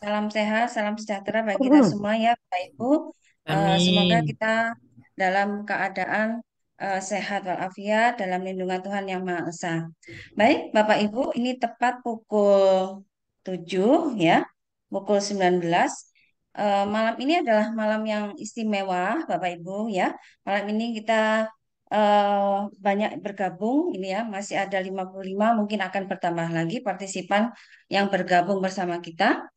Salam sehat, salam sejahtera bagi kita semua ya, Bapak Ibu. Eh, Amin. Uh, semoga kita dalam keadaan uh, sehat walafiat dalam lindungan Tuhan Yang Maha Esa. Baik, Bapak Ibu, ini tepat pukul 7 ya, pukul 19. Uh, eh, malam ini adalah malam yang istimewa, Bapak Ibu ya. Malam ini kita Uh, banyak bergabung ini ya masih ada 55 mungkin akan bertambah lagi partisipan yang bergabung bersama kita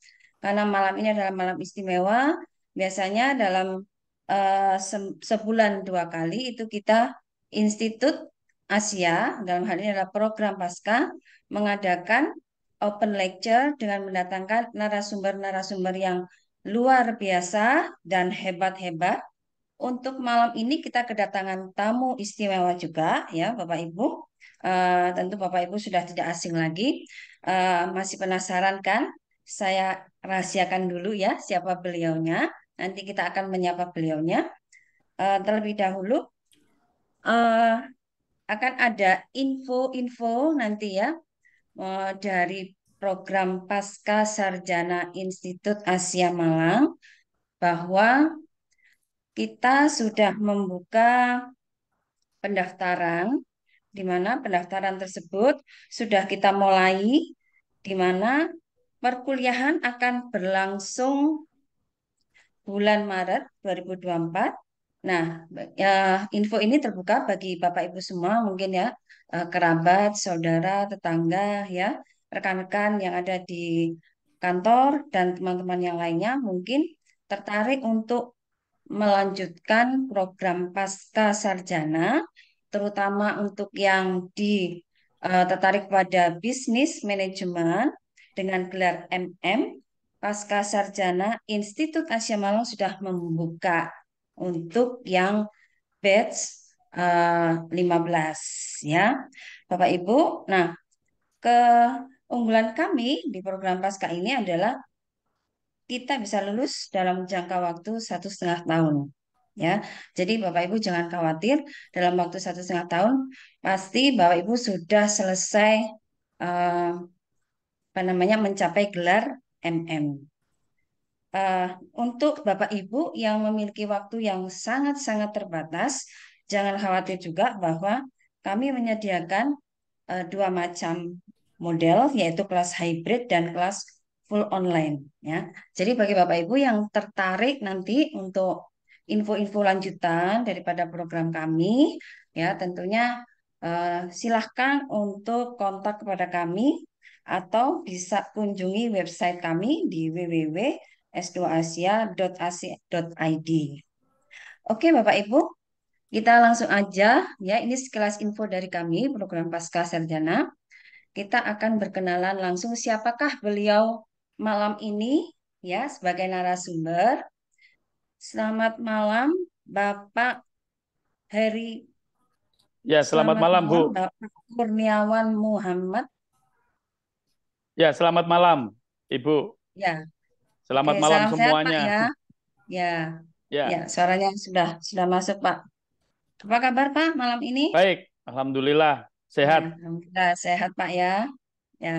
karena malam ini adalah malam istimewa. Biasanya dalam uh, eh, se sebulan dua kali itu kita Institut Asia dalam hal ini adalah program pasca mengadakan open lecture dengan mendatangkan narasumber-narasumber yang luar biasa dan hebat-hebat. Untuk malam ini kita kedatangan tamu istimewa juga ya Bapak Ibu. Uh, tentu Bapak Ibu sudah tidak asing lagi. Uh, masih penasaran kan saya rahasiakan dulu ya siapa beliaunya. Nanti kita akan menyapa beliaunya. Uh, terlebih dahulu uh, akan ada info-info nanti ya uh, dari program Pasca Sarjana Institut Asia Malang bahwa kita sudah membuka pendaftaran di mana pendaftaran tersebut sudah kita mulai di mana Perkuliahan akan berlangsung bulan Maret 2024. Nah, ya, info ini terbuka bagi Bapak Ibu semua mungkin ya, eh, kerabat, saudara, tetangga ya, rekan-rekan yang ada di kantor dan teman-teman yang lainnya mungkin tertarik untuk melanjutkan program pasca sarjana terutama untuk yang di uh, tertarik pada bisnis manajemen dengan gelar MM pasca sarjana Institut Asia Malang sudah membuka untuk yang batch uh, eh, 15 ya. Bapak Ibu, nah keunggulan kami di program pasca ini adalah kita bisa lulus dalam jangka waktu satu setengah tahun ya. Jadi Bapak Ibu jangan khawatir dalam waktu satu setengah tahun pasti Bapak Ibu sudah selesai uh, apa namanya mencapai gelar MM. Uh, untuk Bapak Ibu yang memiliki waktu yang sangat-sangat terbatas, jangan khawatir juga bahwa kami menyediakan uh, dua macam model yaitu kelas hybrid dan kelas full online ya. Jadi bagi Bapak Ibu yang tertarik nanti untuk info-info lanjutan daripada program kami ya tentunya uh, silahkan untuk kontak kepada kami atau bisa kunjungi website kami di www.s2asia.ac.id. Oke Bapak Ibu, kita langsung aja ya ini sekilas info dari kami program Pasca Sarjana. Kita akan berkenalan langsung siapakah beliau malam ini ya sebagai narasumber. Selamat malam Bapak Heri. Ya, selamat, selamat malam, Bu. Bapak Kurniawan Muhammad Ya, selamat malam, Ibu. Ya. Selamat Oke, malam salam semuanya. Sehat, Pak, ya. ya. Ya. Ya, suaranya sudah sudah masuk, Pak. Apa kabar, Pak, malam ini? Baik, alhamdulillah sehat. Ya, alhamdulillah sehat, Pak ya. Ya.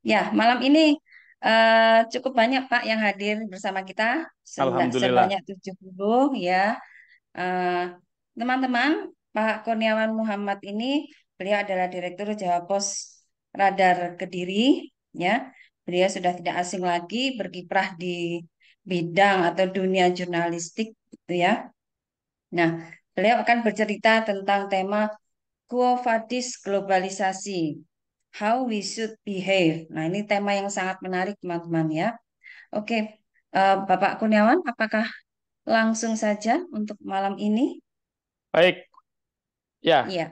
Ya, malam ini uh, cukup banyak Pak yang hadir bersama kita. Alhamdulillah. Sebanyak 70 ya. teman eh, teman-teman, Pak Kurniawan Muhammad ini beliau adalah Direktur Jawa Pos Radar Kediri ya beliau sudah tidak asing lagi berkiprah di bidang atau dunia jurnalistik gitu ya nah beliau akan bercerita tentang tema Quo Vadis globalisasi how we should behave. Nah, ini tema yang sangat menarik, teman-teman ya. Oke, uh, Bapak Kurniawan, apakah langsung saja untuk malam ini? Baik. Ya. Iya.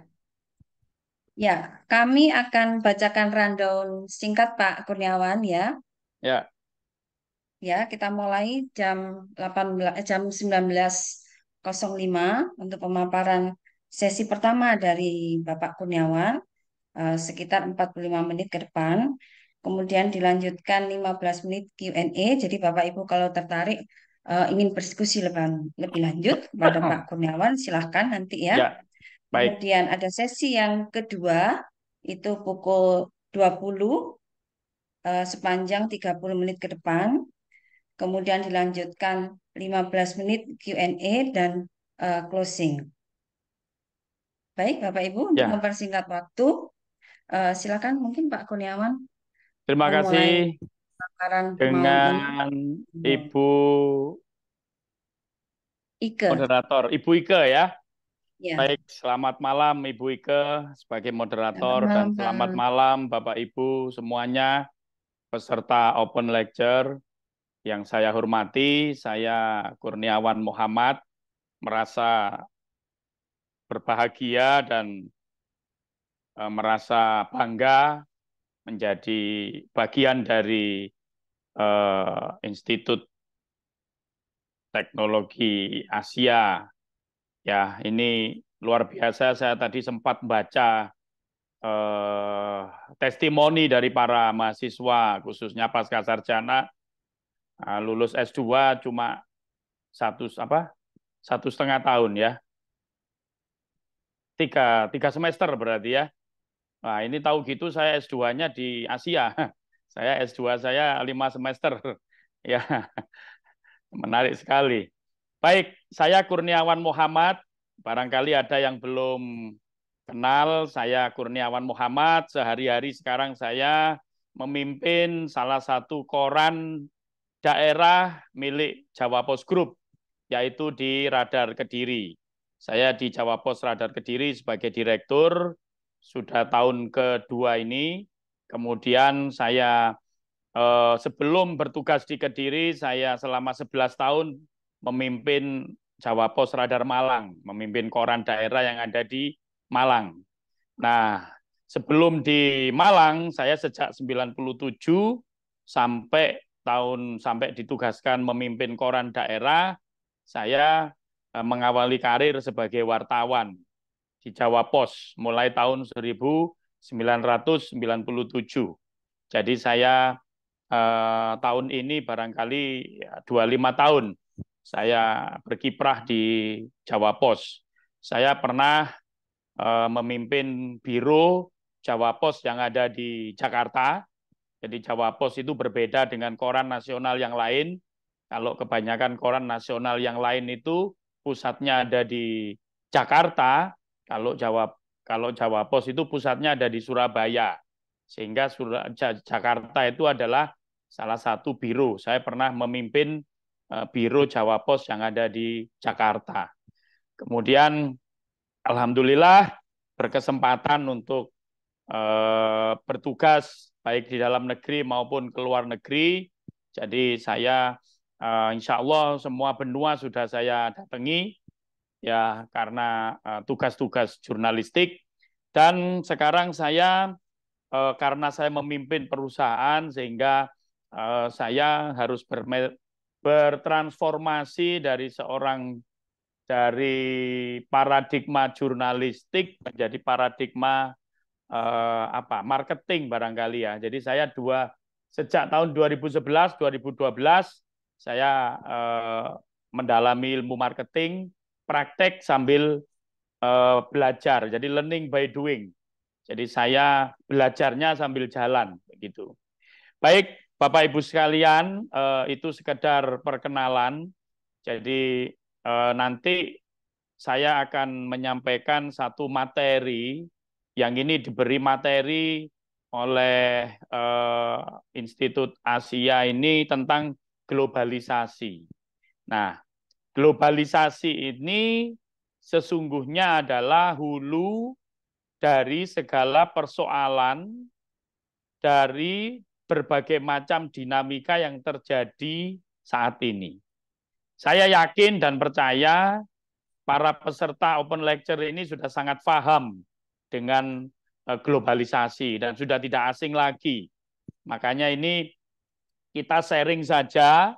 Ya, kami akan bacakan rundown singkat Pak Kurniawan ya. Ya. Ya, kita mulai jam 18 eh, jam 19.05 untuk pemaparan sesi pertama dari Bapak Kurniawan eh, empat sekitar 45 menit ke depan. Kemudian dilanjutkan 15 menit Q&A. Jadi Bapak Ibu kalau tertarik eh, ingin berdiskusi lebih, lanjut kepada hmm. Pak Kurniawan silahkan nanti ya. ya Baik. Kemudian ada sesi yang kedua itu pukul 20 eh, sepanjang 30 menit ke depan. Kemudian dilanjutkan 15 menit Q&A dan eh, closing. Baik, Bapak Ibu, ya. mempersingkat waktu, Eh, silakan mungkin Pak Kurniawan. Terima kasih dengan Ibu Ike. moderator, Ibu Ike ya. Ya. Baik, selamat malam Ibu Ike sebagai moderator selamat dan malam. selamat malam Bapak Ibu semuanya peserta Open Lecture yang saya hormati, saya Kurniawan Muhammad merasa berbahagia dan eh, merasa bangga menjadi bagian dari e, Institut Teknologi Asia Ya, ini luar biasa. Saya tadi sempat baca eh, testimoni dari para mahasiswa, khususnya pasca sarjana, eh, lulus S2 cuma satu apa satu setengah tahun ya, tiga tiga semester berarti ya. Nah, ini tahu gitu saya S2-nya di Asia. Saya S2 saya lima semester. ya, menarik sekali. Baik, saya Kurniawan Muhammad. Barangkali ada yang belum kenal, saya Kurniawan Muhammad. Sehari-hari sekarang saya memimpin salah satu koran daerah milik Jawa Pos Group, yaitu di Radar Kediri. Saya di Jawa Pos Radar Kediri sebagai direktur sudah tahun kedua ini. Kemudian saya eh, sebelum bertugas di Kediri, saya selama 11 tahun memimpin Jawa Pos Radar Malang, memimpin koran daerah yang ada di Malang. Nah, sebelum di Malang, saya sejak 97 sampai tahun sampai ditugaskan memimpin koran daerah, saya eh, mengawali karir sebagai wartawan di Jawa Pos mulai tahun 1997. Jadi saya eh, tahun ini barangkali 25 ya tahun saya berkiprah di Jawa Pos. Saya pernah eh, memimpin biro Jawa Pos yang ada di Jakarta. Jadi Jawa Pos itu berbeda dengan koran nasional yang lain. Kalau kebanyakan koran nasional yang lain itu pusatnya ada di Jakarta, kalau Jawa kalau Jawa Pos itu pusatnya ada di Surabaya. Sehingga Surabaya Jakarta itu adalah salah satu biro. Saya pernah memimpin Eh, Biro Jawa Pos yang ada di Jakarta. Kemudian alhamdulillah berkesempatan untuk eh, bertugas baik di dalam negeri maupun ke luar negeri. Jadi saya eh, insya Allah semua benua sudah saya datangi ya karena eh, tugas-tugas eh, jurnalistik dan sekarang saya eh, karena saya memimpin perusahaan sehingga saya harus bertransformasi dari seorang dari paradigma jurnalistik menjadi paradigma eh, apa marketing barangkali ya. Jadi saya dua sejak tahun 2011 2012 saya eh, mendalami ilmu marketing, praktek sambil eh, belajar. Jadi learning by doing. Jadi saya belajarnya sambil jalan begitu. Baik, Bapak Ibu sekalian, eh, itu sekedar perkenalan. Jadi eh, nanti saya akan menyampaikan satu materi yang ini diberi materi oleh eh, Institut Asia ini tentang globalisasi. Nah, globalisasi ini sesungguhnya adalah hulu dari segala persoalan dari berbagai macam dinamika yang terjadi saat ini. Saya yakin dan percaya para peserta open lecture ini sudah sangat paham dengan eh, globalisasi dan sudah tidak asing lagi. Makanya ini kita sharing saja.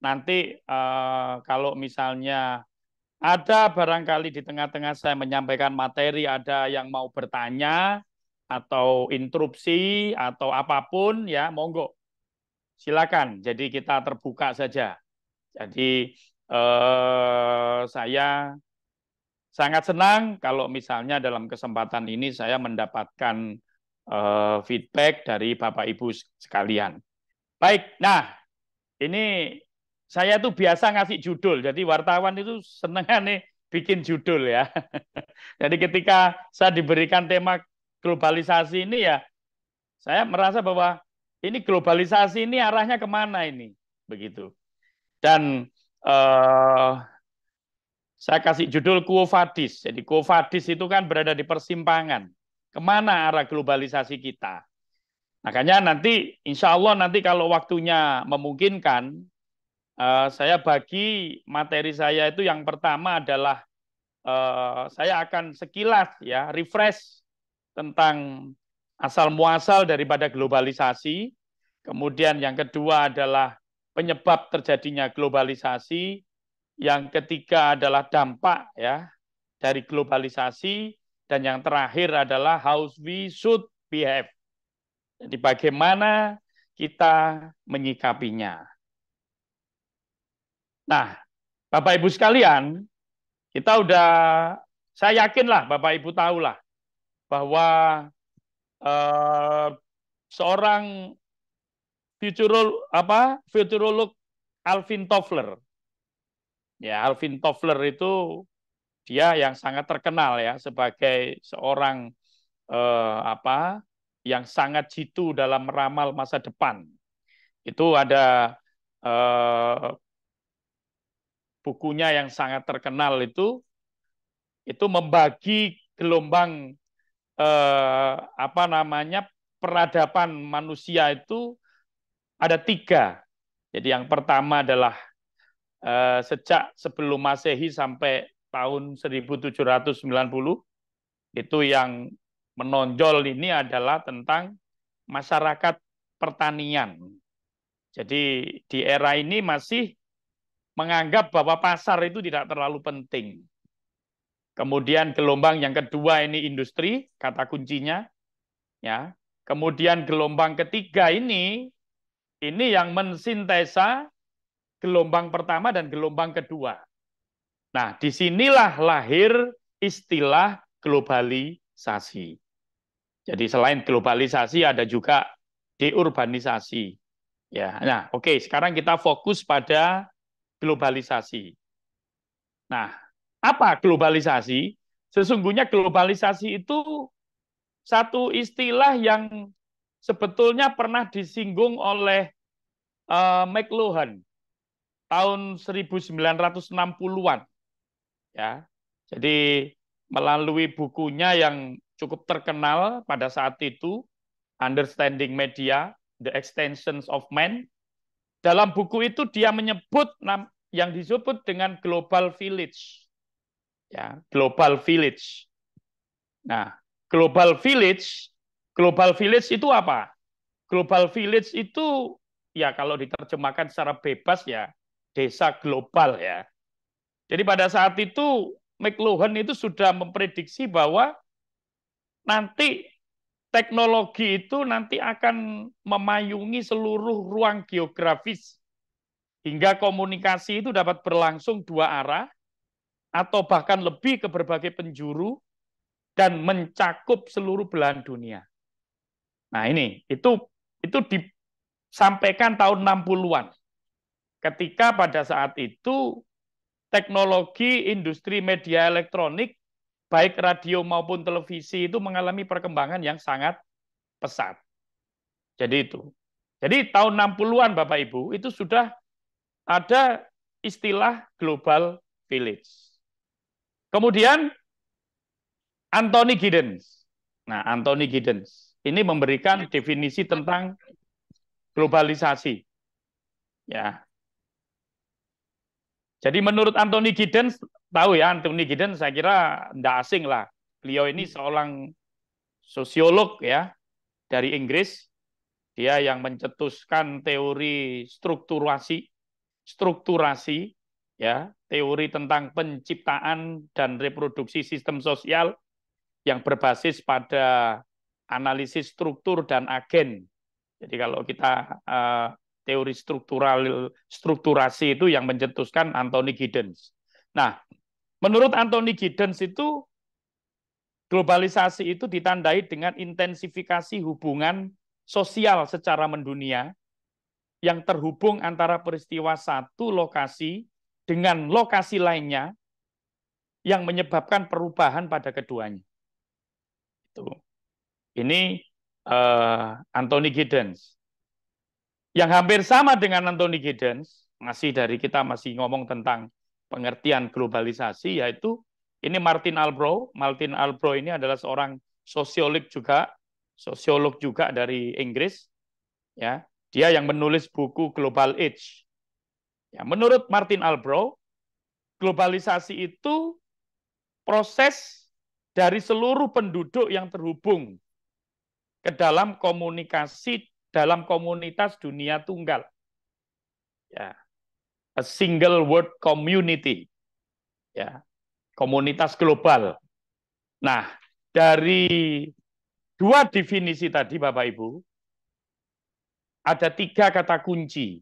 Nanti eh, kalau misalnya ada barangkali di tengah-tengah saya menyampaikan materi, ada yang mau bertanya, atau interupsi atau apapun ya monggo silakan jadi kita terbuka saja jadi eh, saya sangat senang kalau misalnya dalam kesempatan ini saya mendapatkan eh, feedback dari bapak ibu sekalian baik nah ini saya tuh biasa ngasih judul jadi wartawan itu seneng nih bikin judul ya jadi ketika saya diberikan tema globalisasi ini ya saya merasa bahwa ini globalisasi ini arahnya kemana ini begitu dan uh, saya kasih judul kuofadis Jadi kuofadis itu kan berada di persimpangan. Kemana arah globalisasi kita? Makanya nanti insya Allah nanti kalau waktunya memungkinkan, uh, saya bagi materi saya itu yang pertama adalah uh, saya akan sekilas ya refresh tentang asal muasal daripada globalisasi. Kemudian yang kedua adalah penyebab terjadinya globalisasi. Yang ketiga adalah dampak ya dari globalisasi dan yang terakhir adalah how we should behave. Jadi bagaimana kita menyikapinya. Nah, Bapak Ibu sekalian, kita udah saya yakinlah Bapak Ibu tahulah bahwa uh, seorang futurolog apa futurolog Alvin Toffler. Ya, Alvin Toffler itu dia yang sangat terkenal ya sebagai seorang uh, apa yang sangat jitu dalam meramal masa depan. Itu ada uh, bukunya yang sangat terkenal itu itu membagi gelombang eh, apa namanya peradaban manusia itu ada tiga. Jadi yang pertama adalah eh, sejak sebelum masehi sampai tahun 1790 itu yang menonjol ini adalah tentang masyarakat pertanian. Jadi di era ini masih menganggap bahwa pasar itu tidak terlalu penting. Kemudian gelombang yang kedua ini industri, kata kuncinya. Ya. Kemudian gelombang ketiga ini ini yang mensintesa gelombang pertama dan gelombang kedua. Nah, disinilah lahir istilah globalisasi. Jadi selain globalisasi ada juga deurbanisasi. Ya, nah oke, okay, sekarang kita fokus pada globalisasi. Nah, apa globalisasi? Sesungguhnya globalisasi itu satu istilah yang sebetulnya pernah disinggung oleh uh, McLuhan tahun 1960-an. Ya. Jadi melalui bukunya yang cukup terkenal pada saat itu Understanding Media, The Extensions of Man. Dalam buku itu dia menyebut yang disebut dengan global village ya global village. Nah, global village, global village itu apa? Global village itu ya kalau diterjemahkan secara bebas ya desa global ya. Jadi pada saat itu McLuhan itu sudah memprediksi bahwa nanti teknologi itu nanti akan memayungi seluruh ruang geografis hingga komunikasi itu dapat berlangsung dua arah atau bahkan lebih ke berbagai penjuru dan mencakup seluruh belahan dunia. Nah, ini itu itu disampaikan tahun 60-an. Ketika pada saat itu teknologi industri media elektronik baik radio maupun televisi itu mengalami perkembangan yang sangat pesat. Jadi itu. Jadi tahun 60-an Bapak Ibu itu sudah ada istilah global village. Kemudian Anthony Giddens. Nah, Anthony Giddens ini memberikan definisi tentang globalisasi. Ya. Jadi menurut Anthony Giddens, tahu ya Anthony Giddens saya kira tidak asing lah. Beliau ini seorang sosiolog ya dari Inggris. Dia yang mencetuskan teori strukturasi strukturasi ya teori tentang penciptaan dan reproduksi sistem sosial yang berbasis pada analisis struktur dan agen. Jadi kalau kita eh, teori struktural strukturasi itu yang mencetuskan Anthony Giddens. Nah, menurut Anthony Giddens itu globalisasi itu ditandai dengan intensifikasi hubungan sosial secara mendunia yang terhubung antara peristiwa satu lokasi dengan lokasi lainnya yang menyebabkan perubahan pada keduanya. Itu. Ini uh, Anthony Giddens. Yang hampir sama dengan Anthony Giddens, masih dari kita masih ngomong tentang pengertian globalisasi, yaitu ini Martin Albro. Martin Albro ini adalah seorang sosiolog juga, sosiolog juga dari Inggris. Ya, dia yang menulis buku Global Age. Ya, menurut Martin Albro, globalisasi itu proses dari seluruh penduduk yang terhubung ke dalam komunikasi dalam komunitas dunia tunggal. Ya. A single world community. Ya. Komunitas global. Nah, dari dua definisi tadi Bapak Ibu, ada tiga kata kunci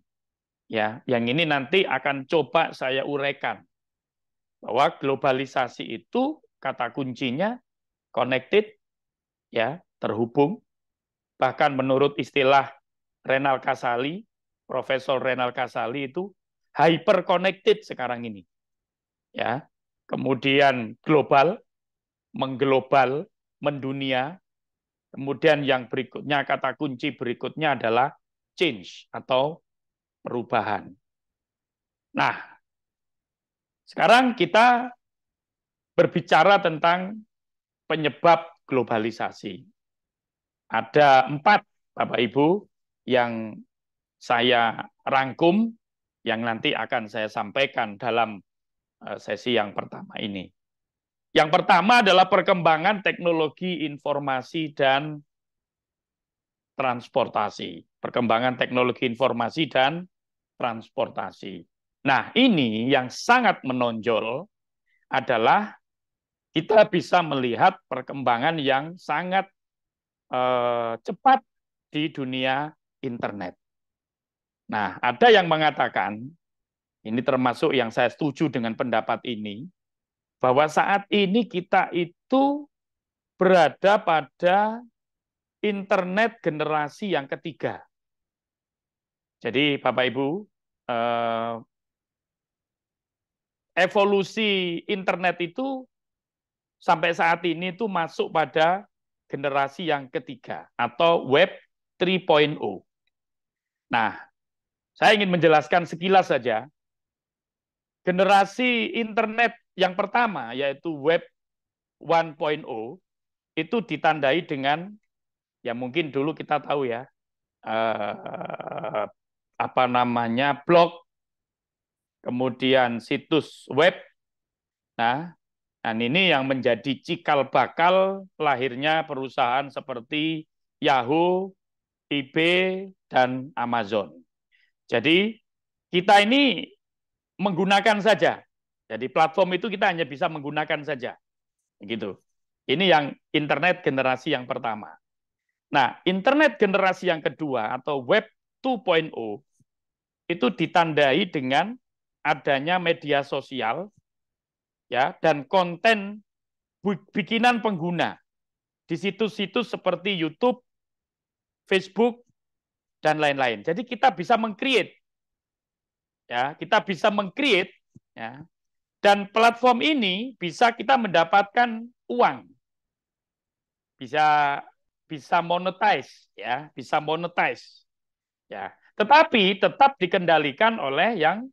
Ya, yang ini nanti akan coba saya uraikan bahwa globalisasi itu kata kuncinya connected ya, terhubung. Bahkan menurut istilah Renal Kasali, Profesor Renal Kasali itu hyper connected sekarang ini. Ya. Kemudian global, mengglobal, mendunia. Kemudian yang berikutnya kata kunci berikutnya adalah change atau perubahan. Nah, sekarang kita berbicara tentang penyebab globalisasi. Ada empat, Bapak Ibu, yang saya rangkum, yang nanti akan saya sampaikan dalam eh, sesi yang pertama ini. Yang pertama adalah perkembangan teknologi informasi dan transportasi. Perkembangan teknologi informasi dan transportasi. Nah, ini yang sangat menonjol adalah kita bisa melihat perkembangan yang sangat eh, cepat di dunia internet. Nah, ada yang mengatakan, ini termasuk yang saya setuju dengan pendapat ini, bahwa saat ini kita itu berada pada internet generasi yang ketiga. Jadi Bapak Ibu, eh, evolusi internet itu sampai saat ini itu masuk pada generasi yang ketiga atau web 3.0. Nah, saya ingin menjelaskan sekilas saja. Generasi internet yang pertama yaitu web 1.0 itu ditandai dengan ya mungkin dulu kita tahu ya eh, apa namanya blog, kemudian situs web. Nah, dan ini yang menjadi cikal bakal lahirnya perusahaan seperti Yahoo, eBay, dan Amazon. Jadi kita ini menggunakan saja. Jadi platform itu kita hanya bisa menggunakan saja. Gitu. Ini yang internet generasi yang pertama. Nah, internet generasi yang kedua atau web itu ditandai dengan adanya media sosial ya dan konten bikinan pengguna di situs-situs seperti YouTube, Facebook dan lain-lain. Jadi kita bisa mengcreate ya, kita bisa mengcreate ya. Dan platform ini bisa kita mendapatkan uang. Bisa bisa monetize ya, bisa monetize. Ya. Tetapi tetap dikendalikan oleh yang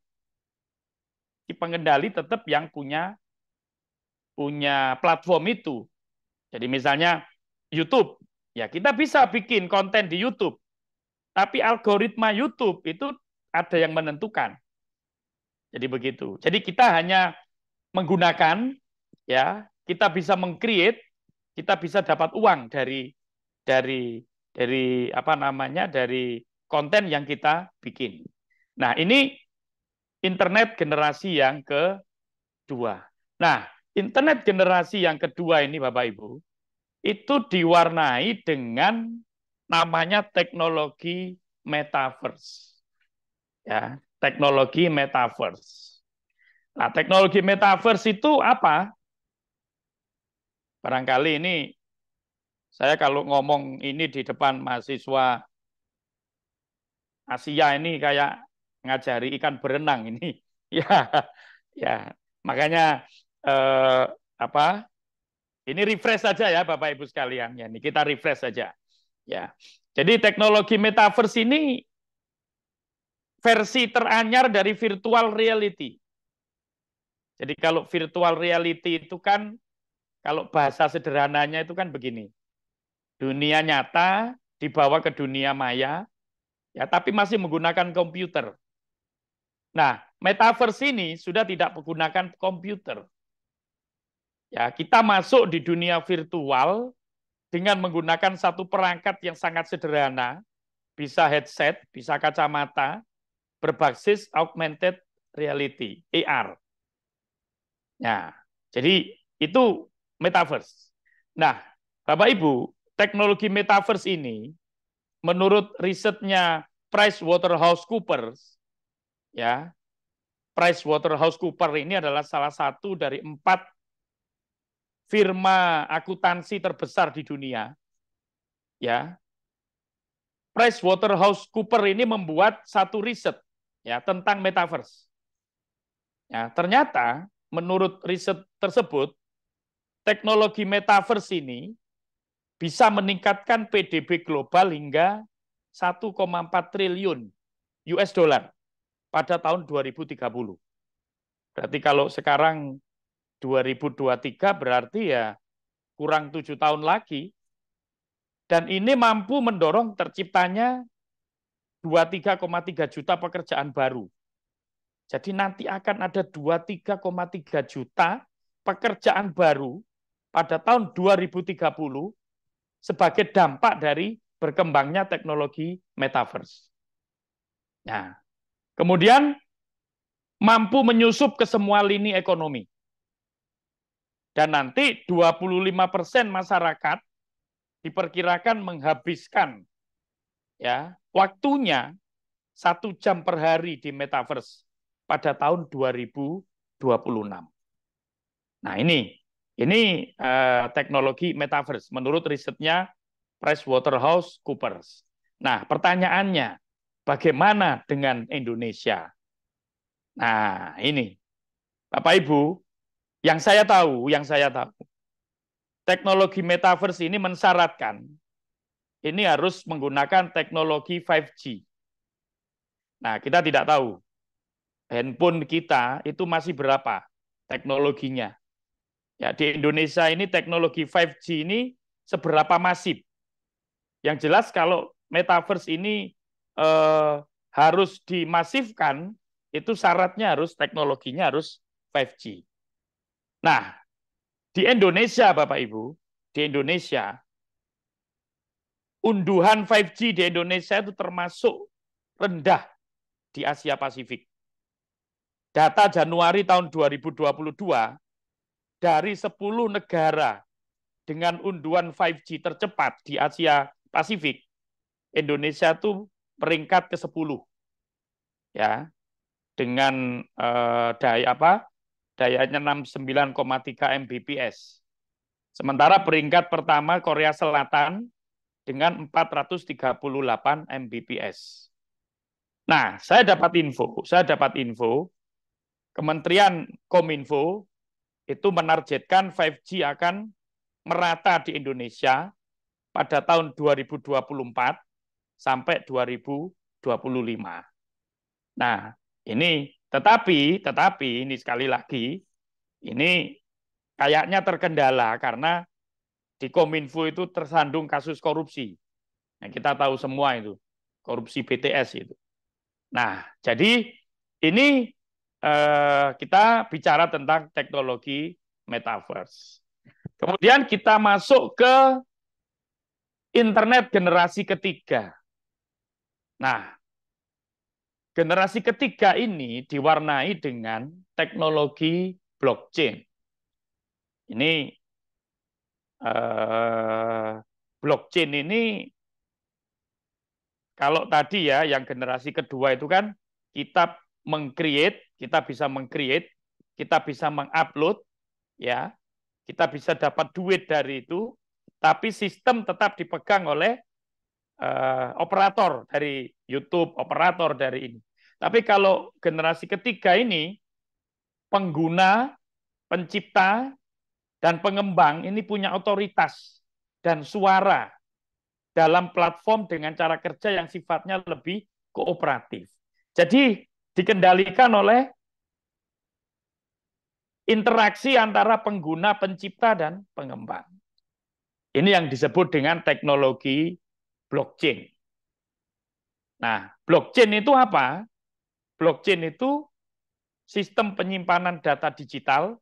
pengendali tetap yang punya punya platform itu. Jadi misalnya YouTube, ya kita bisa bikin konten di YouTube. Tapi algoritma YouTube itu ada yang menentukan. Jadi begitu. Jadi kita hanya menggunakan ya, kita bisa mengcreate, kita bisa dapat uang dari dari dari apa namanya? dari konten yang kita bikin. Nah, ini internet generasi yang kedua. Nah, internet generasi yang kedua ini Bapak Ibu, itu diwarnai dengan namanya teknologi metaverse. Ya, teknologi metaverse. Nah, teknologi metaverse itu apa? Barangkali ini saya kalau ngomong ini di depan mahasiswa Asia ini kayak ngajari ikan berenang ini. ya, ya. Makanya eh, apa? Ini refresh saja ya Bapak Ibu sekalian. Ya, ini kita refresh saja. Ya. Jadi teknologi metaverse ini versi teranyar dari virtual reality. Jadi kalau virtual reality itu kan kalau bahasa sederhananya itu kan begini. Dunia nyata dibawa ke dunia maya, ya tapi masih menggunakan komputer. Nah, metaverse ini sudah tidak menggunakan komputer. Ya, kita masuk di dunia virtual dengan menggunakan satu perangkat yang sangat sederhana, bisa headset, bisa kacamata, berbasis augmented reality (AR). Nah, ya, jadi itu metaverse. Nah, Bapak Ibu, teknologi metaverse ini menurut risetnya Price Waterhouse Coopers, ya, Price Waterhouse Cooper ini adalah salah satu dari empat firma akuntansi terbesar di dunia. Ya, Price Waterhouse Cooper ini membuat satu riset ya tentang metaverse. Ya, ternyata menurut riset tersebut teknologi metaverse ini bisa meningkatkan PDB global hingga 1,4 triliun US dollar pada tahun 2030. Berarti kalau sekarang 2023 berarti ya kurang tujuh tahun lagi. Dan ini mampu mendorong terciptanya 23,3 juta pekerjaan baru. Jadi nanti akan ada 23,3 juta pekerjaan baru pada tahun 2030 sebagai dampak dari berkembangnya teknologi metaverse. Nah, kemudian mampu menyusup ke semua lini ekonomi. Dan nanti 25% masyarakat diperkirakan menghabiskan ya waktunya satu jam per hari di metaverse pada tahun 2026. Nah ini ini uh, teknologi metaverse menurut risetnya Waterhouse Coopers. Nah, pertanyaannya bagaimana dengan Indonesia? Nah, ini. Bapak Ibu, yang saya tahu, yang saya tahu. Teknologi metaverse ini mensyaratkan ini harus menggunakan teknologi 5G. Nah, kita tidak tahu handphone kita itu masih berapa teknologinya. Ya, di Indonesia ini teknologi 5G ini seberapa masif? Yang jelas kalau metaverse ini eh, harus dimasifkan, itu syaratnya harus teknologinya harus 5G. Nah, di Indonesia Bapak Ibu, di Indonesia unduhan 5G di Indonesia itu termasuk rendah di Asia Pasifik. Data Januari tahun 2022 dari 10 negara dengan unduhan 5G tercepat di Asia Pasifik, Indonesia itu peringkat ke-10. Ya. Dengan eh, daya apa? Dayanya 69,3 Mbps. Sementara peringkat pertama Korea Selatan dengan 438 Mbps. Nah, saya dapat info, saya dapat info Kementerian Kominfo itu menargetkan 5G akan merata di Indonesia pada tahun 2024 sampai 2025. Nah, ini tetapi tetapi ini sekali lagi ini kayaknya terkendala karena di Kominfo itu tersandung kasus korupsi. Nah, kita tahu semua itu korupsi BTS itu. Nah, jadi ini Eh, kita bicara tentang teknologi metaverse. Kemudian kita masuk ke internet generasi ketiga. Nah, generasi ketiga ini diwarnai dengan teknologi blockchain. Ini eh, blockchain ini kalau tadi ya yang generasi kedua itu kan kita mengcreate kita bisa mengcreate, kita bisa mengupload, ya, kita bisa dapat duit dari itu, tapi sistem tetap dipegang oleh uh, operator dari YouTube, operator dari ini. Tapi kalau generasi ketiga ini, pengguna, pencipta, dan pengembang ini punya otoritas dan suara dalam platform dengan cara kerja yang sifatnya lebih kooperatif. Jadi dikendalikan oleh interaksi antara pengguna, pencipta, dan pengembang. Ini yang disebut dengan teknologi blockchain. Nah, blockchain itu apa? Blockchain itu sistem penyimpanan data digital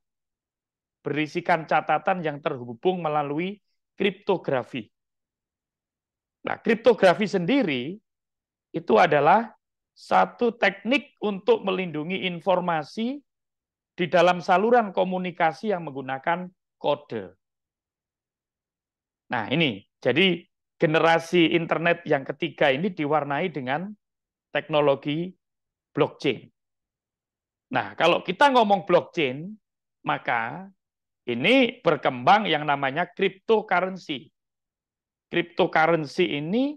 berisikan catatan yang terhubung melalui kriptografi. Nah, kriptografi sendiri itu adalah satu teknik untuk melindungi informasi di dalam saluran komunikasi yang menggunakan kode. Nah, ini. Jadi generasi internet yang ketiga ini diwarnai dengan teknologi blockchain. Nah, kalau kita ngomong blockchain, maka ini berkembang yang namanya cryptocurrency. Cryptocurrency ini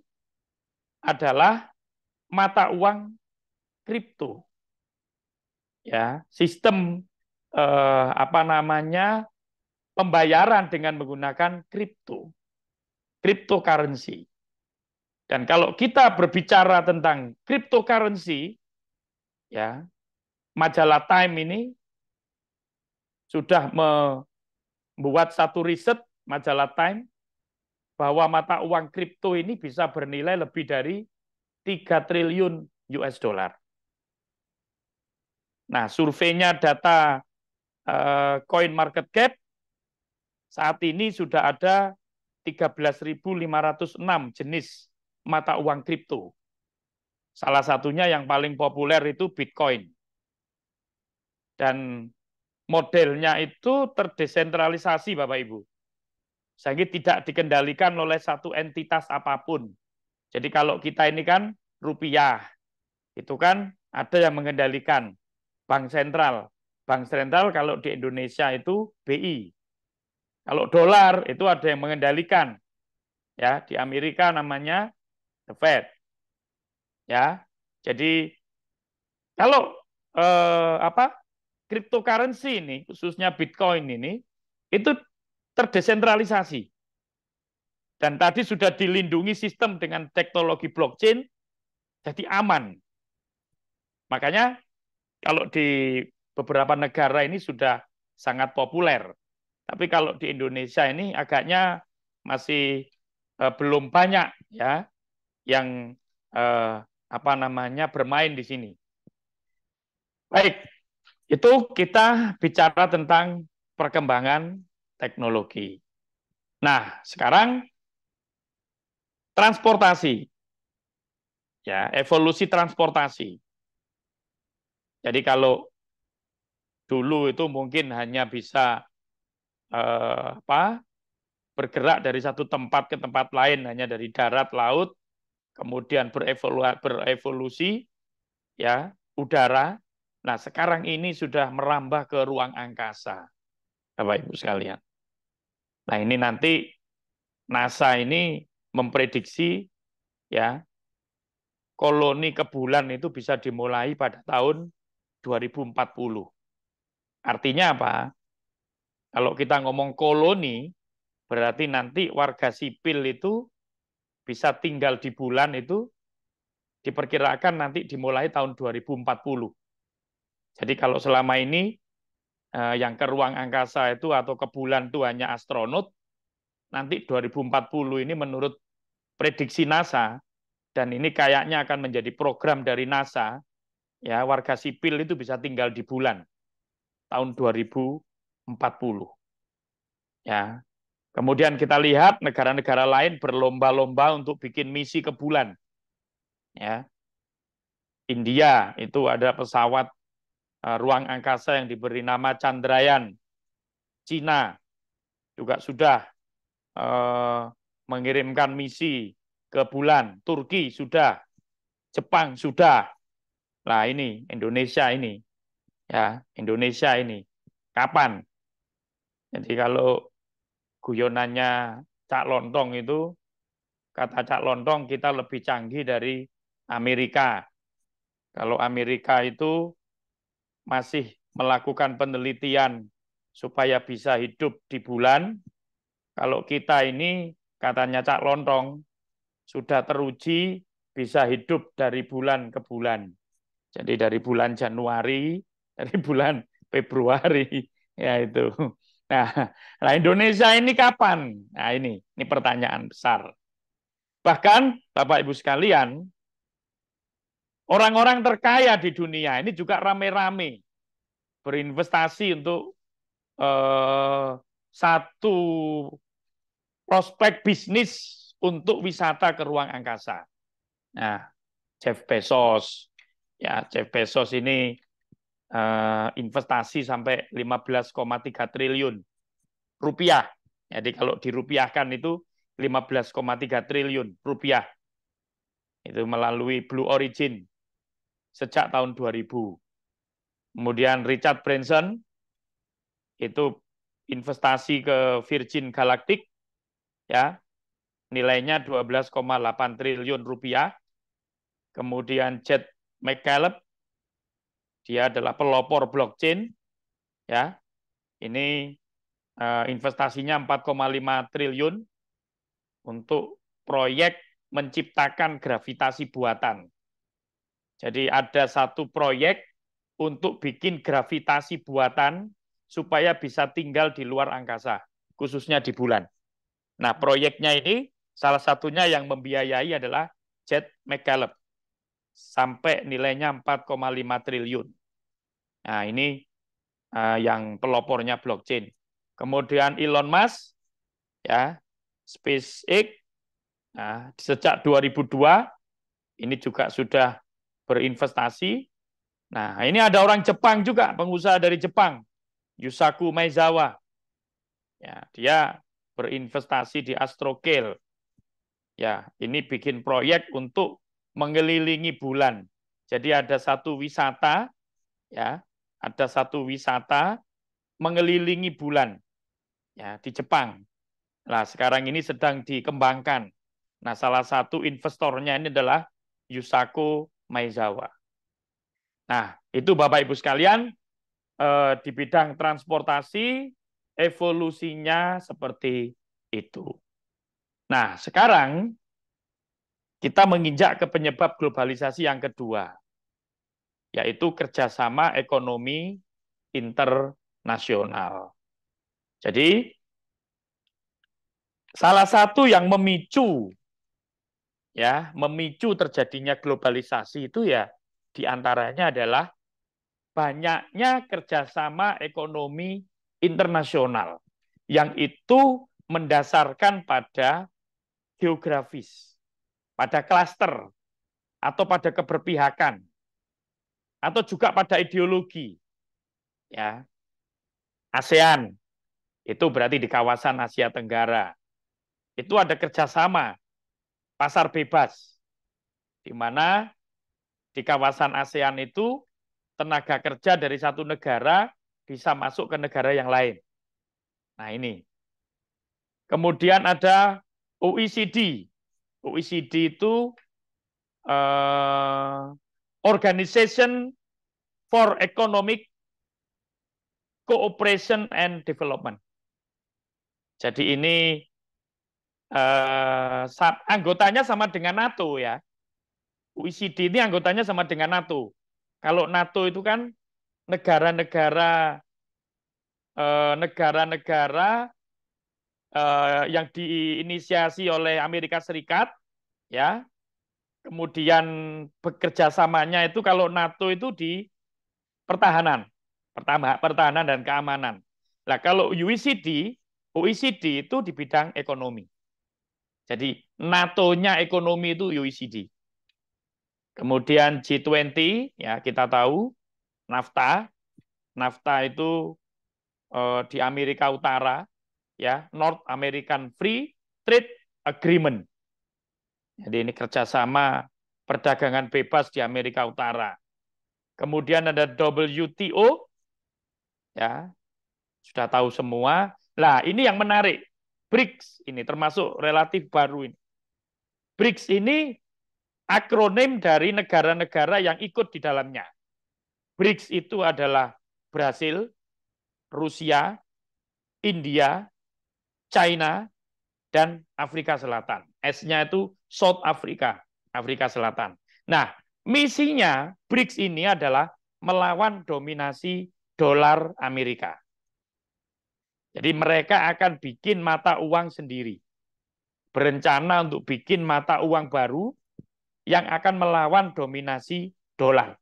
adalah mata uang kripto. Ya, sistem eh, apa namanya? pembayaran dengan menggunakan kripto. Cryptocurrency. Dan kalau kita berbicara tentang cryptocurrency, ya, majalah Time ini sudah membuat satu riset majalah Time bahwa mata uang kripto ini bisa bernilai lebih dari 3 triliun US dollar. Nah, surveinya data uh, coin market cap saat ini sudah ada 13.506 jenis mata uang kripto. Salah satunya yang paling populer itu Bitcoin. Dan modelnya itu terdesentralisasi Bapak Ibu. Sehingga tidak dikendalikan oleh satu entitas apapun. Jadi kalau kita ini kan rupiah, itu kan ada yang mengendalikan bank sentral. Bank sentral kalau di Indonesia itu BI. Kalau dolar itu ada yang mengendalikan. Ya, di Amerika namanya the Fed. Ya. Jadi kalau eh, apa? cryptocurrency ini khususnya Bitcoin ini itu terdesentralisasi. Dan tadi sudah dilindungi sistem dengan teknologi blockchain, jadi aman. Makanya kalau di beberapa negara ini sudah sangat populer. Tapi kalau di Indonesia ini agaknya masih eh, belum banyak ya yang eh, apa namanya bermain di sini. Baik, itu kita bicara tentang perkembangan teknologi. Nah, sekarang Transportasi. Ya, evolusi transportasi. Jadi kalau dulu itu mungkin hanya bisa eh, apa? bergerak dari satu tempat ke tempat lain hanya dari darat laut kemudian berevolusi, berevolusi ya udara. Nah, sekarang ini sudah merambah ke ruang angkasa. Bapak Ibu sekalian. Nah, ini nanti NASA ini memprediksi ya koloni ke bulan itu bisa dimulai pada tahun 2040. Artinya apa? Kalau kita ngomong koloni, berarti nanti warga sipil itu bisa tinggal di bulan itu diperkirakan nanti dimulai tahun 2040. Jadi kalau selama ini eh, yang ke ruang angkasa itu atau ke bulan itu hanya astronot, nanti 2040 ini menurut prediksi NASA dan ini kayaknya akan menjadi program dari NASA ya warga sipil itu bisa tinggal di bulan tahun 2040 ya kemudian kita lihat negara-negara lain berlomba-lomba untuk bikin misi ke bulan ya India itu ada pesawat uh, ruang angkasa yang diberi nama Chandrayaan Cina juga sudah uh, mengirimkan misi ke bulan, Turki sudah, Jepang sudah. Nah, ini Indonesia ini. Ya, Indonesia ini. Kapan? Jadi kalau guyonannya Cak Lontong itu kata Cak Lontong kita lebih canggih dari Amerika. Kalau Amerika itu masih melakukan penelitian supaya bisa hidup di bulan, kalau kita ini katanya Cak Lontong, sudah teruji bisa hidup dari bulan ke bulan. Jadi dari bulan Januari, dari bulan Februari, ya itu. Nah, nah Indonesia ini kapan? Nah ini, ini pertanyaan besar. Bahkan Bapak Ibu sekalian, orang-orang terkaya di dunia ini juga rame-rame berinvestasi untuk eh, satu prospek bisnis untuk wisata ke ruang angkasa. Nah, Jeff Bezos, ya Jeff Bezos ini uh, investasi sampai 15,3 triliun rupiah. Jadi kalau dirupiahkan itu 15,3 triliun rupiah. Itu melalui Blue Origin sejak tahun 2000. Kemudian Richard Branson itu investasi ke Virgin Galactic ya nilainya 12,8 triliun rupiah. Kemudian Jet McCaleb, dia adalah pelopor blockchain, ya. Ini uh, investasinya 4,5 triliun untuk proyek menciptakan gravitasi buatan. Jadi ada satu proyek untuk bikin gravitasi buatan supaya bisa tinggal di luar angkasa, khususnya di bulan. Nah, proyeknya ini salah satunya yang membiayai adalah Jet McCaleb sampai nilainya 4,5 triliun. Nah, ini uh, yang pelopornya blockchain. Kemudian Elon Musk ya, SpaceX nah, sejak 2002 ini juga sudah berinvestasi. Nah, ini ada orang Jepang juga, pengusaha dari Jepang, Yusaku Maezawa. Ya, dia berinvestasi di Astrokel, Ya, ini bikin proyek untuk mengelilingi bulan. Jadi ada satu wisata, ya, ada satu wisata mengelilingi bulan, ya, di Jepang. Nah, sekarang ini sedang dikembangkan. Nah, salah satu investornya ini adalah Yusaku Maizawa. Nah, itu Bapak Ibu sekalian eh, di bidang transportasi evolusinya seperti itu. Nah, sekarang kita menginjak ke penyebab globalisasi yang kedua, yaitu kerjasama ekonomi internasional. Jadi, salah satu yang memicu ya, memicu terjadinya globalisasi itu ya diantaranya adalah banyaknya kerjasama ekonomi internasional yang itu mendasarkan pada geografis, pada klaster atau pada keberpihakan atau juga pada ideologi. Ya. ASEAN itu berarti di kawasan Asia Tenggara. Itu ada kerjasama pasar bebas, di mana di kawasan ASEAN itu tenaga kerja dari satu negara bisa masuk ke negara yang lain. Nah ini. Kemudian ada OECD. OECD itu uh, Organization for Economic Cooperation and Development. Jadi ini uh, anggotanya sama dengan NATO ya. OECD ini anggotanya sama dengan NATO. Kalau NATO itu kan negara-negara Eh, negara-negara eh, yang diinisiasi oleh Amerika Serikat, ya. Kemudian bekerjasamanya itu kalau NATO itu di pertahanan, pertama pertahanan dan keamanan. Nah, kalau UICD, e OECD itu di bidang ekonomi. Jadi NATO-nya ekonomi itu UICD. E Kemudian G20 ya kita tahu NAFTA. NAFTA itu Eh, di Amerika Utara, ya North American Free Trade Agreement. Jadi ini kerjasama perdagangan bebas di Amerika Utara. Kemudian ada WTO, ya sudah tahu semua. Nah ini yang menarik, BRICS ini termasuk relatif baru ini. BRICS ini akronim dari negara-negara yang ikut di dalamnya. BRICS itu adalah Brasil, Rusia, India, China, dan Afrika Selatan. S-nya itu South Africa, Afrika Selatan. Nah, misinya BRICS ini adalah melawan dominasi dolar Amerika. Jadi mereka akan bikin mata uang sendiri. Berencana untuk bikin mata uang baru yang akan melawan dominasi dolar.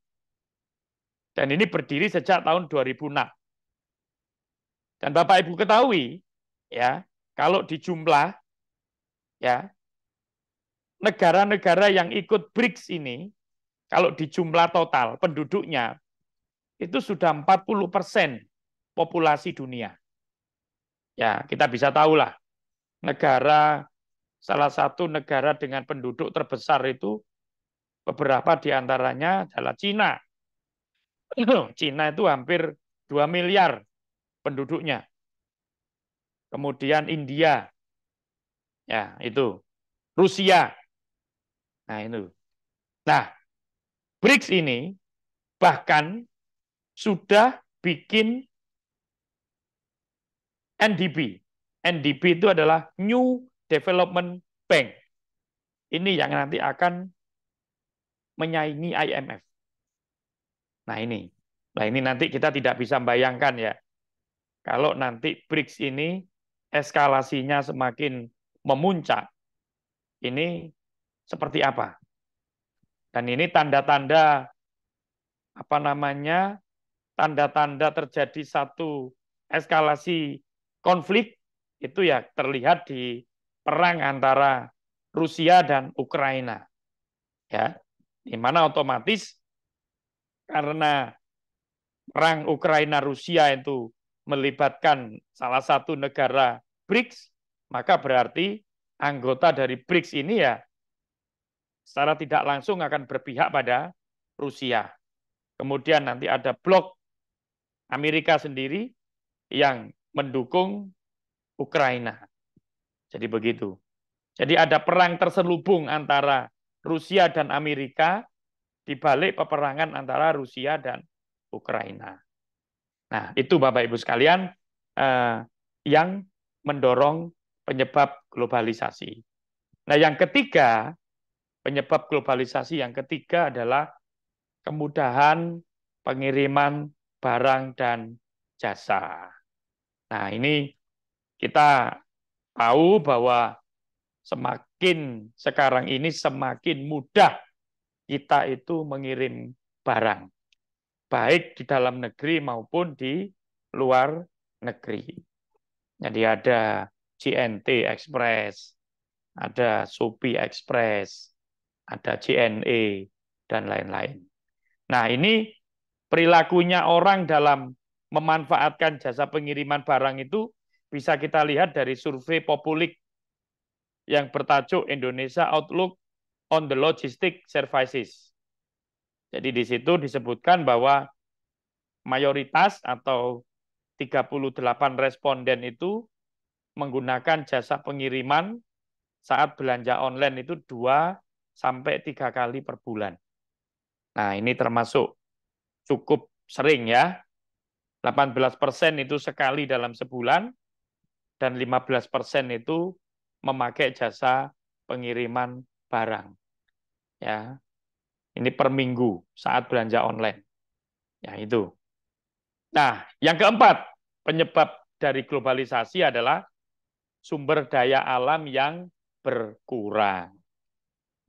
Dan ini berdiri sejak tahun 2006. Dan Bapak Ibu ketahui ya, kalau di jumlah ya negara-negara yang ikut BRICS ini kalau di jumlah total penduduknya itu sudah 40 persen populasi dunia. Ya, kita bisa tahulah negara salah satu negara dengan penduduk terbesar itu beberapa di antaranya adalah Cina. Cina itu hampir 2 miliar penduduknya. Kemudian India. Ya, itu. Rusia. Nah, itu. Nah, BRICS ini bahkan sudah bikin NDB. NDB itu adalah New Development Bank. Ini yang nanti akan menyaingi IMF. Nah ini, nah ini nanti kita tidak bisa bayangkan ya kalau nanti BRICS ini eskalasinya semakin memuncak, ini seperti apa? Dan ini tanda-tanda apa namanya? tanda-tanda terjadi satu eskalasi konflik itu ya terlihat di perang antara Rusia dan Ukraina. Ya, di mana otomatis karena perang Ukraina Rusia itu melibatkan salah satu negara BRICS, maka berarti anggota dari BRICS ini ya secara tidak langsung akan berpihak pada Rusia. Kemudian nanti ada blok Amerika sendiri yang mendukung Ukraina. Jadi begitu. Jadi ada perang terselubung antara Rusia dan Amerika di balik peperangan antara Rusia dan Ukraina. Nah, itu Bapak Ibu sekalian eh, yang mendorong penyebab globalisasi. Nah, yang ketiga, penyebab globalisasi yang ketiga adalah kemudahan pengiriman barang dan jasa. Nah, ini kita tahu bahwa semakin sekarang ini semakin mudah kita itu mengirim barang baik di dalam negeri maupun di luar negeri. Jadi ada JNT Express, ada Supi Express, ada JNE, dan lain-lain. Nah ini perilakunya orang dalam memanfaatkan jasa pengiriman barang itu bisa kita lihat dari survei Populik yang bertajuk Indonesia Outlook on the Logistic Services. Jadi di situ disebutkan bahwa mayoritas atau 38 responden itu menggunakan jasa pengiriman saat belanja online itu 2 sampai 3 kali per bulan. Nah, ini termasuk cukup sering ya. 18% itu sekali dalam sebulan dan 15% itu memakai jasa pengiriman barang. Ya, ini per minggu saat belanja online. Ya itu. Nah, yang keempat, penyebab dari globalisasi adalah sumber daya alam yang berkurang.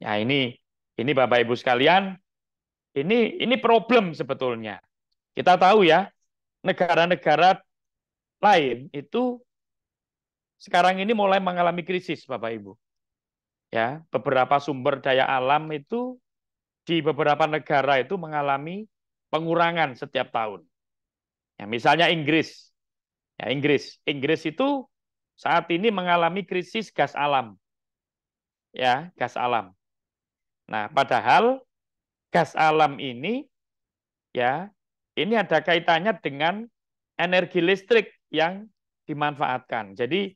Ya ini ini Bapak Ibu sekalian, ini ini problem sebetulnya. Kita tahu ya, negara-negara lain itu sekarang ini mulai mengalami krisis Bapak Ibu. Ya, beberapa sumber daya alam itu di beberapa negara itu mengalami pengurangan setiap tahun. Ya, misalnya Inggris. Ya, Inggris. Inggris itu saat ini mengalami krisis gas alam. Ya, gas alam. Nah, padahal gas alam ini ya, ini ada kaitannya dengan energi listrik yang dimanfaatkan. Jadi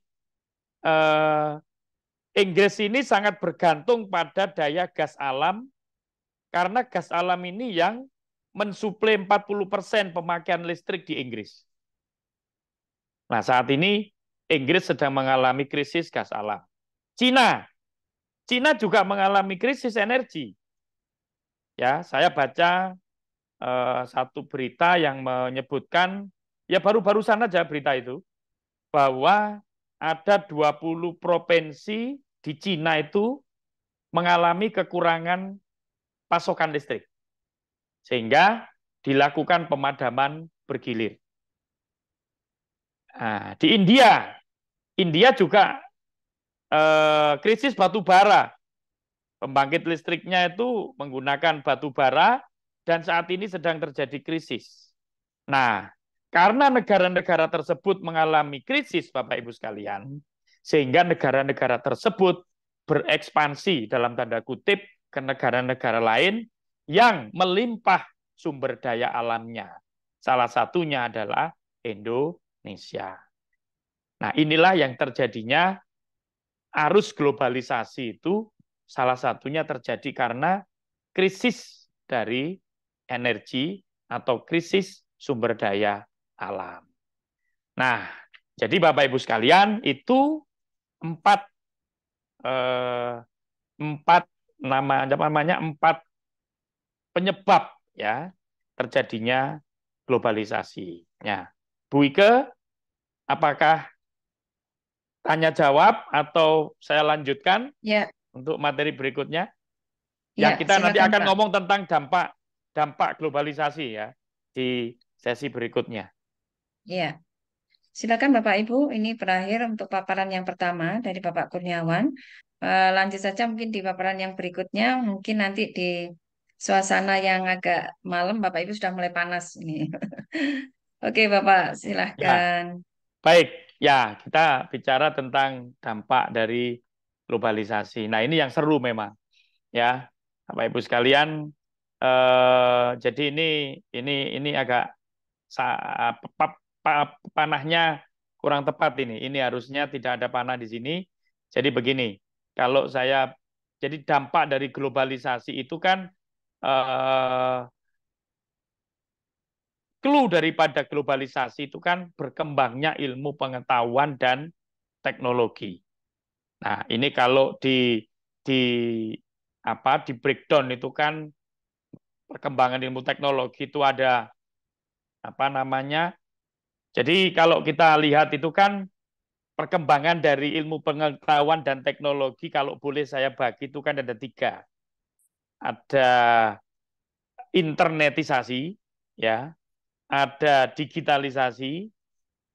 eh, Inggris ini sangat bergantung pada daya gas alam karena gas alam ini yang mensuplai 40% pemakaian listrik di Inggris. Nah, saat ini Inggris sedang mengalami krisis gas alam. Cina. Cina juga mengalami krisis energi. Ya, saya baca eh, satu berita yang menyebutkan ya baru barusan sana aja berita itu bahwa ada 20 provinsi di Cina itu mengalami kekurangan pasokan listrik. Sehingga dilakukan pemadaman bergilir. Nah, di India, India juga eh, krisis batu bara. Pembangkit listriknya itu menggunakan batu bara dan saat ini sedang terjadi krisis. Nah, karena negara-negara tersebut mengalami krisis, Bapak Ibu sekalian, sehingga negara-negara tersebut berekspansi dalam tanda kutip ke negara-negara lain yang melimpah sumber daya alamnya. Salah satunya adalah Indonesia. Nah, inilah yang terjadinya arus globalisasi itu salah satunya terjadi karena krisis dari energi atau krisis sumber daya alam. Nah, jadi Bapak Ibu sekalian itu empat eh, empat nama namanya empat penyebab ya terjadinya globalisasi. Ya. Bu Ike, apakah tanya jawab atau saya lanjutkan ya. untuk materi berikutnya? Ya, ya kita nanti akan ngomong tentang dampak dampak globalisasi ya di sesi berikutnya. Ya. Silakan Bapak Ibu, ini berakhir untuk paparan yang pertama dari Bapak Kurniawan. Eh, lanjut saja mungkin di paparan yang berikutnya mungkin nanti di suasana yang agak malam Bapak Ibu sudah mulai panas nih. Oke Bapak silahkan. Ya. Baik ya kita bicara tentang dampak dari globalisasi. Nah ini yang seru memang ya Bapak Ibu sekalian. Eh, jadi ini ini ini agak panahnya kurang tepat ini. Ini harusnya tidak ada panah di sini. Jadi begini, kalau saya jadi dampak dari globalisasi itu kan eh, clue daripada globalisasi itu kan berkembangnya ilmu pengetahuan dan teknologi. Nah, ini kalau di di apa di breakdown itu kan perkembangan ilmu teknologi itu ada apa namanya. Jadi kalau kita lihat itu kan perkembangan dari ilmu pengetahuan dan teknologi kalau boleh saya bagi itu kan ada tiga. Ada internetisasi, ya, ada digitalisasi,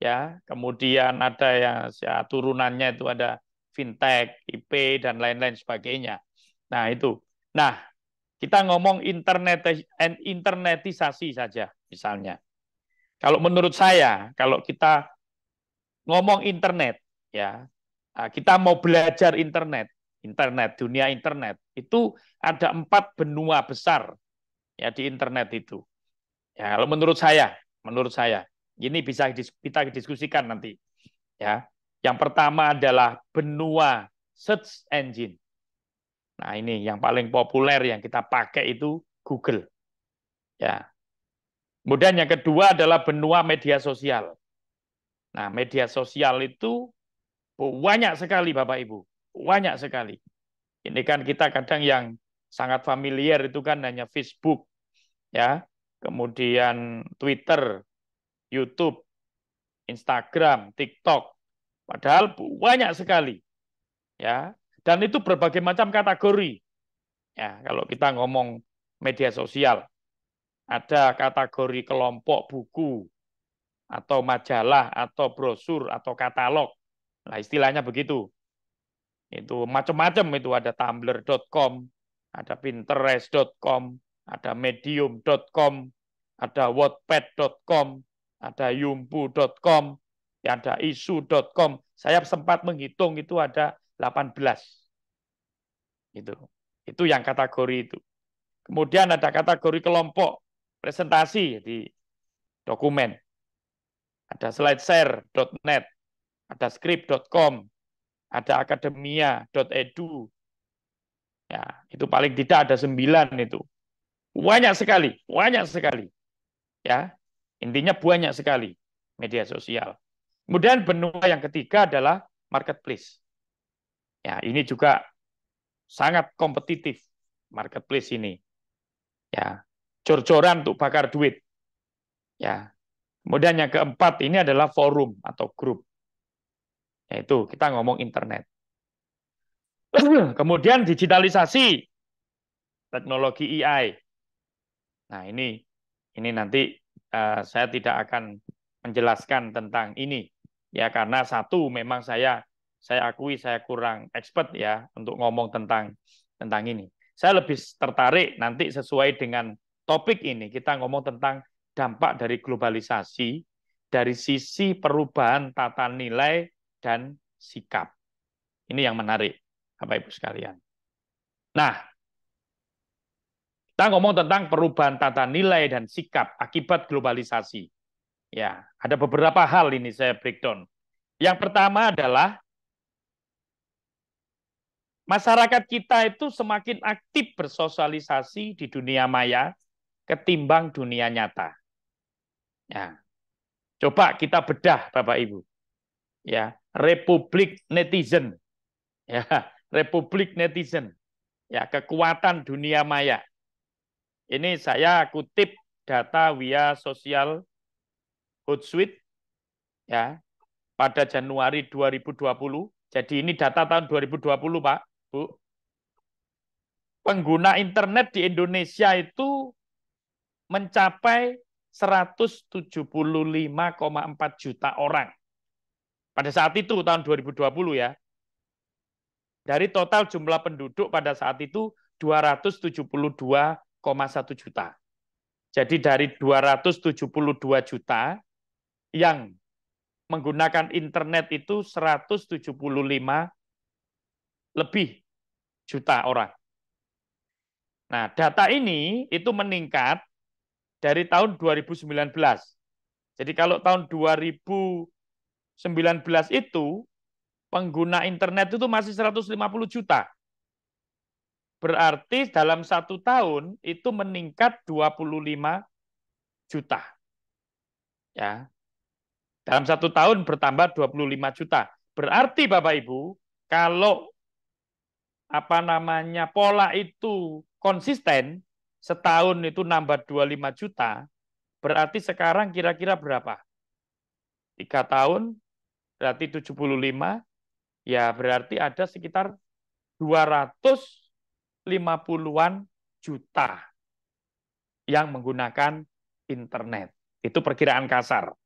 ya, kemudian ada yang ya, turunannya itu ada fintech, IP dan lain-lain sebagainya. Nah itu. Nah kita ngomong internet eh, internetisasi saja misalnya. Kalau menurut saya, kalau kita ngomong internet ya ah, kita mau belajar internet internet dunia internet itu ada empat benua besar ya di internet itu ya kalau menurut saya menurut saya ini bisa kita diskusikan nanti ya yang pertama adalah benua search engine nah ini yang paling populer yang kita pakai itu Google ya kemudian yang kedua adalah benua media sosial Nah, media sosial itu banyak sekali Bapak Ibu, banyak sekali. Ini kan kita kadang yang sangat familiar itu kan hanya Facebook, ya, kemudian Twitter, YouTube, Instagram, TikTok. Padahal banyak sekali. Ya, dan itu berbagai macam kategori. Ya, kalau kita ngomong media sosial, ada kategori kelompok buku, atau majalah atau brosur atau katalog. Nah, istilahnya begitu. Itu macam-macam itu ada tumblr.com, ada pinterest.com, ada medium.com, ada wattpad.com, ada yumpu.com, ya, ada isu.com. Saya sempat menghitung itu ada 18. Itu. Itu yang kategori itu. Kemudian ada kategori kelompok, presentasi di dokumen ada slideshare.net, ada script.com, ada akademia.edu. Ya, itu paling tidak ada sembilan itu. Banyak sekali, banyak sekali. Ya, intinya banyak sekali media sosial. Kemudian benua yang ketiga adalah marketplace. Ya, ini juga sangat kompetitif marketplace ini. Ya, cor-coran untuk bakar duit. Ya, Kemudian yang keempat ini adalah forum atau grup. Yaitu kita ngomong internet. Kemudian digitalisasi teknologi AI. Nah, ini ini nanti uh, saya tidak akan menjelaskan tentang ini ya karena satu memang saya saya akui saya kurang expert ya untuk ngomong tentang tentang ini. Saya lebih tertarik nanti sesuai dengan topik ini kita ngomong tentang dampak dari globalisasi dari sisi perubahan tata nilai dan sikap. Ini yang menarik, Bapak Ibu sekalian. Nah, kita ngomong tentang perubahan tata nilai dan sikap akibat globalisasi. Ya, ada beberapa hal ini saya breakdown. Yang pertama adalah masyarakat kita itu semakin aktif bersosialisasi di dunia maya ketimbang dunia nyata. Ya. Coba kita bedah Bapak Ibu. Ya, republik netizen. Ya, republik netizen. Ya, kekuatan dunia maya. Ini saya kutip data via sosial Hootsuite ya pada Januari 2020. Jadi ini data tahun 2020, Pak, Bu. Pengguna internet di Indonesia itu mencapai 175,4 juta orang. Pada saat itu tahun 2020 ya. Dari total jumlah penduduk pada saat itu 272,1 juta. Jadi dari 272 juta yang menggunakan internet itu 175 lebih juta orang. Nah, data ini itu meningkat dari tahun 2019. Jadi kalau tahun 2019 itu pengguna internet itu masih 150 juta. Berarti dalam satu tahun itu meningkat 25 juta. Ya. Dalam satu tahun bertambah 25 juta. Berarti Bapak Ibu, kalau apa namanya pola itu konsisten, setahun itu nambah 25 juta, berarti sekarang kira-kira berapa? Tiga tahun, berarti 75, ya berarti ada sekitar 250-an juta yang menggunakan internet. Itu perkiraan kasar.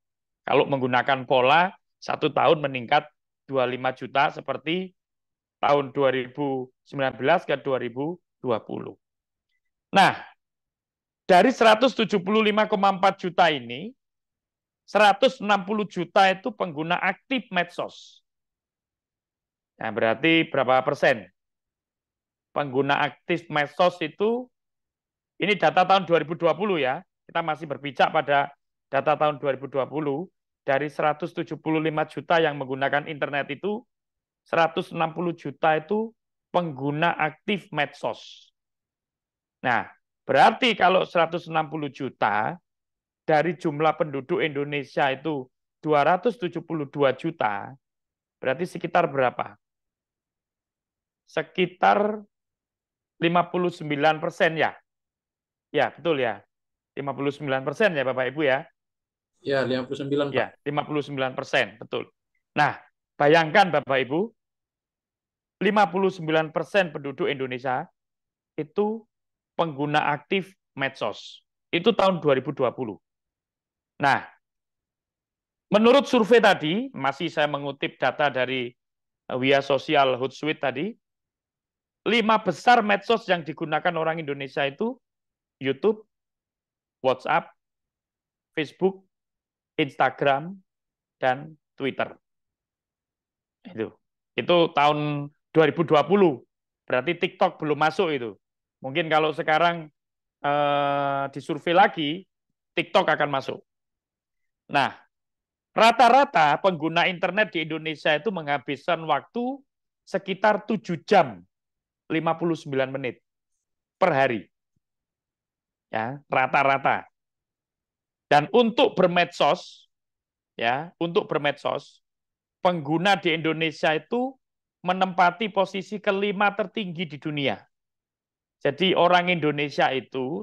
Kalau menggunakan pola, satu tahun meningkat 25 juta seperti tahun 2019 ke 2020. Nah, dari 175,4 juta ini, 160 juta itu pengguna aktif medsos. Nah, berarti berapa persen? Pengguna aktif medsos itu, ini data tahun 2020 ya, kita masih berpijak pada data tahun 2020, dari 175 juta yang menggunakan internet itu, 160 juta itu pengguna aktif medsos. Nah, Berarti kalau 160 juta dari jumlah penduduk Indonesia itu 272 juta, berarti sekitar berapa? Sekitar 59 persen ya? Ya, betul ya. 59 persen ya Bapak Ibu ya? Ya, 59 Pak. Ya, 59 persen, betul. Nah, bayangkan Bapak Ibu, 59 persen penduduk Indonesia itu pengguna aktif medsos. Itu tahun 2020. Nah, menurut survei tadi, masih saya mengutip data dari Via eh, Sosial Hootsuite tadi, lima besar medsos yang digunakan orang Indonesia itu YouTube, WhatsApp, Facebook, Instagram, dan Twitter. Itu. Itu tahun 2020. Berarti TikTok belum masuk itu. Mungkin kalau sekarang eh, disurvei lagi, TikTok akan masuk. Nah, rata-rata pengguna internet di Indonesia itu menghabiskan waktu sekitar 7 jam 59 menit per hari. Ya, rata-rata. Dan untuk bermedsos, ya, untuk bermedsos, pengguna di Indonesia itu menempati posisi kelima tertinggi di dunia jadi orang Indonesia itu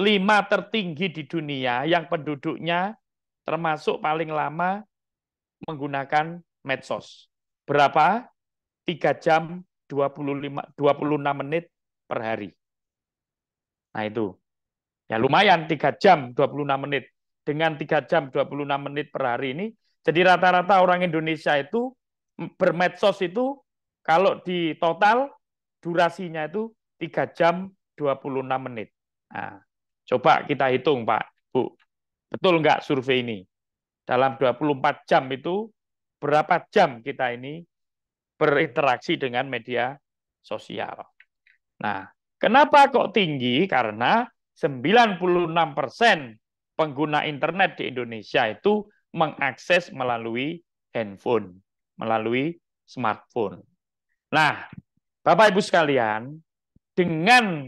lima tertinggi di dunia yang penduduknya termasuk paling lama menggunakan medsos. Berapa? 3 jam 25 26 menit per hari. Nah itu. Ya lumayan 3 jam 26 menit. Dengan 3 jam 26 menit per hari ini, jadi rata-rata orang Indonesia itu bermedsos itu kalau di total durasinya itu 3 jam 26 menit. Nah, coba kita hitung Pak, Bu. Betul nggak survei ini? Dalam 24 jam itu berapa jam kita ini berinteraksi dengan media sosial. Nah, kenapa kok tinggi? Karena 96% pengguna internet di Indonesia itu mengakses melalui handphone, melalui smartphone. Nah, Bapak Ibu sekalian, dengan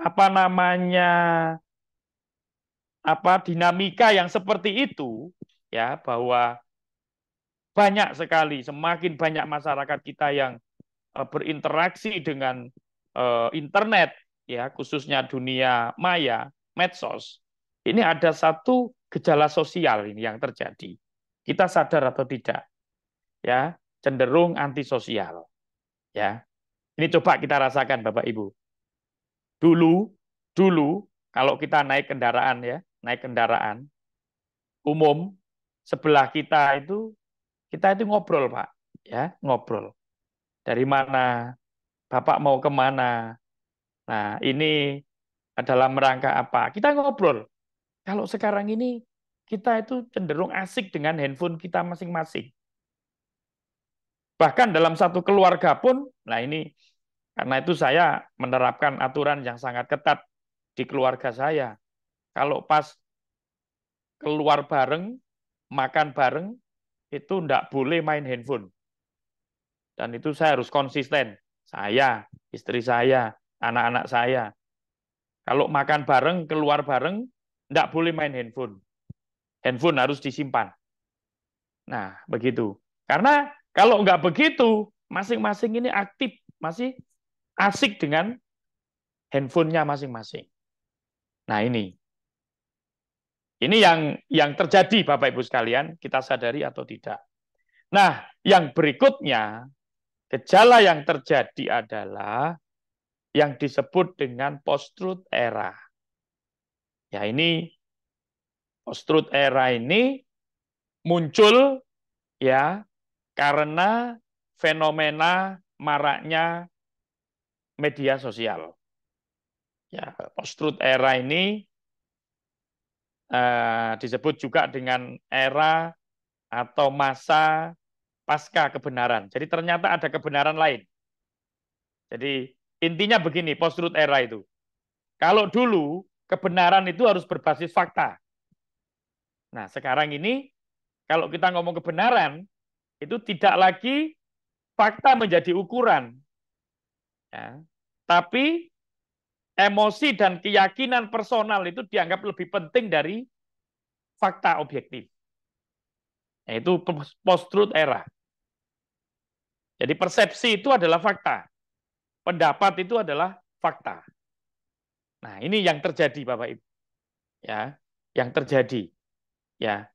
apa namanya apa dinamika yang seperti itu ya bahwa banyak sekali semakin banyak masyarakat kita yang eh, berinteraksi dengan uh, internet ya khususnya dunia maya medsos ini ada satu gejala sosial ini yang terjadi kita sadar atau tidak ya cenderung antisosial. Ya. Ini coba kita rasakan Bapak Ibu. Dulu, dulu kalau kita naik kendaraan ya, naik kendaraan umum sebelah kita itu kita itu ngobrol, Pak. Ya, ngobrol. Dari mana? Bapak mau kemana? Nah, ini adalah merangka apa? Kita ngobrol. Kalau sekarang ini kita itu cenderung asik dengan handphone kita masing-masing. Bahkan dalam satu keluarga pun, nah ini karena itu saya menerapkan aturan yang sangat ketat di keluarga saya. Kalau pas keluar bareng, makan bareng, itu tidak boleh main handphone. Dan itu saya harus konsisten. Saya, istri saya, anak-anak saya. Kalau makan bareng, keluar bareng, tidak boleh main handphone. Handphone harus disimpan. Nah, begitu. Karena kalau nggak begitu, masing-masing ini aktif, masih asik dengan handphonenya masing-masing. Nah ini, ini yang yang terjadi Bapak Ibu sekalian, kita sadari atau tidak. Nah, yang berikutnya, gejala yang terjadi adalah yang disebut dengan post-truth era. Ya ini post-truth era ini muncul ya karena fenomena maraknya media sosial. Ya, post era ini eh, disebut juga dengan era atau masa pasca kebenaran. Jadi ternyata ada kebenaran lain. Jadi intinya begini, post-truth era itu. Kalau dulu kebenaran itu harus berbasis fakta. Nah, sekarang ini kalau kita ngomong kebenaran, itu tidak lagi fakta menjadi ukuran. Ya. Tapi emosi dan keyakinan personal itu dianggap lebih penting dari fakta objektif. Ya, itu post-truth era. Jadi persepsi itu adalah fakta. Pendapat itu adalah fakta. Nah, ini yang terjadi Bapak Ibu. Ya, yang terjadi. Ya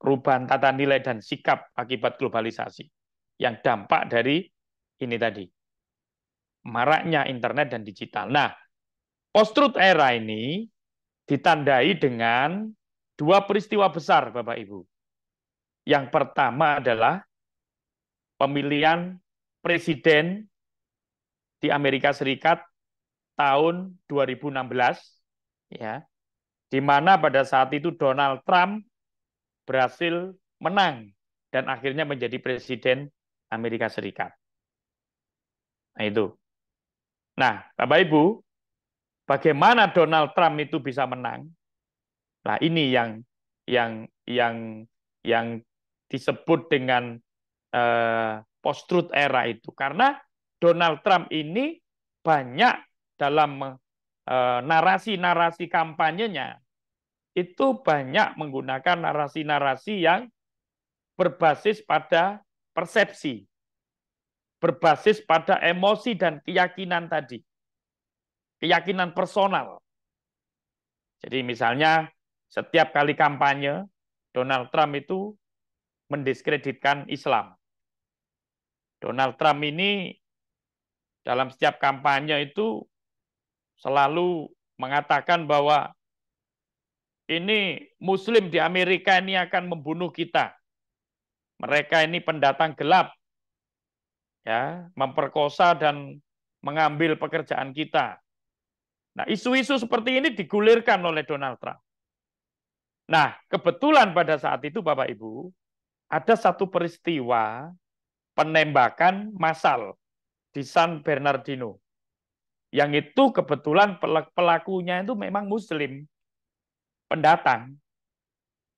perubahan tata nilai dan sikap akibat globalisasi yang dampak dari ini tadi maraknya internet dan digital. Nah, post truth era ini ditandai dengan dua peristiwa besar Bapak Ibu. Yang pertama adalah pemilihan presiden di Amerika Serikat tahun 2016 ya. Di mana pada saat itu Donald Trump berhasil menang dan akhirnya menjadi presiden Amerika Serikat. Nah itu. Nah, Bapak Ibu, bagaimana Donald Trump itu bisa menang? Nah, ini yang yang yang yang disebut dengan eh, post truth era itu karena Donald Trump ini banyak dalam eh, narasi-narasi eh, kampanyenya itu banyak menggunakan narasi-narasi yang berbasis pada persepsi, berbasis pada emosi dan keyakinan tadi, keyakinan personal. Jadi misalnya setiap kali kampanye Donald Trump itu mendiskreditkan Islam. Donald Trump ini dalam setiap kampanye itu selalu mengatakan bahwa ini Muslim di Amerika ini akan membunuh kita. Mereka ini pendatang gelap, ya, memperkosa dan mengambil pekerjaan kita. Nah, isu-isu seperti ini digulirkan oleh Donald Trump. Nah, kebetulan pada saat itu Bapak Ibu, ada satu peristiwa penembakan massal di San Bernardino. Yang itu kebetulan pelakunya itu memang muslim pendatang.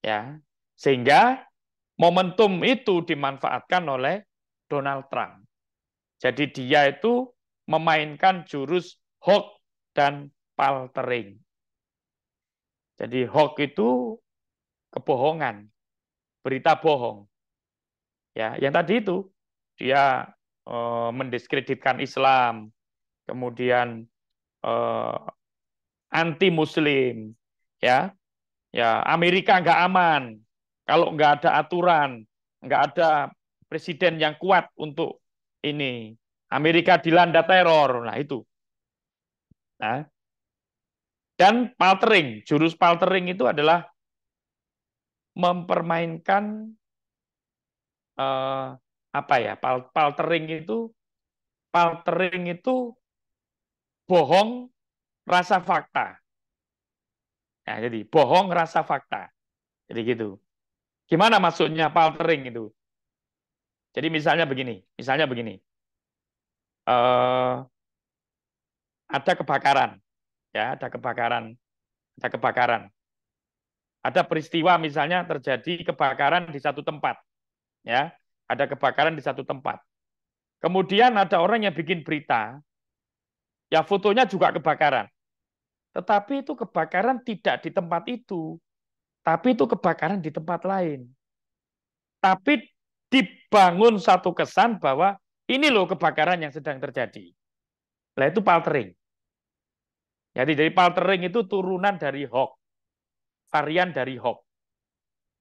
Ya. Sehingga momentum itu dimanfaatkan oleh Donald Trump. Jadi dia itu memainkan jurus hoax dan paltering. Jadi hoax itu kebohongan, berita bohong. Ya, yang tadi itu dia e, mendiskreditkan Islam, kemudian e, eh, anti Muslim, ya, Ya, Amerika nggak aman kalau nggak ada aturan, nggak ada presiden yang kuat untuk ini. Amerika dilanda teror, nah itu. Nah, dan paltering, jurus paltering itu adalah mempermainkan eh, apa ya? Pal paltering itu, paltering itu bohong rasa fakta. Nah, jadi bohong rasa fakta. Jadi gitu. Gimana maksudnya paltering itu? Jadi misalnya begini, misalnya begini. Uh, ada kebakaran, ya, ada kebakaran, ada kebakaran. Ada peristiwa misalnya terjadi kebakaran di satu tempat, ya, ada kebakaran di satu tempat. Kemudian ada orang yang bikin berita, ya fotonya juga kebakaran. Tetapi itu kebakaran tidak di tempat itu. Tapi itu kebakaran di tempat lain. Tapi dibangun satu kesan bahwa ini loh kebakaran yang sedang terjadi. Nah itu paltering. Jadi dari paltering itu turunan dari hoax. Varian dari hoax.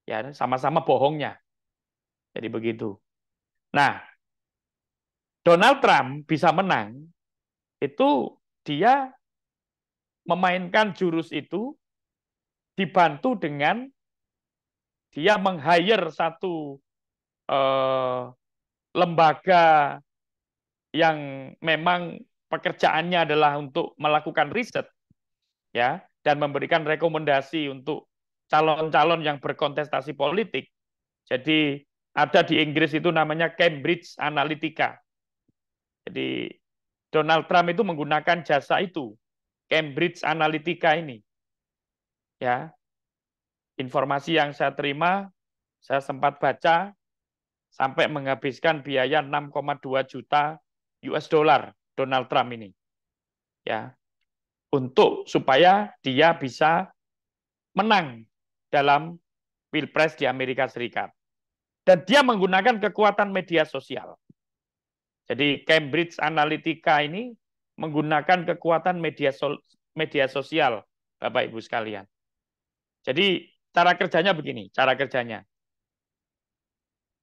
Ya, sama-sama bohongnya. Jadi begitu. Nah, Donald Trump bisa menang itu dia memainkan jurus itu dibantu dengan dia meng-hire satu eh, lembaga yang memang pekerjaannya adalah untuk melakukan riset ya dan memberikan rekomendasi untuk calon-calon yang berkontestasi politik. Jadi ada di Inggris itu namanya Cambridge Analytica. Jadi Donald Trump itu menggunakan jasa itu Cambridge Analytica ini. Ya. Informasi yang saya terima, saya sempat baca sampai menghabiskan biaya 6,2 juta US dollar Donald Trump ini. Ya. Untuk supaya dia bisa menang dalam Pilpres di Amerika Serikat. Dan dia menggunakan kekuatan media sosial. Jadi Cambridge Analytica ini menggunakan kekuatan media media sosial, Bapak Ibu sekalian. Jadi cara kerjanya begini, cara kerjanya.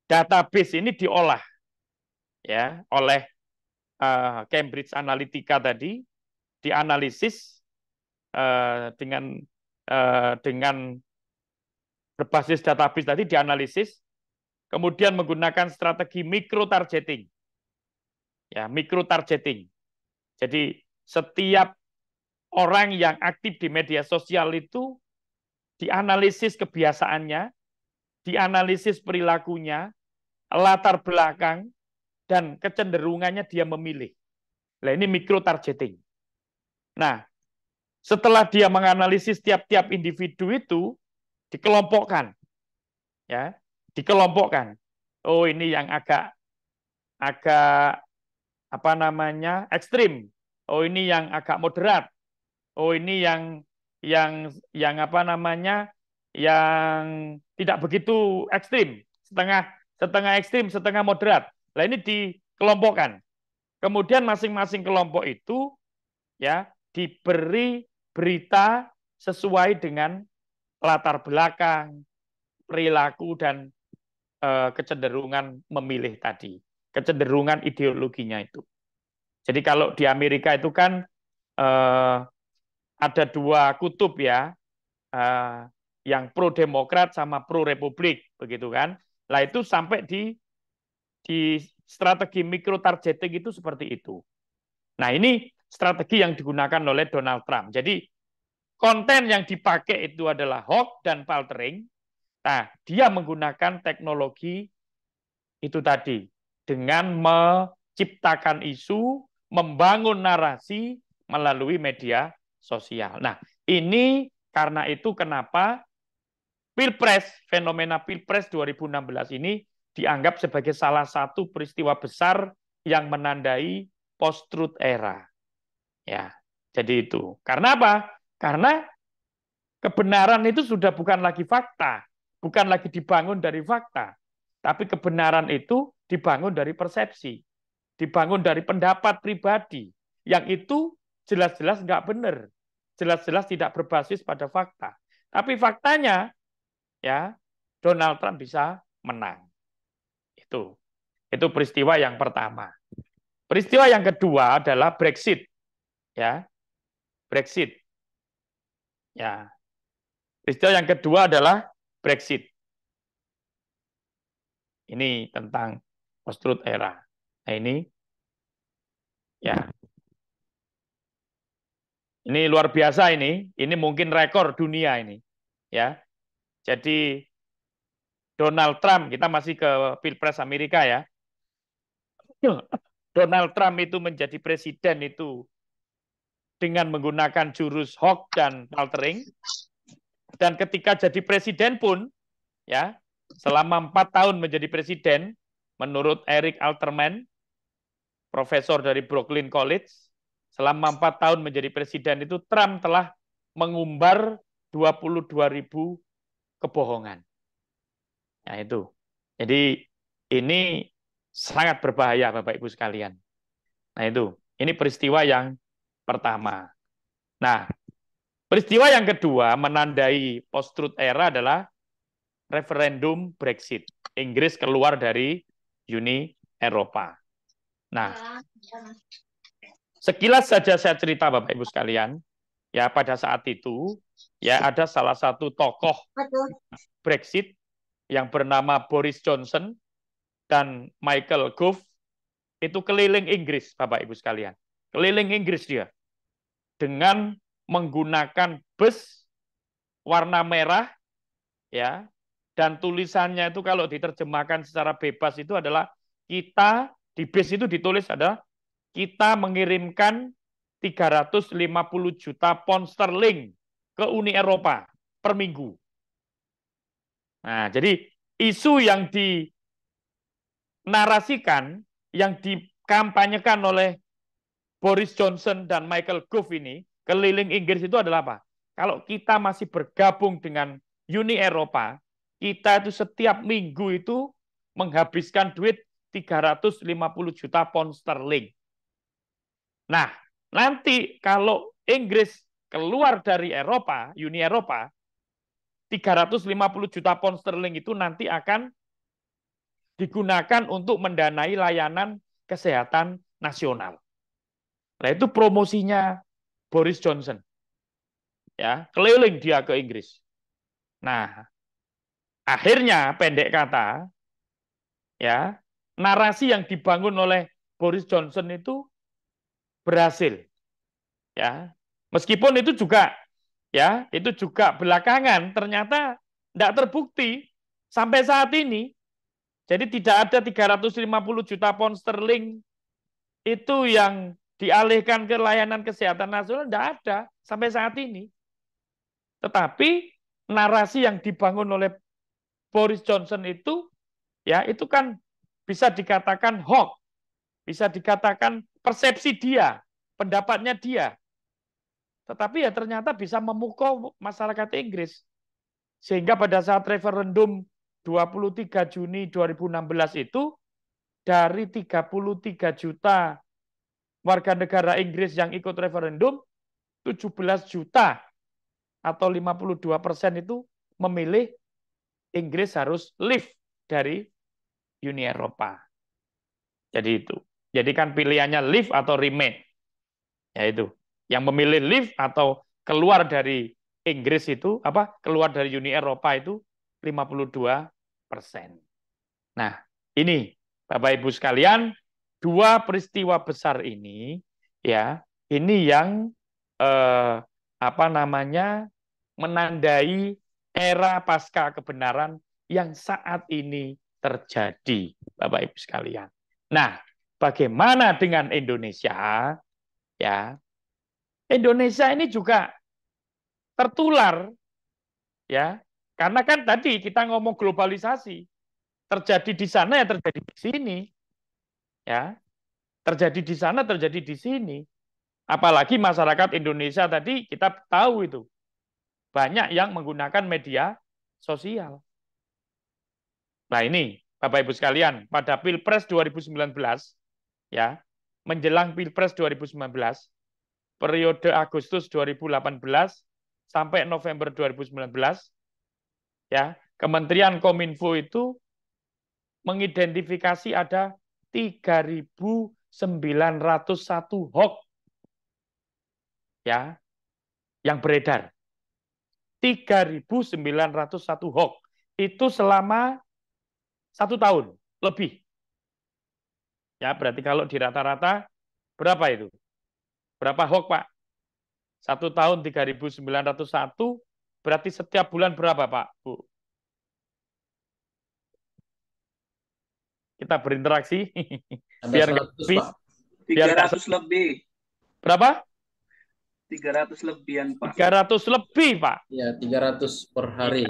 Database ini diolah ya oleh uh, Cambridge Analytica tadi, dianalisis uh, dengan uh, dengan berbasis database tadi dianalisis, kemudian menggunakan strategi micro targeting. Ya, micro targeting. Jadi setiap orang yang aktif di media sosial itu dianalisis kebiasaannya, dianalisis perilakunya, latar belakang, dan kecenderungannya dia memilih. Nah ini mikro targeting. Nah, setelah dia menganalisis tiap-tiap individu itu, dikelompokkan. Ya, dikelompokkan. Oh ini yang agak agak apa namanya ekstrim. Oh ini yang agak moderat. Oh ini yang yang yang apa namanya yang tidak begitu ekstrim setengah setengah ekstrim setengah moderat nah ini dikelompokkan kemudian masing-masing kelompok itu ya diberi berita sesuai dengan latar belakang perilaku dan e, kecenderungan memilih tadi kecenderungan ideologinya itu. Jadi kalau di Amerika itu kan eh, ada dua kutub ya, eh, yang pro Demokrat sama pro Republik, begitu kan? Lah itu sampai di di strategi mikro targeting itu seperti itu. Nah ini strategi yang digunakan oleh Donald Trump. Jadi konten yang dipakai itu adalah hoax dan faltering. Nah, dia menggunakan teknologi itu tadi, dengan menciptakan isu, membangun narasi melalui media sosial. Nah, ini karena itu kenapa Pilpres, fenomena Pilpres 2016 ini dianggap sebagai salah satu peristiwa besar yang menandai post-truth era. Ya, jadi itu. Karena apa? Karena kebenaran itu sudah bukan lagi fakta, bukan lagi dibangun dari fakta, tapi kebenaran itu dibangun dari persepsi, dibangun dari pendapat pribadi, yang itu jelas-jelas nggak benar, jelas-jelas tidak berbasis pada fakta. Tapi faktanya, ya Donald Trump bisa menang. Itu, itu peristiwa yang pertama. Peristiwa yang kedua adalah Brexit, ya Brexit, ya. Peristiwa yang kedua adalah Brexit. Ini tentang post-truth era. Nah ini, ya, ini luar biasa ini, ini mungkin rekor dunia ini, ya. Jadi Donald Trump, kita masih ke Pilpres Amerika ya. Donald Trump itu menjadi presiden itu dengan menggunakan jurus hoax dan altering. Dan ketika jadi presiden pun, ya selama empat tahun menjadi presiden, Menurut Eric Alterman, profesor dari Brooklyn College, selama empat tahun menjadi presiden itu Trump telah mengumbar 22 ribu kebohongan. Nah itu. Jadi ini sangat berbahaya Bapak Ibu sekalian. Nah itu. Ini peristiwa yang pertama. Nah, peristiwa yang kedua menandai post-truth era adalah referendum Brexit. Inggris keluar dari Uni Eropa. Nah, ah, iya. sekilas saja saya cerita Bapak Ibu sekalian, ya pada saat itu ya ada salah satu tokoh Brexit yang bernama Boris Johnson dan Michael Gove itu keliling Inggris Bapak Ibu sekalian. Keliling Inggris dia dengan menggunakan bus warna merah ya dan tulisannya itu kalau diterjemahkan secara bebas itu adalah kita di base itu ditulis ada kita mengirimkan 350 juta pound sterling ke Uni Eropa per minggu. Nah, jadi isu yang dinarasikan, yang dikampanyekan oleh Boris Johnson dan Michael Gove ini keliling Inggris itu adalah apa? Kalau kita masih bergabung dengan Uni Eropa, kita itu setiap minggu itu menghabiskan duit 350 juta pound sterling. Nah, nanti kalau Inggris keluar dari Eropa, Uni Eropa, 350 juta pound sterling itu nanti akan digunakan untuk mendanai layanan kesehatan nasional. Nah, itu promosinya Boris Johnson. Ya, keliling dia ke Inggris. Nah, Akhirnya pendek kata, ya narasi yang dibangun oleh Boris Johnson itu berhasil. Ya, meskipun itu juga ya itu juga belakangan ternyata tidak terbukti sampai saat ini. Jadi tidak ada 350 juta pound sterling itu yang dialihkan ke layanan kesehatan nasional tidak ada sampai saat ini. Tetapi narasi yang dibangun oleh Boris Johnson itu ya itu kan bisa dikatakan hoax, bisa dikatakan persepsi dia, pendapatnya dia. Tetapi ya ternyata bisa memukau masyarakat Inggris. Sehingga pada saat referendum 23 Juni 2016 itu dari 33 juta warga negara Inggris yang ikut referendum 17 juta atau 52 persen itu memilih Inggris harus leave dari Uni Eropa. Jadi itu. Jadi kan pilihannya leave atau remain. Yaitu. Yang memilih leave atau keluar dari Inggris itu apa? Keluar dari Uni Eropa itu 52 persen. Nah, ini Bapak Ibu sekalian, dua peristiwa besar ini ya, ini yang eh, apa namanya menandai era pasca kebenaran yang saat ini terjadi, Bapak Ibu sekalian. Nah, bagaimana dengan Indonesia? Ya. Indonesia ini juga tertular ya. Karena kan tadi kita ngomong globalisasi. Terjadi di sana ya terjadi di sini. Ya. Terjadi di sana terjadi di sini. Apalagi masyarakat Indonesia tadi kita tahu itu banyak yang menggunakan media sosial. Nah ini, Bapak Ibu sekalian, pada Pilpres 2019, ya menjelang Pilpres 2019, periode Agustus 2018 sampai November 2019, ya Kementerian Kominfo itu mengidentifikasi ada 3.901 hoax ya yang beredar. 3.901 hoax. Itu selama satu tahun lebih. Ya, berarti kalau di rata-rata berapa itu? Berapa hoax, Pak? Satu tahun 3.901, berarti setiap bulan berapa, Pak? Bu? Kita berinteraksi. biar 100, lebih. Pak. 300 biar lebih. Berapa? 300 lebihan, Pak. 300 lebih, Pak. Ya, 300 per hari.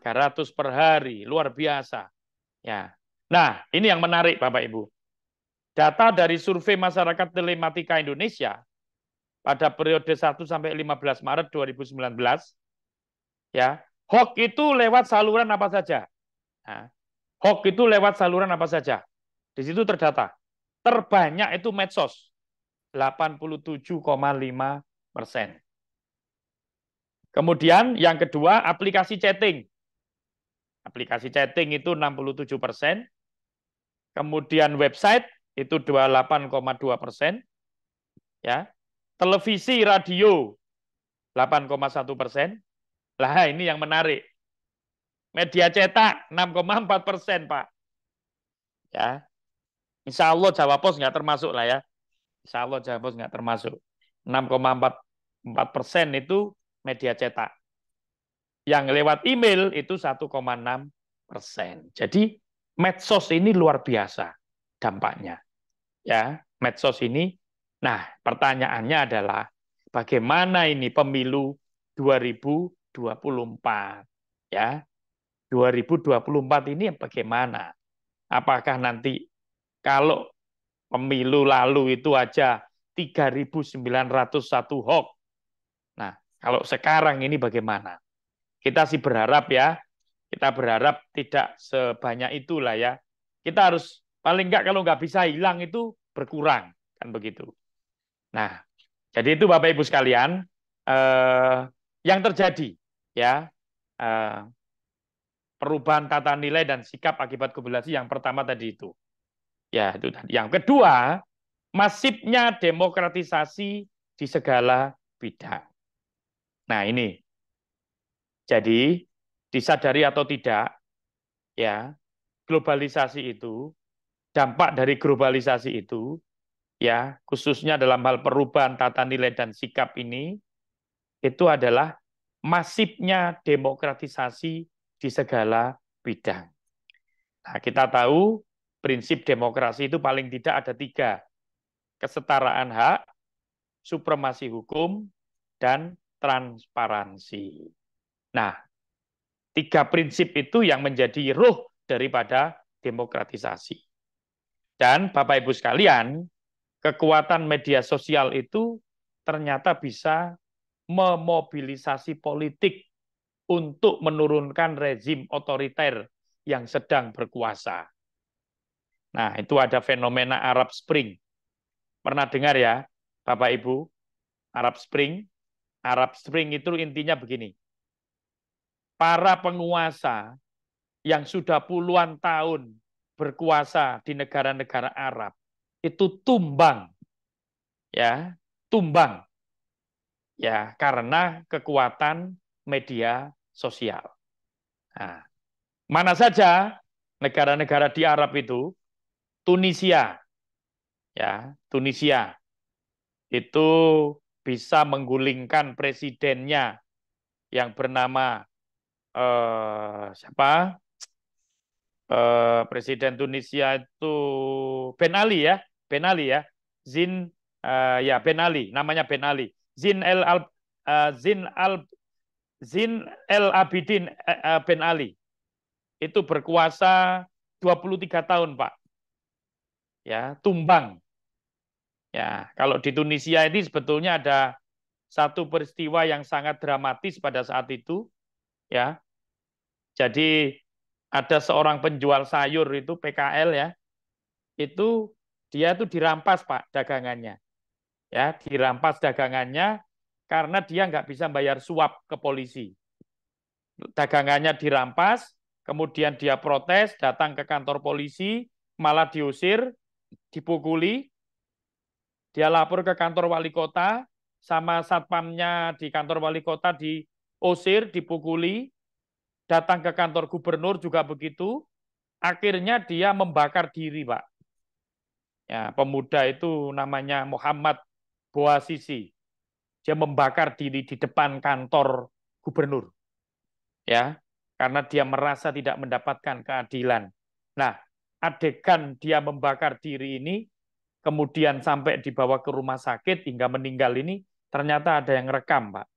300 per hari, luar biasa. Ya. Nah, ini yang menarik Bapak Ibu. Data dari survei masyarakat telematika Indonesia pada periode 1 sampai 15 Maret 2019 ya, hoax itu lewat saluran apa saja? Nah, hoax itu lewat saluran apa saja? Di situ terdata. Terbanyak itu medsos. lima persen. Kemudian yang kedua, aplikasi chatting. Aplikasi chatting itu 67 persen. Kemudian website itu 28,2 persen. Ya, televisi, radio 8,1 persen. Lah ini yang menarik. Media cetak 6,4 persen, Pak. Ya, Insya Allah Jawa Pos nggak termasuk lah ya. Insya Allah Jawa Pos nggak termasuk. 6,44 persen itu media cetak. Yang lewat email itu 1,6 persen. Jadi medsos ini luar biasa dampaknya. Ya, medsos ini. Nah, pertanyaannya adalah bagaimana ini pemilu 2024 ya. 2024 ini bagaimana? Apakah nanti kalau pemilu lalu itu aja 3.901 hoax. Nah, kalau sekarang ini bagaimana? Kita sih berharap ya, kita berharap tidak sebanyak itulah ya. Kita harus paling nggak kalau nggak bisa hilang itu berkurang kan begitu. Nah, jadi itu Bapak Ibu sekalian eh, yang terjadi ya eh, perubahan tata nilai dan sikap akibat kubulasi yang pertama tadi itu. Ya, itu tadi. Yang kedua, masifnya demokratisasi di segala bidang. Nah, ini. Jadi, disadari atau tidak, ya, globalisasi itu dampak dari globalisasi itu ya, khususnya dalam hal perubahan tata nilai dan sikap ini itu adalah masifnya demokratisasi di segala bidang. Nah, kita tahu prinsip demokrasi itu paling tidak ada tiga kesetaraan hak, supremasi hukum, dan transparansi. Nah, tiga prinsip itu yang menjadi ruh daripada demokratisasi. Dan Bapak Ibu sekalian, kekuatan media sosial itu ternyata bisa memobilisasi politik untuk menurunkan rezim otoriter yang sedang berkuasa. Nah, itu ada fenomena Arab Spring Pernah dengar ya, Bapak Ibu, Arab Spring. Arab Spring itu intinya begini. Para penguasa yang sudah puluhan tahun berkuasa di negara-negara Arab itu tumbang. Ya, tumbang. Ya, karena kekuatan media sosial. Nah, mana saja negara-negara di Arab itu, Tunisia, ya Tunisia itu bisa menggulingkan presidennya yang bernama eh, siapa eh, presiden Tunisia itu Ben Ali ya Ben Ali ya Zin eh, ya Ben Ali namanya Ben Ali Zin El Al eh, Zin Al Zin El Abidin eh, eh Ben Ali itu berkuasa 23 tahun Pak ya tumbang. Ya, kalau di Tunisia ini sebetulnya ada satu peristiwa yang sangat dramatis pada saat itu, ya. Jadi ada seorang penjual sayur itu PKL ya, itu dia itu dirampas pak dagangannya, ya dirampas dagangannya karena dia nggak bisa bayar suap ke polisi. Dagangannya dirampas, kemudian dia protes, datang ke kantor polisi, malah diusir, dipukuli, dia lapor ke kantor wali kota, sama satpamnya di kantor wali kota diusir, dipukuli, datang ke kantor gubernur juga begitu, akhirnya dia membakar diri, Pak. Ya, pemuda itu namanya Muhammad Boasisi. Dia membakar diri di depan kantor gubernur. Ya, karena dia merasa tidak mendapatkan keadilan. Nah, adegan dia membakar diri ini, kemudian sampai dibawa ke rumah sakit hingga meninggal ini, ternyata ada yang rekam, Pak.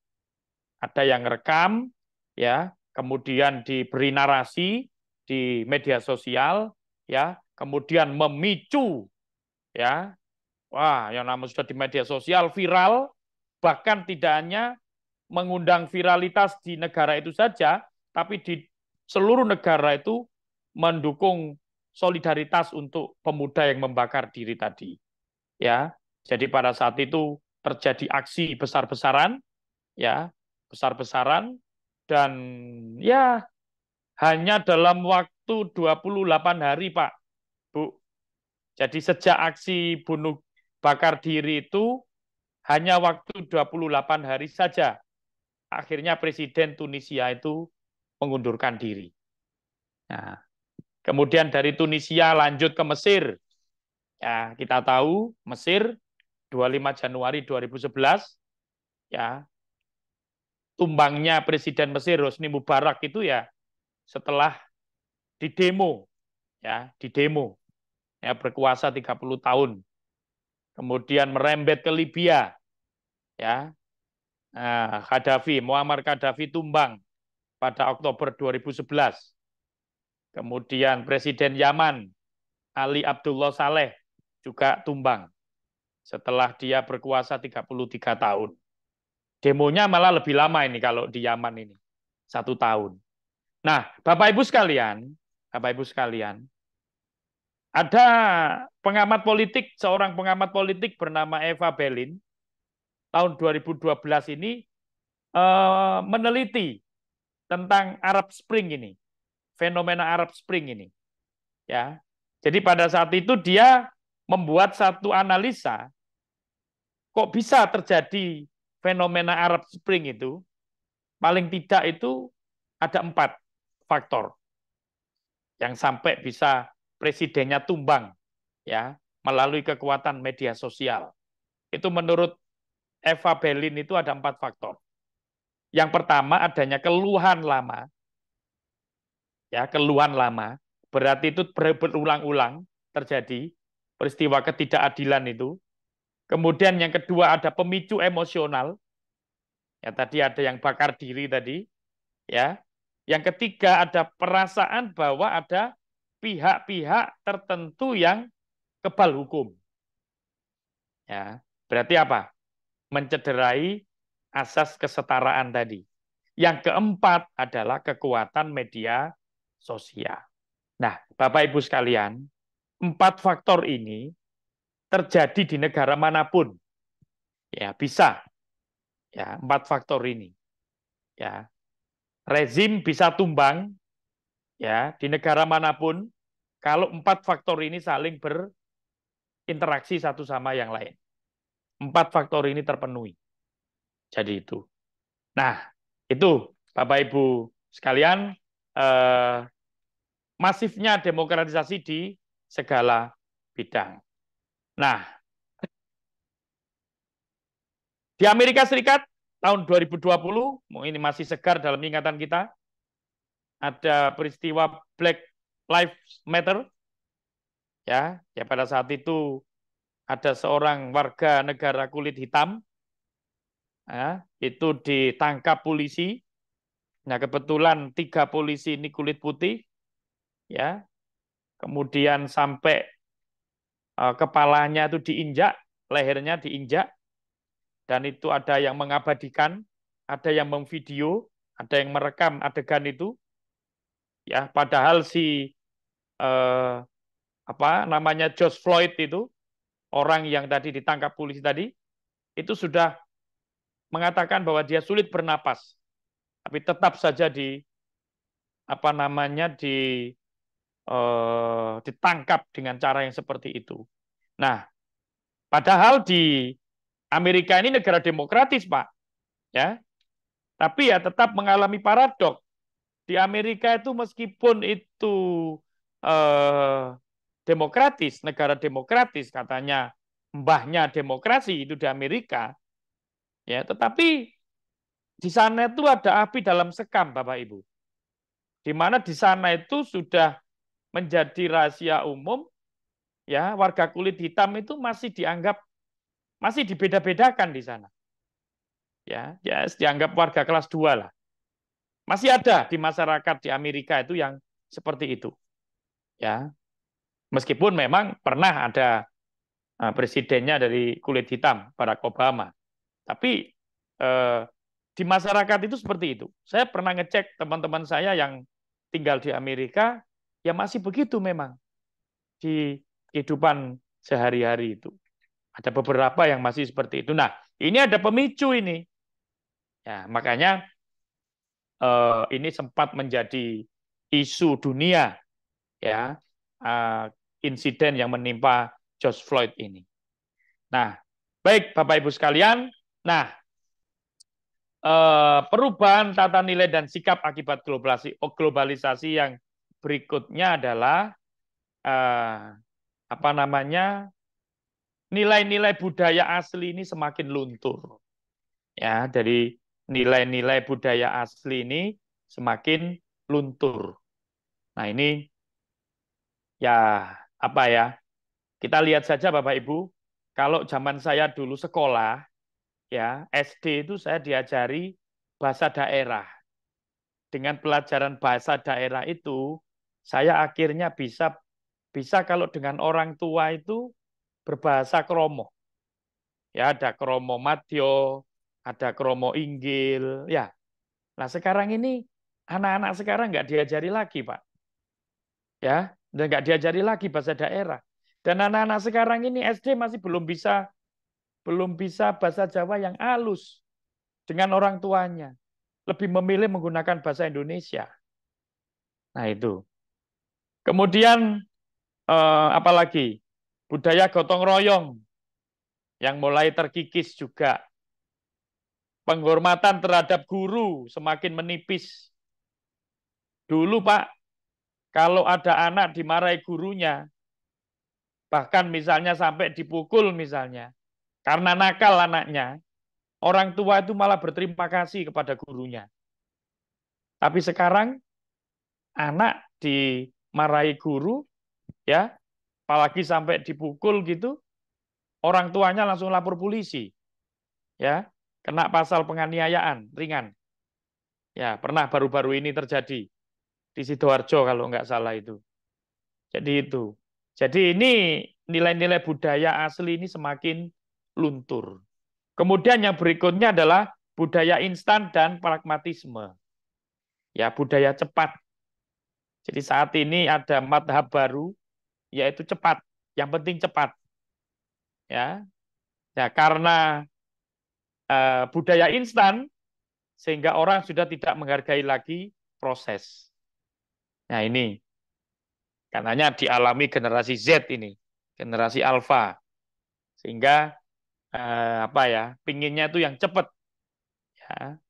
Ada yang rekam, ya, kemudian diberi narasi di media sosial, ya, kemudian memicu, ya, wah, yang namanya sudah di media sosial viral, bahkan tidak hanya mengundang viralitas di negara itu saja, tapi di seluruh negara itu mendukung solidaritas untuk pemuda yang membakar diri tadi. Ya. Jadi pada saat itu terjadi aksi besar-besaran ya, besar-besaran dan ya hanya dalam waktu 28 hari, Pak. Bu. Jadi sejak aksi bunuh bakar diri itu hanya waktu 28 hari saja. Akhirnya Presiden Tunisia itu mengundurkan diri. Nah, Kemudian dari Tunisia lanjut ke Mesir. Ya, kita tahu Mesir 25 Januari 2011 ya tumbangnya Presiden Mesir Hosni Mubarak itu ya setelah didemo ya didemo ya berkuasa 30 tahun. Kemudian merembet ke Libya ya. Nah, Muammar Gaddafi tumbang pada Oktober 2011 Kemudian Presiden Yaman, Ali Abdullah Saleh, juga tumbang setelah dia berkuasa 33 tahun. Demonya malah lebih lama ini kalau di Yaman ini. Satu tahun. Nah, Bapak-Ibu sekalian, Bapak-Ibu sekalian, ada pengamat politik, seorang pengamat politik bernama Eva Belin, tahun 2012 ini eh, meneliti tentang Arab Spring ini fenomena Arab Spring ini. Ya. Jadi pada saat itu dia membuat satu analisa kok bisa terjadi fenomena Arab Spring itu? Paling tidak itu ada empat faktor yang sampai bisa presidennya tumbang ya melalui kekuatan media sosial. Itu menurut Eva Berlin itu ada empat faktor. Yang pertama adanya keluhan lama ya keluhan lama, berarti itu berulang-ulang terjadi peristiwa ketidakadilan itu. Kemudian yang kedua ada pemicu emosional. Ya tadi ada yang bakar diri tadi, ya. Yang ketiga ada perasaan bahwa ada pihak-pihak tertentu yang kebal hukum. Ya, berarti apa? Mencederai asas kesetaraan tadi. Yang keempat adalah kekuatan media sosial. Nah, Bapak Ibu sekalian, empat faktor ini terjadi di negara manapun. Ya, bisa. Ya, empat faktor ini. Ya. Rezim bisa tumbang ya di negara manapun kalau empat faktor ini saling berinteraksi satu sama yang lain. Empat faktor ini terpenuhi. Jadi itu. Nah, itu Bapak Ibu sekalian eh, masifnya demokratisasi di segala bidang. Nah, di Amerika Serikat tahun 2020, ini masih segar dalam ingatan kita, ada peristiwa Black Lives Matter. Ya, ya pada saat itu ada seorang warga negara kulit hitam ya, itu ditangkap polisi. Nah, kebetulan tiga polisi ini kulit putih, ya kemudian sampai eh, kepalanya itu diinjak lehernya diinjak dan itu ada yang mengabadikan ada yang memvideo ada yang merekam adegan itu ya padahal si eh, apa namanya George Floyd itu orang yang tadi ditangkap polisi tadi itu sudah mengatakan bahwa dia sulit bernapas tapi tetap saja di apa namanya di Eh, ditangkap dengan cara yang seperti itu. Nah, padahal di Amerika ini negara demokratis, Pak. Ya. Tapi ya tetap mengalami paradok. Di Amerika itu meskipun itu eh, demokratis, negara demokratis katanya mbahnya demokrasi itu di Amerika. Ya, tetapi di sana itu ada api dalam sekam, Bapak Ibu. Di mana di sana itu sudah menjadi rahasia umum, ya warga kulit hitam itu masih dianggap masih dibeda-bedakan di sana. Ya, ya dianggap warga kelas 2 lah. Masih ada di masyarakat di Amerika itu yang seperti itu. Ya. Meskipun memang pernah ada eh, presidennya dari kulit hitam, Barack Obama. Tapi eh, di masyarakat itu seperti itu. Saya pernah ngecek teman-teman saya yang tinggal di Amerika, ya masih begitu memang di kehidupan sehari-hari itu. Ada beberapa yang masih seperti itu. Nah, ini ada pemicu ini. Ya, makanya eh, ini sempat menjadi isu dunia ya eh, insiden yang menimpa George Floyd ini. Nah, baik Bapak Ibu sekalian. Nah, eh, perubahan tata nilai dan sikap akibat globalisasi, globalisasi yang berikutnya adalah eh, apa namanya nilai-nilai budaya asli ini semakin luntur. Ya, dari nilai-nilai budaya asli ini semakin luntur. Nah, ini ya apa ya? Kita lihat saja Bapak Ibu, kalau zaman saya dulu sekolah ya, SD itu saya diajari bahasa daerah. Dengan pelajaran bahasa daerah itu saya akhirnya bisa bisa kalau dengan orang tua itu berbahasa kromo. Ya ada kromo matio, ada kromo inggil, ya. Nah sekarang ini anak-anak sekarang nggak diajari lagi pak, ya, dan nggak diajari lagi bahasa daerah. Dan anak-anak sekarang ini SD masih belum bisa belum bisa bahasa Jawa yang halus dengan orang tuanya. Lebih memilih menggunakan bahasa Indonesia. Nah itu. Kemudian eh, apalagi budaya gotong royong yang mulai terkikis juga. Penghormatan terhadap guru semakin menipis. Dulu Pak, kalau ada anak dimarahi gurunya, bahkan misalnya sampai dipukul misalnya, karena nakal anaknya, orang tua itu malah berterima kasih kepada gurunya. Tapi sekarang anak di marahi guru, ya, apalagi sampai dipukul gitu, orang tuanya langsung lapor polisi, ya, kena pasal penganiayaan ringan. Ya, pernah baru-baru ini terjadi di sidoarjo kalau nggak salah itu. Jadi itu. Jadi ini nilai-nilai budaya asli ini semakin luntur. Kemudian yang berikutnya adalah budaya instan dan pragmatisme. Ya, budaya cepat. Jadi saat ini ada madhab baru, yaitu cepat. Yang penting cepat. Ya, ya karena uh, budaya instan, sehingga orang sudah tidak menghargai lagi proses. Nah ini, katanya dialami generasi Z ini, generasi Alpha, Sehingga eh, apa ya, pinginnya itu yang cepat, ya,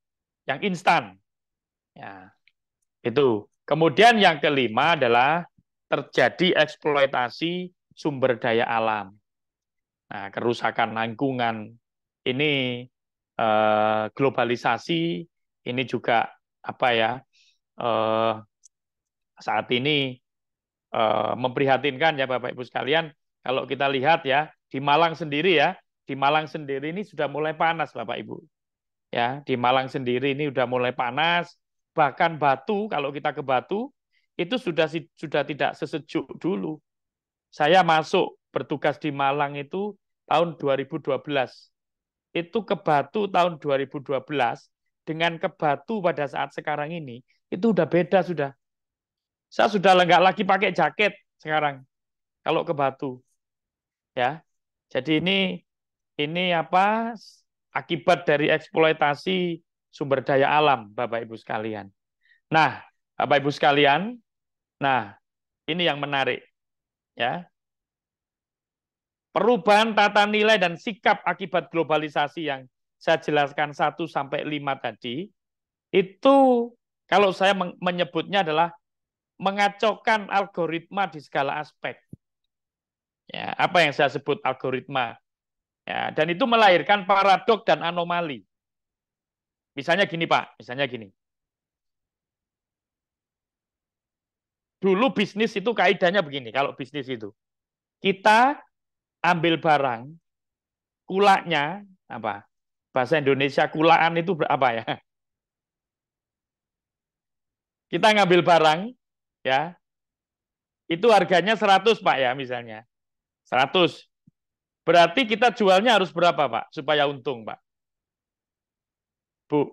yang instan. Ya, itu Kemudian yang kelima adalah terjadi eksploitasi sumber daya alam. Nah, kerusakan lingkungan ini eh, globalisasi ini juga apa ya eh, saat ini eh, memprihatinkan ya Bapak Ibu sekalian. Kalau kita lihat ya di Malang sendiri ya di Malang sendiri ini sudah mulai panas Bapak Ibu. Ya, di Malang sendiri ini sudah mulai panas, bahkan batu kalau kita ke batu itu sudah sudah tidak sesejuk dulu. Saya masuk bertugas di Malang itu tahun 2012. Itu ke batu tahun 2012 dengan ke batu pada saat sekarang ini itu udah beda sudah. Saya sudah nggak lagi pakai jaket sekarang kalau ke batu. Ya. Jadi ini ini apa akibat dari eksploitasi sumber daya alam, Bapak Ibu sekalian. Nah, Bapak Ibu sekalian, nah ini yang menarik ya. Perubahan tata nilai dan sikap akibat globalisasi yang saya jelaskan satu sampai lima tadi itu kalau saya menyebutnya adalah mengacaukan algoritma di segala aspek. Ya, apa yang saya sebut algoritma. Ya, dan itu melahirkan paradok dan anomali. Misalnya gini Pak, misalnya gini. Dulu bisnis itu kaidahnya begini, kalau bisnis itu. Kita ambil barang, kulaknya, apa bahasa Indonesia kulaan itu apa ya? Kita ngambil barang, ya, itu harganya 100 Pak ya misalnya. 100. Berarti kita jualnya harus berapa Pak? Supaya untung Pak. Bu?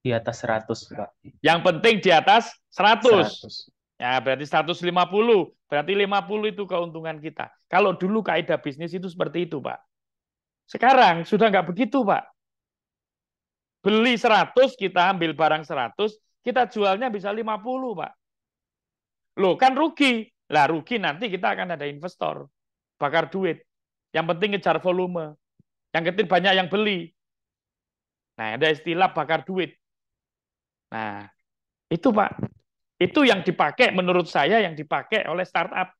Di atas 100, Pak. Yang penting di atas 100. 100. Ya, berarti 150. Berarti 50 itu keuntungan kita. Kalau dulu kaidah bisnis itu seperti itu, Pak. Sekarang sudah nggak begitu, Pak. Beli 100, kita ambil barang 100, kita jualnya bisa 50, Pak. Loh, kan rugi. Lah, rugi nanti kita akan ada investor. Bakar duit. Yang penting ngejar volume. Yang penting banyak yang beli. Nah, ada istilah bakar duit. Nah, itu Pak, itu yang dipakai menurut saya yang dipakai oleh startup.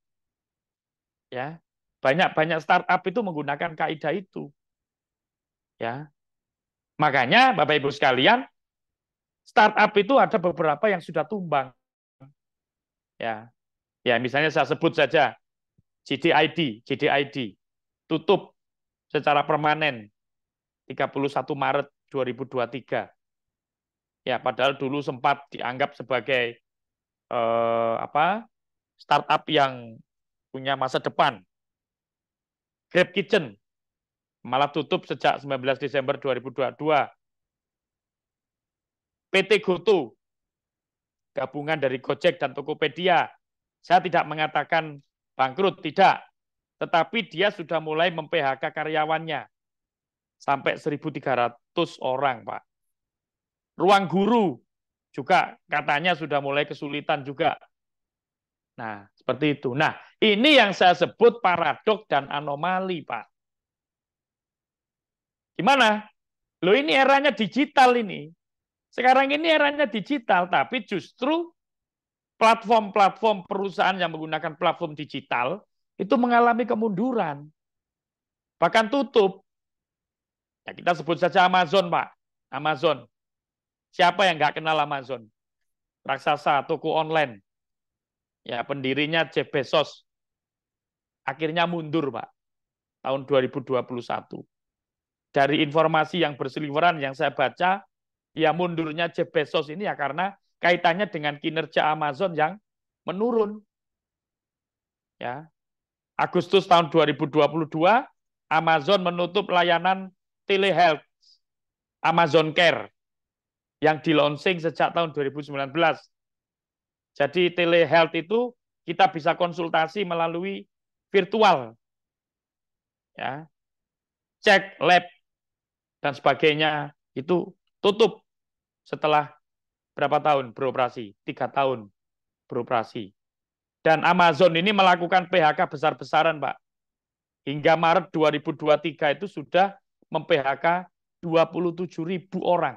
Ya. Banyak-banyak startup itu menggunakan kaidah itu. Ya. Makanya Bapak Ibu sekalian, startup itu ada beberapa yang sudah tumbang. Ya. Ya, misalnya saya sebut saja GDID, GDID tutup secara permanen 31 Maret 2023. Ya, padahal dulu sempat dianggap sebagai eh, apa? startup yang punya masa depan. Grab Kitchen malah tutup sejak 19 Desember 2022. PT GoTo gabungan dari Gojek dan Tokopedia. Saya tidak mengatakan bangkrut, tidak. Tetapi dia sudah mulai mem-PHK karyawannya sampai 1.300 orang, Pak. Ruang guru juga katanya sudah mulai kesulitan juga. Nah, seperti itu. Nah, ini yang saya sebut paradok dan anomali, Pak. Gimana? Loh ini eranya digital ini. Sekarang ini eranya digital, tapi justru platform-platform perusahaan yang menggunakan platform digital itu mengalami kemunduran. Bahkan tutup. Ya, kita sebut saja Amazon, Pak. Amazon. Siapa yang nggak kenal Amazon? Raksasa, toko online. Ya, pendirinya Jeff Bezos. Akhirnya mundur, Pak. Tahun 2021. Dari informasi yang berseliweran yang saya baca, ya mundurnya Jeff Bezos ini ya karena kaitannya dengan kinerja Amazon yang menurun. Ya. Agustus tahun 2022, Amazon menutup layanan telehealth Amazon Care yang di launching sejak tahun 2019. Jadi telehealth itu kita bisa konsultasi melalui virtual. Ya. Cek lab dan sebagainya itu tutup setelah berapa tahun beroperasi? Tiga tahun beroperasi. Dan Amazon ini melakukan PHK besar-besaran, Pak. Hingga Maret 2023 itu sudah mem-PHK 27 ribu orang.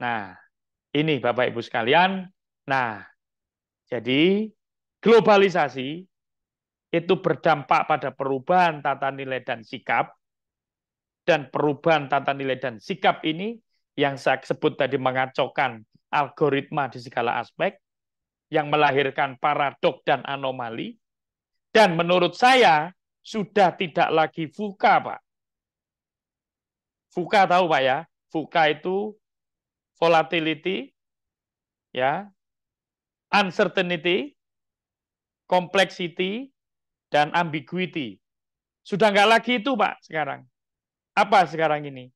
Nah, ini Bapak Ibu sekalian. Nah, jadi globalisasi itu berdampak pada perubahan tata nilai dan sikap. Dan perubahan tata nilai dan sikap ini yang saya sebut tadi mengacaukan algoritma di segala aspek, yang melahirkan paradok dan anomali. Dan menurut saya, sudah tidak lagi VUCA, Pak. VUCA tahu Pak ya. VUCA itu volatility, ya, uncertainty, complexity, dan ambiguity. Sudah nggak lagi itu Pak sekarang. Apa sekarang ini?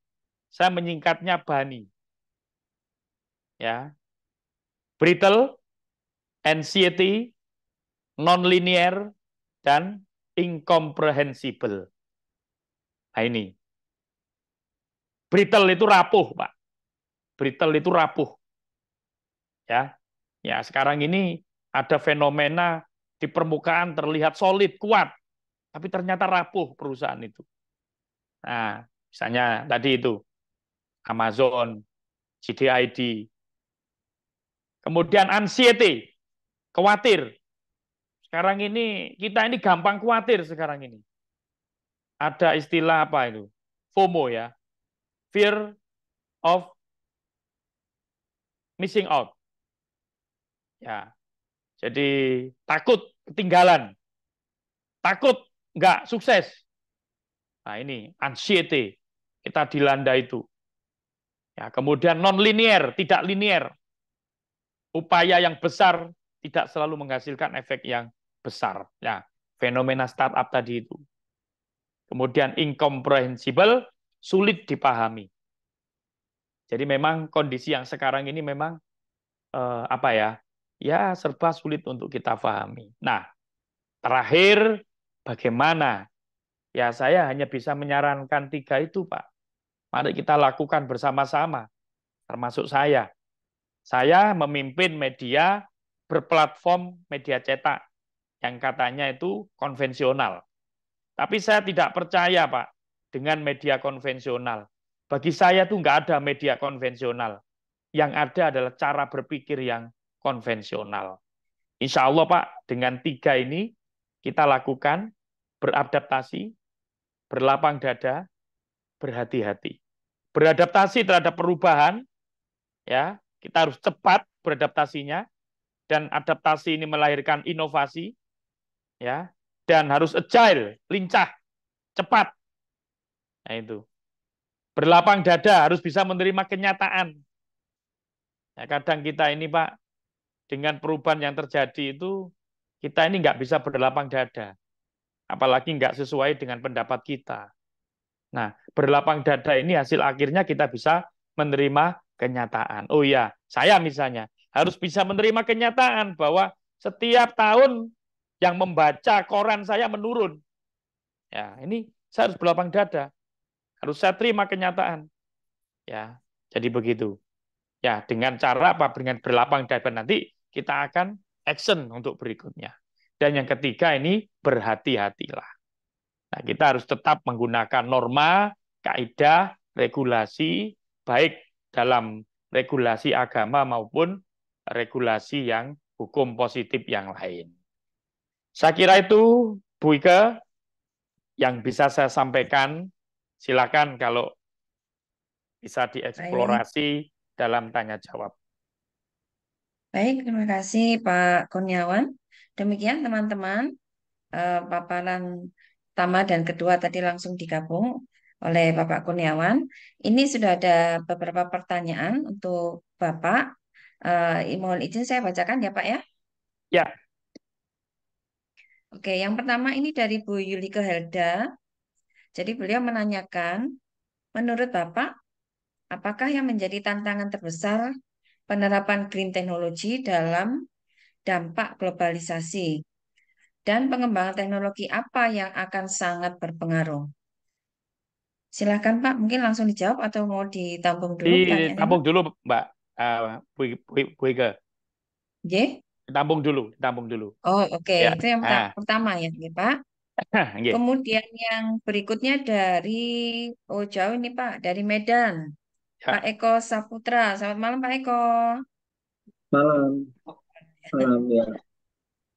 Saya menyingkatnya BANI. Ya. Brittle, anxiety, nonlinear, dan incomprehensible. Nah ini. Brittle itu rapuh, Pak. Brittle itu rapuh. Ya. Ya, sekarang ini ada fenomena di permukaan terlihat solid, kuat, tapi ternyata rapuh perusahaan itu. Nah, misalnya tadi itu Amazon, GDID. Kemudian anxiety, khawatir. Sekarang ini kita ini gampang khawatir sekarang ini. Ada istilah apa itu? FOMO ya, fear of missing out. Ya. Jadi takut ketinggalan. Takut nggak sukses. Nah, ini anxiety. Kita dilanda itu. Ya, kemudian non linear tidak linear, Upaya yang besar tidak selalu menghasilkan efek yang besar. Ya, fenomena startup tadi itu. Kemudian incomprehensible, sulit dipahami. Jadi memang kondisi yang sekarang ini memang eh, apa ya? Ya serba sulit untuk kita pahami. Nah, terakhir bagaimana? Ya saya hanya bisa menyarankan tiga itu, Pak. Mari kita lakukan bersama-sama, termasuk saya. Saya memimpin media berplatform media cetak yang katanya itu konvensional. Tapi saya tidak percaya, Pak, dengan media konvensional. Bagi saya tuh nggak ada media konvensional. Yang ada adalah cara berpikir yang konvensional. Insya Allah Pak, dengan tiga ini kita lakukan beradaptasi, berlapang dada, berhati-hati. Beradaptasi terhadap perubahan, ya kita harus cepat beradaptasinya, dan adaptasi ini melahirkan inovasi, ya dan harus agile, lincah, cepat Nah itu. Berlapang dada harus bisa menerima kenyataan. Nah, kadang kita ini Pak, dengan perubahan yang terjadi itu, kita ini nggak bisa berlapang dada. Apalagi nggak sesuai dengan pendapat kita. Nah, berlapang dada ini hasil akhirnya kita bisa menerima kenyataan. Oh iya, saya misalnya harus bisa menerima kenyataan bahwa setiap tahun yang membaca koran saya menurun. Ya, ini saya harus berlapang dada. Harus saya terima kenyataan. Ya, jadi begitu. Ya, dengan cara apa? Dengan berlapang dada nanti kita akan action untuk berikutnya. Dan yang ketiga ini berhati-hatilah. Nah, kita harus tetap menggunakan norma, kaidah, regulasi baik dalam regulasi agama maupun regulasi yang hukum positif yang lain. Saya kira itu Bu Ike yang bisa saya sampaikan silakan kalau bisa dieksplorasi Baik. dalam tanya jawab. Baik, terima kasih Pak Kurniawan. Demikian teman-teman eh, paparan pertama dan kedua tadi langsung digabung oleh Bapak Kurniawan. Ini sudah ada beberapa pertanyaan untuk Bapak. Eh, mohon izin saya bacakan ya Pak ya. Ya. Oke, yang pertama ini dari Bu Yuli Helda. Jadi beliau menanyakan, menurut Bapak, apakah yang menjadi tantangan terbesar penerapan green technology dalam dampak globalisasi? Dan pengembangan teknologi apa yang akan sangat berpengaruh? Silakan Pak, mungkin langsung dijawab atau mau ditampung dulu? Ditampung dulu Mbak uh, Bu, Tampung dulu, tampung dulu. Oh oke, okay. ya. itu yang ah. pertama ya, Pak. Kemudian yang berikutnya dari oh jauh ini Pak, dari Medan. Ya. Pak Eko Saputra. Selamat malam Pak Eko. Malam. Malam ya.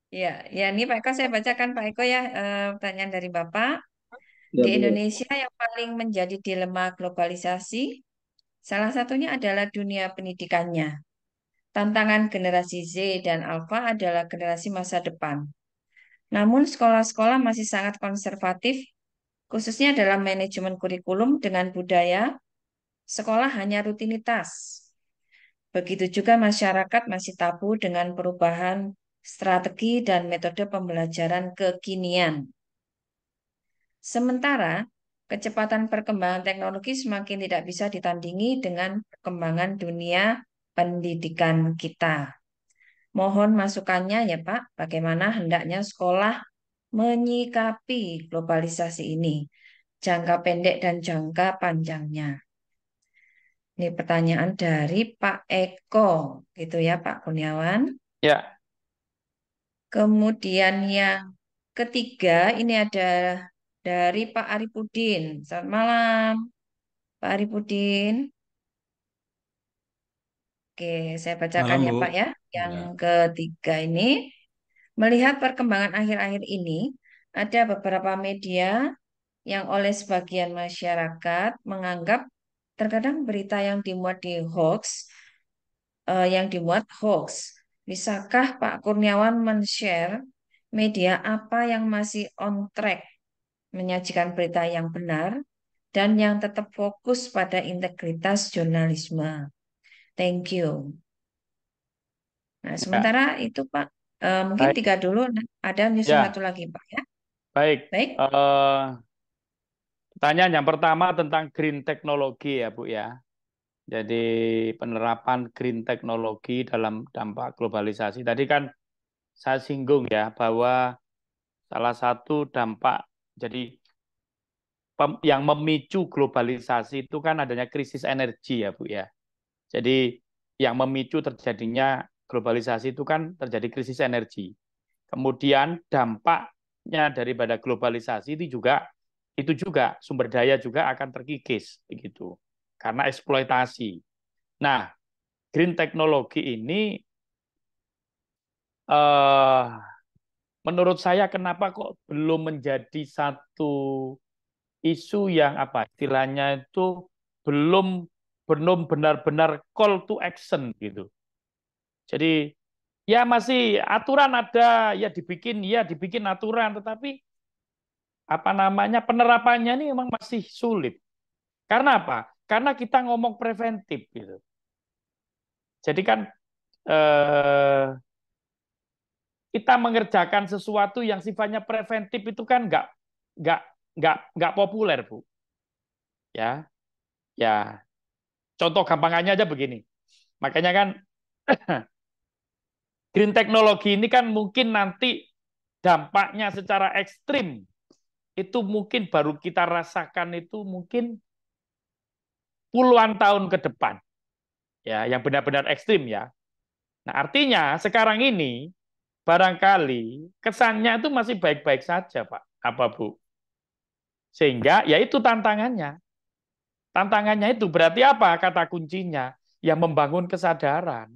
Ya, ya ini Pak Eko saya bacakan Pak Eko ya eh, pertanyaan dari Bapak. Ya, Di Indonesia yang paling menjadi dilema globalisasi salah satunya adalah dunia pendidikannya. Tantangan generasi Z dan Alpha adalah generasi masa depan. Namun, sekolah-sekolah masih sangat konservatif, khususnya dalam manajemen kurikulum dengan budaya sekolah hanya rutinitas. Begitu juga masyarakat masih tabu dengan perubahan strategi dan metode pembelajaran kekinian. Sementara, kecepatan perkembangan teknologi semakin tidak bisa ditandingi dengan perkembangan dunia pendidikan kita. Mohon masukannya ya Pak, bagaimana hendaknya sekolah menyikapi globalisasi ini, jangka pendek dan jangka panjangnya. Ini pertanyaan dari Pak Eko, gitu ya Pak Kurniawan. Ya. Kemudian yang ketiga ini ada dari Pak Aripudin. Selamat malam, Pak Aripudin. Oke, saya bacakan malam, ya Pak ya yang iya. ketiga ini melihat perkembangan akhir-akhir ini ada beberapa media yang oleh sebagian masyarakat menganggap terkadang berita yang dimuat di hoax eh, yang dimuat hoax. Bisakah Pak Kurniawan men-share media apa yang masih on track menyajikan berita yang benar dan yang tetap fokus pada integritas jurnalisme? Thank you. Nah, ya. sementara ya. itu Pak, uh, mungkin Baik. tiga dulu, nah, ada ya. satu lagi Pak ya. Baik. Baik. Uh, pertanyaan yang pertama tentang green technology ya Bu ya. Jadi penerapan green technology dalam dampak globalisasi. Tadi kan saya singgung ya bahwa salah satu dampak jadi yang memicu globalisasi itu kan adanya krisis energi ya Bu ya. Jadi yang memicu terjadinya globalisasi itu kan terjadi krisis energi. Kemudian dampaknya daripada globalisasi itu juga itu juga sumber daya juga akan terkikis begitu karena eksploitasi. Nah, green teknologi ini eh, menurut saya kenapa kok belum menjadi satu isu yang apa istilahnya itu belum belum benar-benar call to action gitu jadi ya masih aturan ada, ya dibikin, ya dibikin aturan, tetapi apa namanya penerapannya ini memang masih sulit. Karena apa? Karena kita ngomong preventif gitu. Jadi kan eh, kita mengerjakan sesuatu yang sifatnya preventif itu kan nggak nggak nggak nggak populer bu. Ya, ya. Contoh gampangannya aja begini. Makanya kan green teknologi ini kan mungkin nanti dampaknya secara ekstrim itu mungkin baru kita rasakan itu mungkin puluhan tahun ke depan. Ya, yang benar-benar ekstrim ya. Nah, artinya sekarang ini barangkali kesannya itu masih baik-baik saja, Pak. Apa, Bu? Sehingga ya itu tantangannya. Tantangannya itu berarti apa? Kata kuncinya, yang membangun kesadaran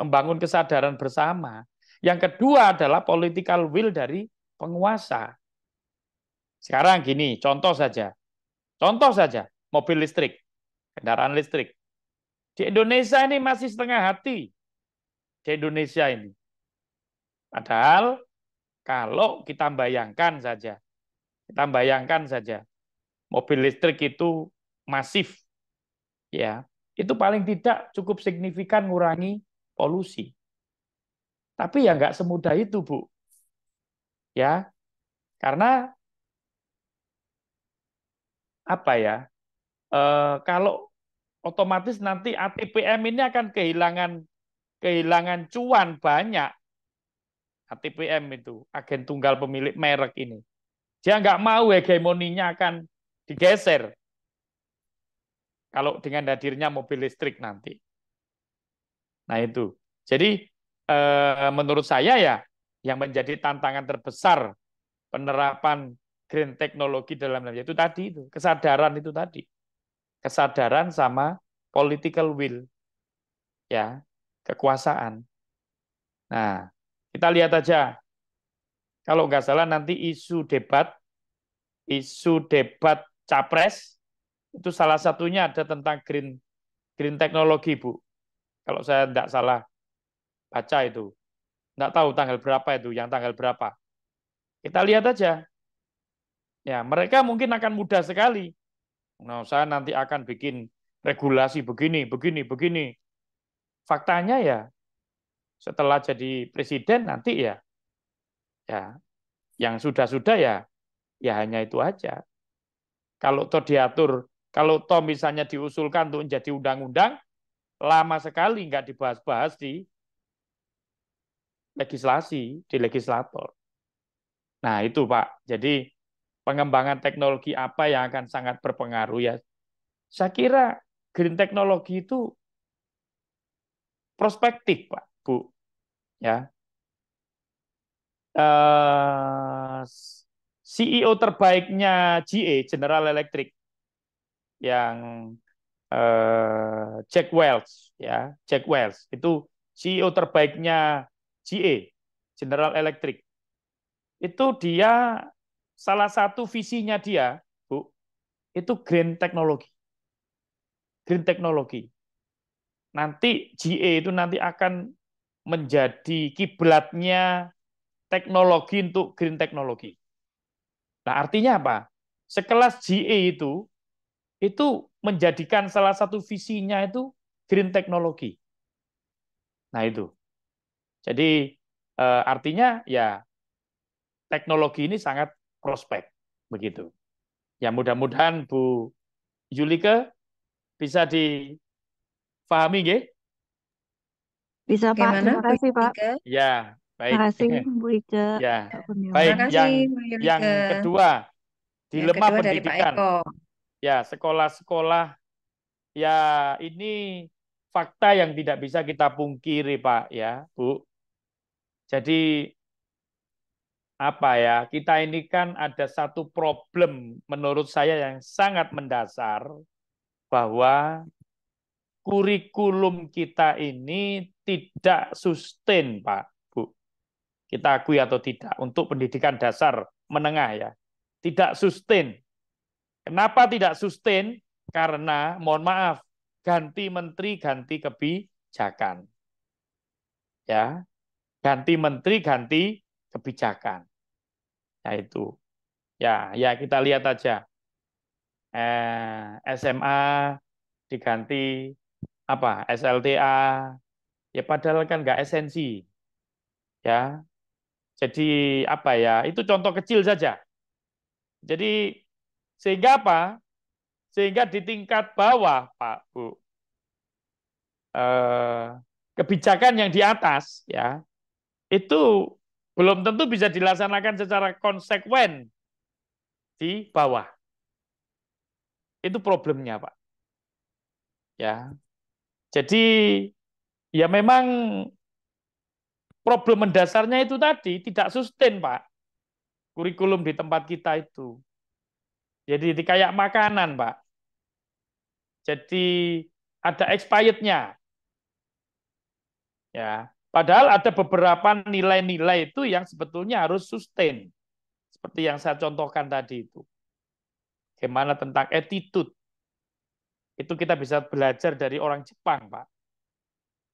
membangun kesadaran bersama. Yang kedua adalah political will dari penguasa. Sekarang gini, contoh saja. Contoh saja, mobil listrik, kendaraan listrik. Di Indonesia ini masih setengah hati. Di Indonesia ini. Padahal kalau kita bayangkan saja, kita bayangkan saja, mobil listrik itu masif. ya Itu paling tidak cukup signifikan ngurangi polusi. Tapi ya nggak semudah itu, Bu. Ya, karena apa ya? E, kalau otomatis nanti ATPM ini akan kehilangan kehilangan cuan banyak. ATPM itu agen tunggal pemilik merek ini. Dia nggak mau hegemoninya akan digeser. Kalau dengan hadirnya mobil listrik nanti. Nah itu. Jadi eh, menurut saya ya yang menjadi tantangan terbesar penerapan green teknologi dalam negeri itu tadi itu kesadaran itu tadi kesadaran sama political will ya kekuasaan. Nah kita lihat aja kalau nggak salah nanti isu debat isu debat capres itu salah satunya ada tentang green green teknologi bu kalau saya tidak salah baca itu. Tidak tahu tanggal berapa itu, yang tanggal berapa. Kita lihat aja. Ya, mereka mungkin akan mudah sekali. Nah, saya nanti akan bikin regulasi begini, begini, begini. Faktanya ya, setelah jadi presiden nanti ya, ya yang sudah-sudah ya, ya hanya itu aja. Kalau toh diatur, kalau toh misalnya diusulkan untuk menjadi undang-undang, lama sekali nggak dibahas-bahas di legislasi, di legislator. Nah itu Pak, jadi pengembangan teknologi apa yang akan sangat berpengaruh ya. Saya kira green teknologi itu prospektif Pak, Bu. Ya. Uh, eh, CEO terbaiknya GE General Electric yang eh, Jack Welch ya Jack Welch itu CEO terbaiknya GE General Electric itu dia salah satu visinya dia bu itu green technology green technology nanti GE itu nanti akan menjadi kiblatnya teknologi untuk green technology. Nah, artinya apa? Sekelas GE itu itu menjadikan salah satu visinya itu green technology. Nah itu. Jadi eh, artinya ya teknologi ini sangat prospek begitu. Ya mudah-mudahan Bu Yulika bisa dipahami nggih? Bisa Pak. Gimana, Terima kasih Pak. Ya, baik. Terima kasih Bu Ike. Ya. Baik, kasih, yang yang kedua dilema lemah pendidikan. Dari Pak Eko ya sekolah-sekolah ya ini fakta yang tidak bisa kita pungkiri Pak ya Bu. Jadi apa ya kita ini kan ada satu problem menurut saya yang sangat mendasar bahwa kurikulum kita ini tidak sustain Pak Bu. Kita akui atau tidak untuk pendidikan dasar menengah ya. Tidak sustain Kenapa tidak sustain? Karena, mohon maaf, ganti menteri, ganti kebijakan. Ya, ganti menteri, ganti kebijakan. Ya itu. Ya, ya kita lihat aja. Eh, SMA diganti apa? SLTA. Ya padahal kan nggak esensi. Ya. Jadi apa ya? Itu contoh kecil saja. Jadi sehingga apa? Sehingga di tingkat bawah, Pak, Bu, eh, kebijakan yang di atas, ya, itu belum tentu bisa dilaksanakan secara konsekuen di bawah. Itu problemnya, Pak. Ya. Jadi ya memang problem mendasarnya itu tadi tidak sustain, Pak. Kurikulum di tempat kita itu. Jadi kayak makanan, Pak. Jadi ada expirednya. Ya, padahal ada beberapa nilai-nilai itu yang sebetulnya harus sustain. Seperti yang saya contohkan tadi itu. Gimana tentang attitude? Itu kita bisa belajar dari orang Jepang, Pak.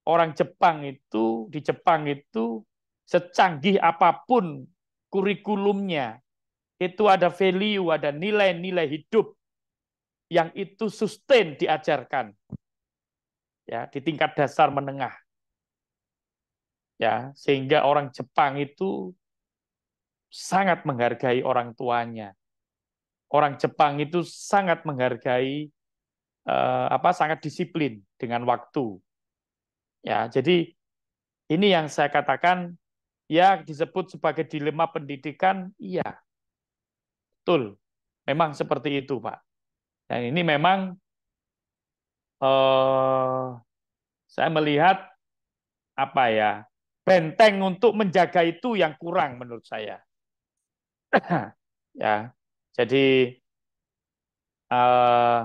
Orang Jepang itu di Jepang itu secanggih apapun kurikulumnya, itu ada value, ada nilai-nilai hidup yang itu sustain diajarkan. Ya, di tingkat dasar menengah. Ya, sehingga orang Jepang itu sangat menghargai orang tuanya. Orang Jepang itu sangat menghargai eh, apa sangat disiplin dengan waktu. Ya, jadi ini yang saya katakan ya disebut sebagai dilema pendidikan, iya. Betul. Memang seperti itu, Pak. Dan ini memang eh, saya melihat apa ya benteng untuk menjaga itu yang kurang menurut saya. ya, jadi eh,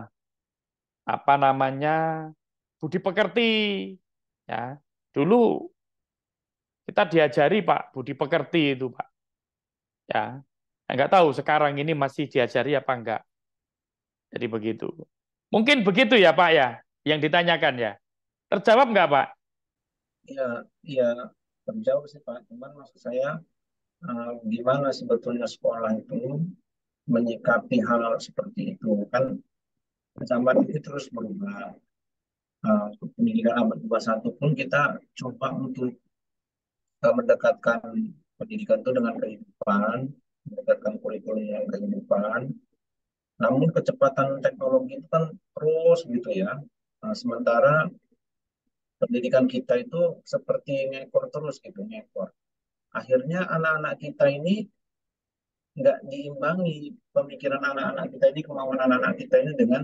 apa namanya budi pekerti. Ya, dulu kita diajari Pak budi pekerti itu Pak. Ya, Enggak nah, tahu sekarang ini masih diajari apa enggak. Jadi begitu. Mungkin begitu ya Pak ya, yang ditanyakan ya. Terjawab enggak Pak? Ya, ya terjawab sih Pak. Cuman maksud saya eh, gimana sebetulnya sekolah itu menyikapi hal seperti itu kan zaman ini terus berubah. Uh, pendidikan abad 21 pun kita coba untuk eh, mendekatkan pendidikan itu dengan kehidupan berdasarkan kurikulum yang kehidupan. Namun kecepatan teknologi itu kan terus gitu ya. Nah, sementara pendidikan kita itu seperti ngekor terus gitu, ngekor. Akhirnya anak-anak kita ini nggak diimbangi pemikiran anak-anak kita ini, kemauan anak-anak kita ini dengan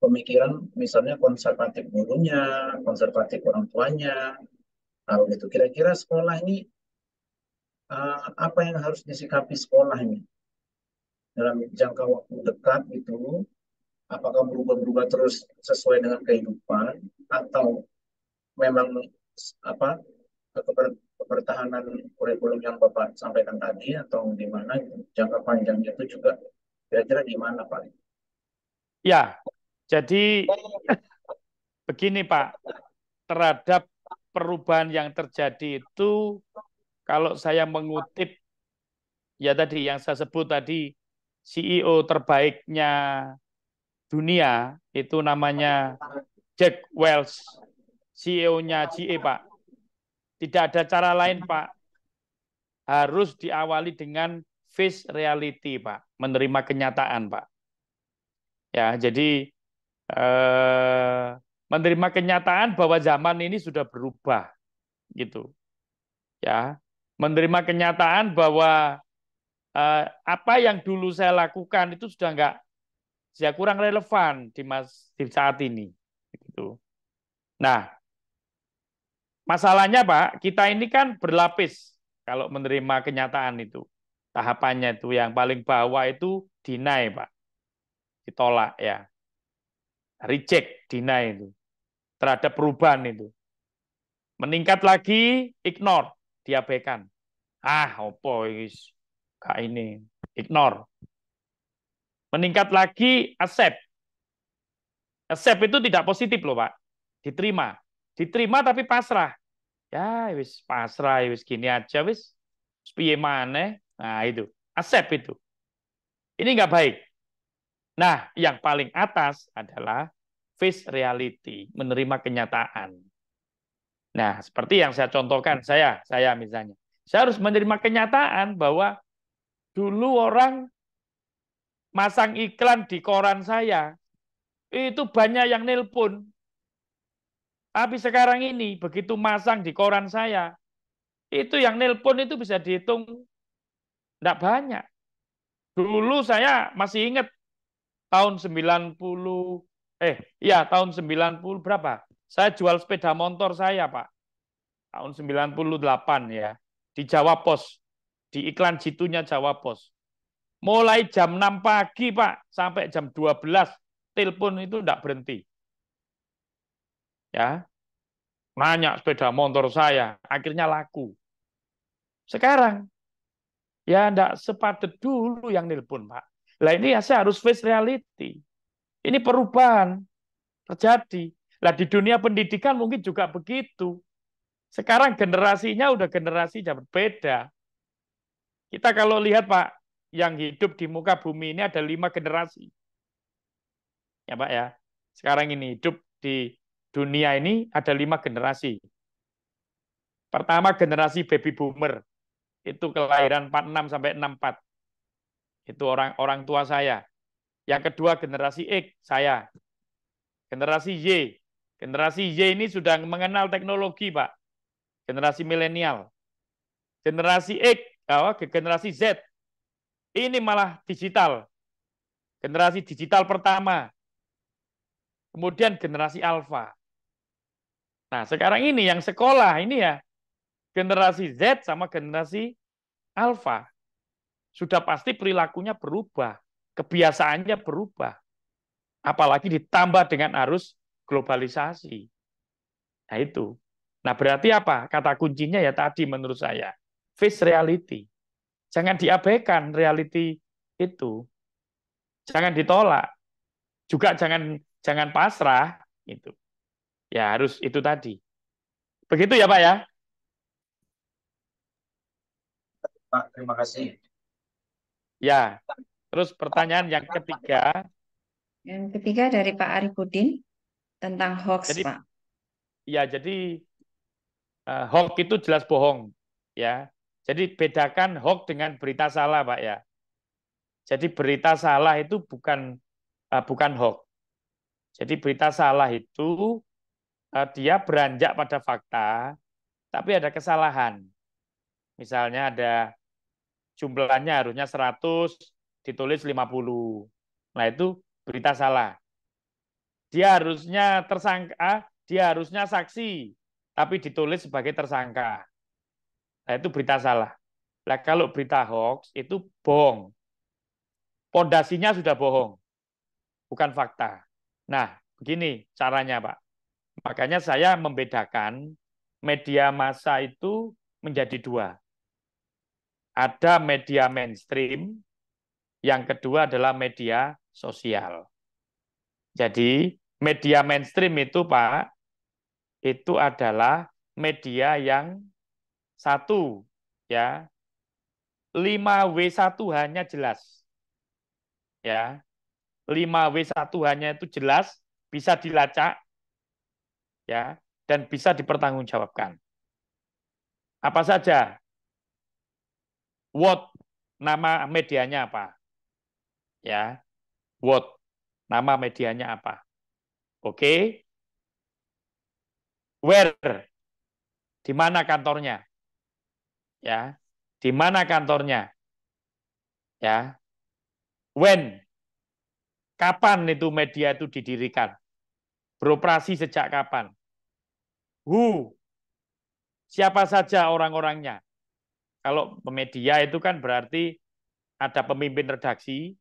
pemikiran misalnya konservatif gurunya, konservatif orang tuanya. kalau gitu. Kira-kira sekolah ini uh, apa yang harus disikapi sekolah ini dalam jangka waktu dekat itu apakah berubah-berubah terus sesuai dengan kehidupan atau memang apa kepertahanan kurikulum yang Bapak sampaikan tadi atau di mana gitu? jangka panjangnya itu juga kira-kira di mana Pak? Ya, jadi begini Pak, terhadap perubahan yang terjadi itu kalau saya mengutip ya tadi yang saya sebut tadi CEO terbaiknya dunia itu namanya Jack Wells, CEO-nya GE Pak. Tidak ada cara lain Pak. Harus diawali dengan face reality Pak, menerima kenyataan Pak. Ya, jadi eh, menerima kenyataan bahwa zaman ini sudah berubah gitu. Ya, menerima kenyataan bahwa eh, apa yang dulu saya lakukan itu sudah enggak sudah kurang relevan di mas di saat ini gitu. Nah, masalahnya Pak, kita ini kan berlapis kalau menerima kenyataan itu. Tahapannya itu yang paling bawah itu deny, Pak. Ditolak ya. Reject, deny itu. Terhadap perubahan itu. Meningkat lagi ignore diabaikan. Ah, opo wis gak ini, ignore. Meningkat lagi asep asep itu tidak positif loh, Pak. Diterima. Diterima tapi pasrah. Ya, wis pasrah, wis gini aja wis. Piye mana? Nah, itu. asep itu. Ini nggak baik. Nah, yang paling atas adalah face reality, menerima kenyataan. Nah, seperti yang saya contohkan saya, saya misalnya. Saya harus menerima kenyataan bahwa dulu orang masang iklan di koran saya, itu banyak yang nelpon. Tapi sekarang ini, begitu masang di koran saya, itu yang nelpon itu bisa dihitung tidak banyak. Dulu saya masih ingat tahun 90, eh ya tahun 90 berapa? Saya jual sepeda motor saya, Pak. Tahun 98 ya. Di Jawa Pos. Di iklan jitunya Jawa Pos. Mulai jam 6 pagi, Pak, sampai jam 12 telepon itu tidak berhenti. Ya. Nanya sepeda motor saya, akhirnya laku. Sekarang ya tidak sepadet dulu yang telepon Pak. Lah ini ya saya harus face reality. Ini perubahan terjadi. Lah di dunia pendidikan mungkin juga begitu. Sekarang generasinya udah generasi yang berbeda. Kita kalau lihat Pak, yang hidup di muka bumi ini ada lima generasi. Ya Pak ya, sekarang ini hidup di dunia ini ada lima generasi. Pertama generasi baby boomer, itu kelahiran 46 sampai 64. Itu orang orang tua saya. Yang kedua generasi X saya. Generasi Y Generasi Y ini sudah mengenal teknologi, Pak. Generasi milenial. Generasi X, oh, generasi Z. Ini malah digital. Generasi digital pertama. Kemudian generasi alfa. Nah, sekarang ini yang sekolah ini ya generasi Z sama generasi alfa. Sudah pasti perilakunya berubah, kebiasaannya berubah. Apalagi ditambah dengan arus globalisasi. Nah itu. Nah berarti apa? Kata kuncinya ya tadi menurut saya. Face reality. Jangan diabaikan reality itu. Jangan ditolak. Juga jangan jangan pasrah itu. Ya harus itu tadi. Begitu ya Pak ya? Pak, terima kasih. Ya. Terus pertanyaan yang ketiga. Yang ketiga dari Pak Arifudin. Tentang hoax, jadi, Pak. Ya, jadi uh, hoax itu jelas bohong, ya. Jadi bedakan hoax dengan berita salah, Pak ya. Jadi berita salah itu bukan uh, bukan hoax. Jadi berita salah itu uh, dia beranjak pada fakta, tapi ada kesalahan. Misalnya ada jumlahnya harusnya 100 ditulis 50. Nah, itu berita salah. Dia harusnya tersangka, ah, dia harusnya saksi, tapi ditulis sebagai tersangka. Nah, itu berita salah. Nah, kalau berita hoax itu bohong. Pondasinya sudah bohong, bukan fakta. Nah, begini caranya, Pak. Makanya saya membedakan media massa itu menjadi dua. Ada media mainstream, yang kedua adalah media sosial. Jadi media mainstream itu Pak, itu adalah media yang satu ya 5W1 hanya jelas. Ya. 5W1 hanya itu jelas, bisa dilacak ya dan bisa dipertanggungjawabkan. Apa saja? What nama medianya apa? Ya. What Nama medianya apa? Oke. Okay. Where? Di mana kantornya? Ya. Di mana kantornya? Ya. When? Kapan itu media itu didirikan? Beroperasi sejak kapan? Who? Siapa saja orang-orangnya? Kalau media itu kan berarti ada pemimpin redaksi,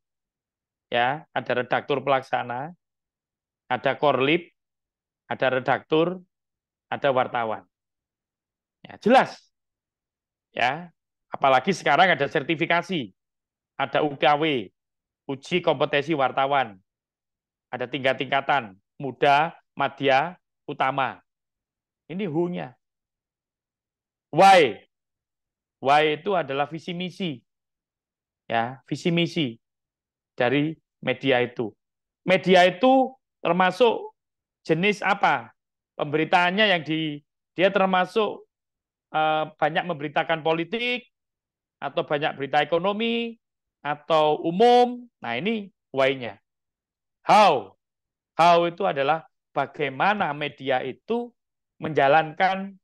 ya, ada redaktur pelaksana, ada korlip, ada redaktur, ada wartawan. Ya, jelas. Ya, apalagi sekarang ada sertifikasi, ada UKW, uji kompetensi wartawan. Ada tiga tingkatan, muda, madya, utama. Ini hunya. Why? Why itu adalah visi misi. Ya, visi misi dari media itu. Media itu termasuk jenis apa? Pemberitaannya yang di dia termasuk eh, banyak memberitakan politik atau banyak berita ekonomi atau umum. Nah, ini why-nya. How? How itu adalah bagaimana media itu menjalankan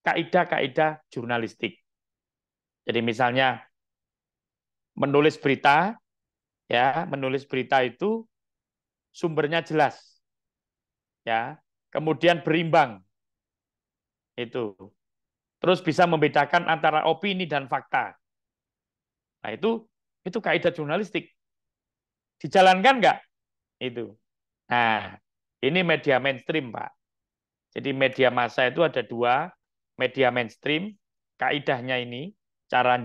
kaidah-kaidah jurnalistik. Jadi misalnya menulis berita, ya, menulis berita itu sumbernya jelas, ya, kemudian berimbang, itu, terus bisa membedakan antara opini dan fakta. Nah itu itu kaidah jurnalistik. Dijalankan nggak? Itu. Nah ini media mainstream pak. Jadi media massa itu ada dua, media mainstream, kaidahnya ini, cara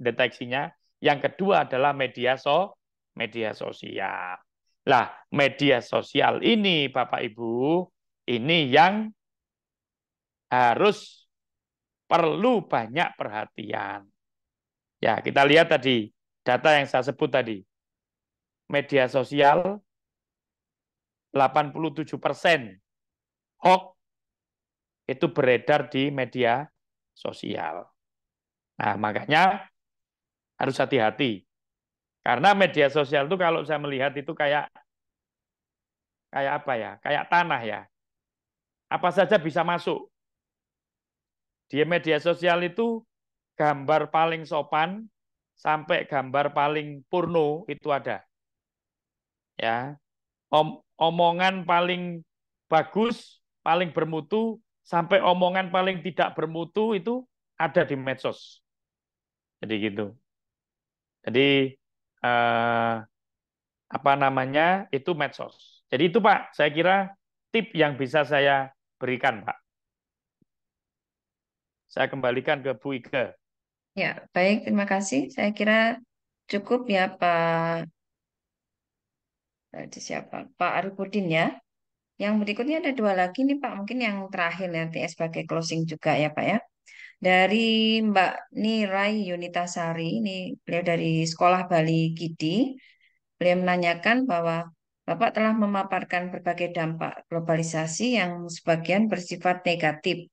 deteksinya, yang kedua adalah media so, media sosial. Lah, media sosial ini Bapak Ibu, ini yang harus perlu banyak perhatian. Ya, kita lihat tadi data yang saya sebut tadi. Media sosial 87% hoax itu beredar di media sosial. Nah, makanya harus hati-hati. Karena media sosial itu kalau saya melihat itu kayak kayak apa ya? Kayak tanah ya. Apa saja bisa masuk. Di media sosial itu gambar paling sopan sampai gambar paling purno itu ada. Ya. Om, omongan paling bagus, paling bermutu sampai omongan paling tidak bermutu itu ada di medsos. Jadi gitu. Jadi eh, apa namanya itu medsos. Jadi itu Pak, saya kira tip yang bisa saya berikan Pak. Saya kembalikan ke Bu Ike. Ya, baik. Terima kasih. Saya kira cukup ya Pak Tadi siapa? Pak Arifudin ya. Yang berikutnya ada dua lagi nih Pak, mungkin yang terakhir nanti sebagai closing juga ya Pak ya dari Mbak Nirai Yunitasari, ini beliau dari Sekolah Bali Kidi, beliau menanyakan bahwa Bapak telah memaparkan berbagai dampak globalisasi yang sebagian bersifat negatif.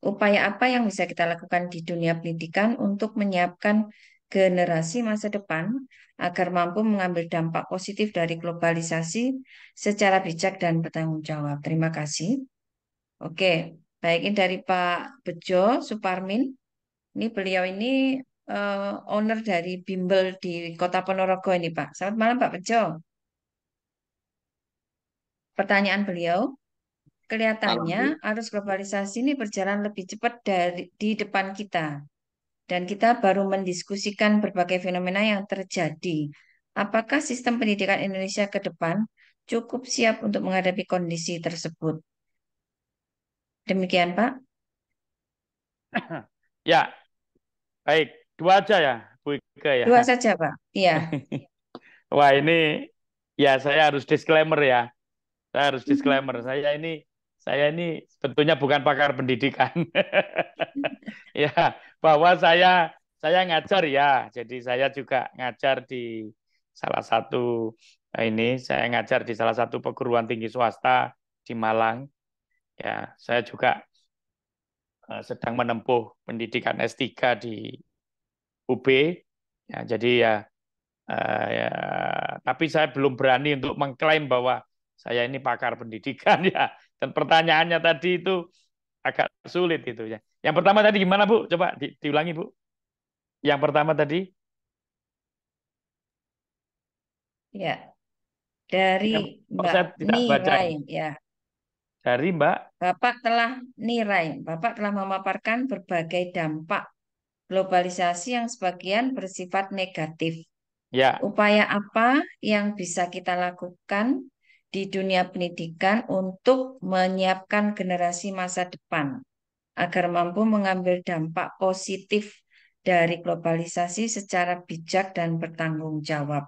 Upaya apa yang bisa kita lakukan di dunia pendidikan untuk menyiapkan generasi masa depan agar mampu mengambil dampak positif dari globalisasi secara bijak dan bertanggung jawab. Terima kasih. Oke, Baik, ini dari Pak Bejo Suparmin. Ini beliau ini uh, owner dari Bimbel di Kota Ponorogo ini, Pak. Selamat malam, Pak Bejo. Pertanyaan beliau, kelihatannya arus globalisasi ini berjalan lebih cepat dari di depan kita. Dan kita baru mendiskusikan berbagai fenomena yang terjadi. Apakah sistem pendidikan Indonesia ke depan cukup siap untuk menghadapi kondisi tersebut? Demikian Pak. Ya, baik. Dua aja ya, Bu Ika ya. Dua saja Pak, iya. Wah ini, ya saya harus disclaimer ya. Saya harus mm-hmm. disclaimer, saya ini saya ini tentunya bukan pakar pendidikan. ya, bahwa saya saya ngajar ya. Jadi saya juga ngajar di salah satu ini saya ngajar di salah satu perguruan tinggi swasta di Malang Ya, saya juga eh, sedang menempuh pendidikan S3 di UB. Ya, jadi ya, uh, ya, tapi saya belum berani untuk mengklaim bahwa saya ini pakar pendidikan ya. Dan pertanyaannya tadi itu agak sulit itu ya. Yang pertama tadi gimana Bu? Coba di, diulangi Bu. Yang pertama tadi. Ya. Dari oh, ya, Mbak saya tidak baca. ya dari Mbak. Bapak telah nirai, Bapak telah memaparkan berbagai dampak globalisasi yang sebagian bersifat negatif. Ya. Upaya apa yang bisa kita lakukan di dunia pendidikan untuk menyiapkan generasi masa depan agar mampu mengambil dampak positif dari globalisasi secara bijak dan bertanggung jawab.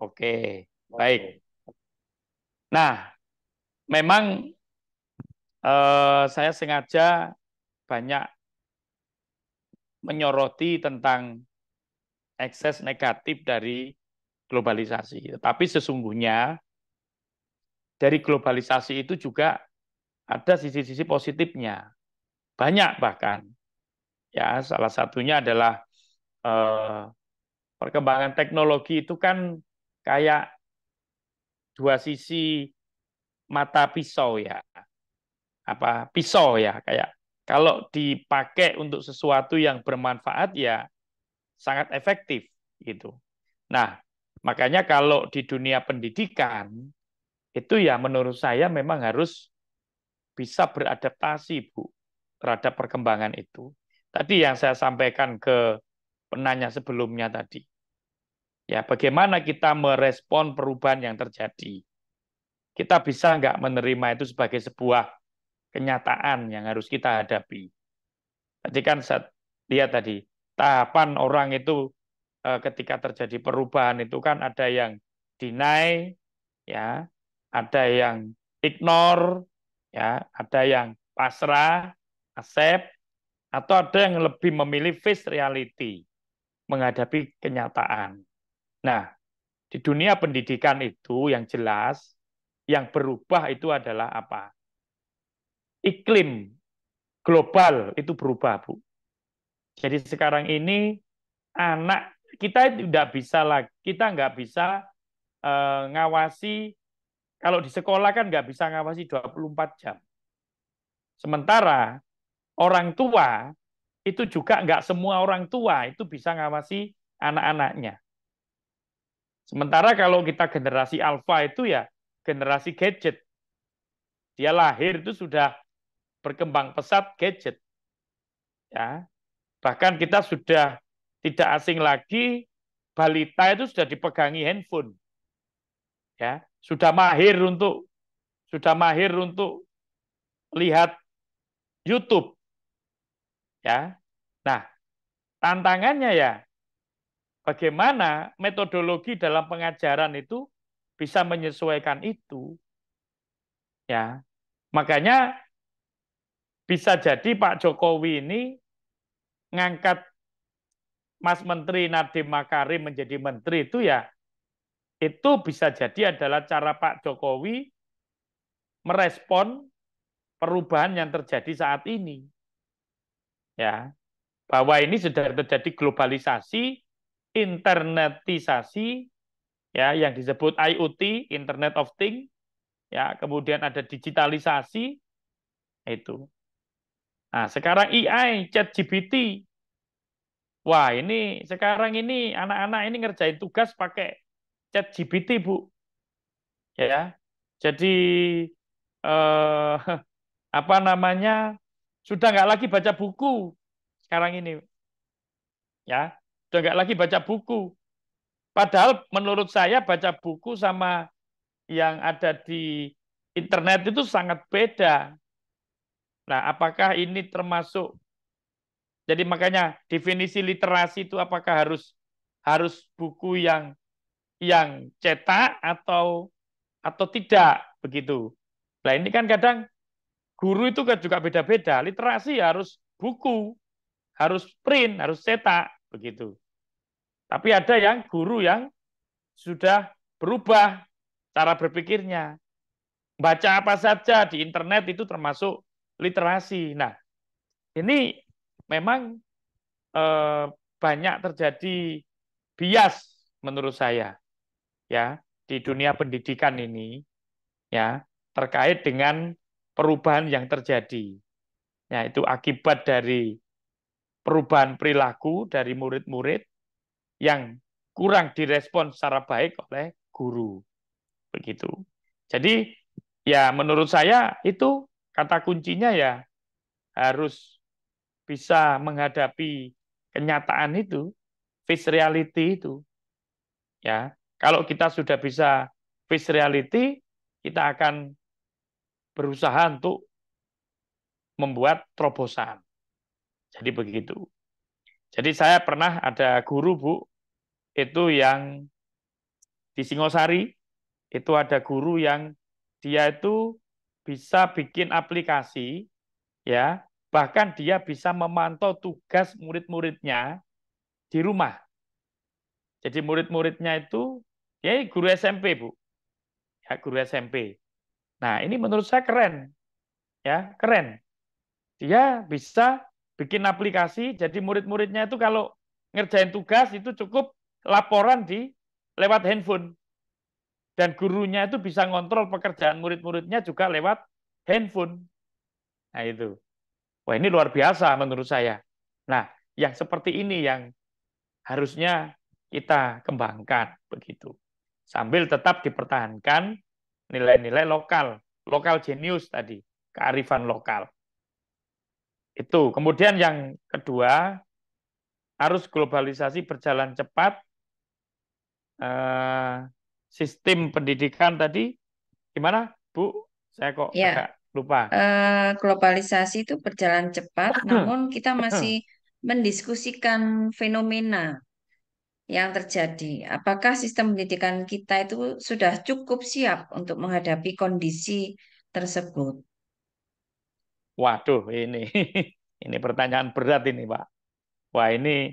Oke, baik. Nah, memang eh, saya sengaja banyak menyoroti tentang ekses negatif dari globalisasi. tapi sesungguhnya dari globalisasi itu juga ada sisi-sisi positifnya. Banyak bahkan. Ya, salah satunya adalah eh, perkembangan teknologi itu kan kayak dua sisi mata pisau ya apa pisau ya kayak kalau dipakai untuk sesuatu yang bermanfaat ya sangat efektif gitu. Nah, makanya kalau di dunia pendidikan itu ya menurut saya memang harus bisa beradaptasi Bu terhadap perkembangan itu. Tadi yang saya sampaikan ke penanya sebelumnya tadi. Ya, bagaimana kita merespon perubahan yang terjadi kita bisa nggak menerima itu sebagai sebuah kenyataan yang harus kita hadapi. Tadi kan saya lihat tadi, tahapan orang itu eh, ketika terjadi perubahan itu kan ada yang deny, ya, ada yang ignore, ya, ada yang pasrah, accept, atau ada yang lebih memilih face reality, menghadapi kenyataan. Nah, di dunia pendidikan itu yang jelas yang berubah itu adalah apa? Iklim global itu berubah, Bu. Jadi sekarang ini anak kita tidak bisa lagi, kita nggak bisa uh, ngawasi kalau di sekolah kan nggak bisa ngawasi 24 jam. Sementara orang tua itu juga nggak semua orang tua itu bisa ngawasi anak-anaknya. Sementara kalau kita generasi alfa itu ya generasi gadget. Dia lahir itu sudah berkembang pesat gadget. Ya. Bahkan kita sudah tidak asing lagi balita itu sudah dipegangi handphone. Ya, sudah mahir untuk sudah mahir untuk lihat YouTube. Ya. Nah, tantangannya ya bagaimana metodologi dalam pengajaran itu bisa menyesuaikan itu, ya makanya bisa jadi Pak Jokowi ini ngangkat Mas Menteri Nadiem Makarim menjadi menteri itu ya itu bisa jadi adalah cara Pak Jokowi merespon perubahan yang terjadi saat ini. Ya, bahwa ini sudah terjadi globalisasi, internetisasi, ya yang disebut IoT Internet of Things ya kemudian ada digitalisasi itu nah sekarang AI Chat GPT. wah ini sekarang ini anak-anak ini ngerjain tugas pakai Chat GPT, bu ya jadi eh, apa namanya sudah nggak lagi baca buku sekarang ini ya sudah nggak lagi baca buku Padahal menurut saya baca buku sama yang ada di internet itu sangat beda. Nah, apakah ini termasuk jadi makanya definisi literasi itu apakah harus harus buku yang yang cetak atau atau tidak begitu. Nah, ini kan kadang guru itu kan juga beda-beda. Literasi harus buku, harus print, harus cetak begitu. Tapi ada yang guru yang sudah berubah cara berpikirnya. Baca apa saja di internet itu termasuk literasi. Nah, ini memang eh, banyak terjadi bias menurut saya ya di dunia pendidikan ini ya terkait dengan perubahan yang terjadi Ya, itu akibat dari perubahan perilaku dari murid-murid yang kurang direspon secara baik oleh guru. Begitu. Jadi ya menurut saya itu kata kuncinya ya harus bisa menghadapi kenyataan itu, face reality itu. Ya, kalau kita sudah bisa face reality, kita akan berusaha untuk membuat terobosan. Jadi begitu. Jadi saya pernah ada guru Bu itu yang di Singosari itu ada guru yang dia itu bisa bikin aplikasi ya bahkan dia bisa memantau tugas murid-muridnya di rumah jadi murid-muridnya itu ya guru SMP bu ya guru SMP nah ini menurut saya keren ya keren dia bisa bikin aplikasi jadi murid-muridnya itu kalau ngerjain tugas itu cukup laporan di lewat handphone. Dan gurunya itu bisa ngontrol pekerjaan murid-muridnya juga lewat handphone. Nah itu. Wah ini luar biasa menurut saya. Nah yang seperti ini yang harusnya kita kembangkan begitu. Sambil tetap dipertahankan nilai-nilai lokal. Lokal genius tadi. Kearifan lokal. Itu. Kemudian yang kedua, harus globalisasi berjalan cepat Eh, sistem pendidikan tadi gimana, Bu? Saya kok ya. agak lupa. Uh, globalisasi itu berjalan cepat, namun kita masih mendiskusikan fenomena yang terjadi. Apakah sistem pendidikan kita itu sudah cukup siap untuk menghadapi kondisi tersebut? Waduh, ini ini pertanyaan berat ini, Pak. Wah, ini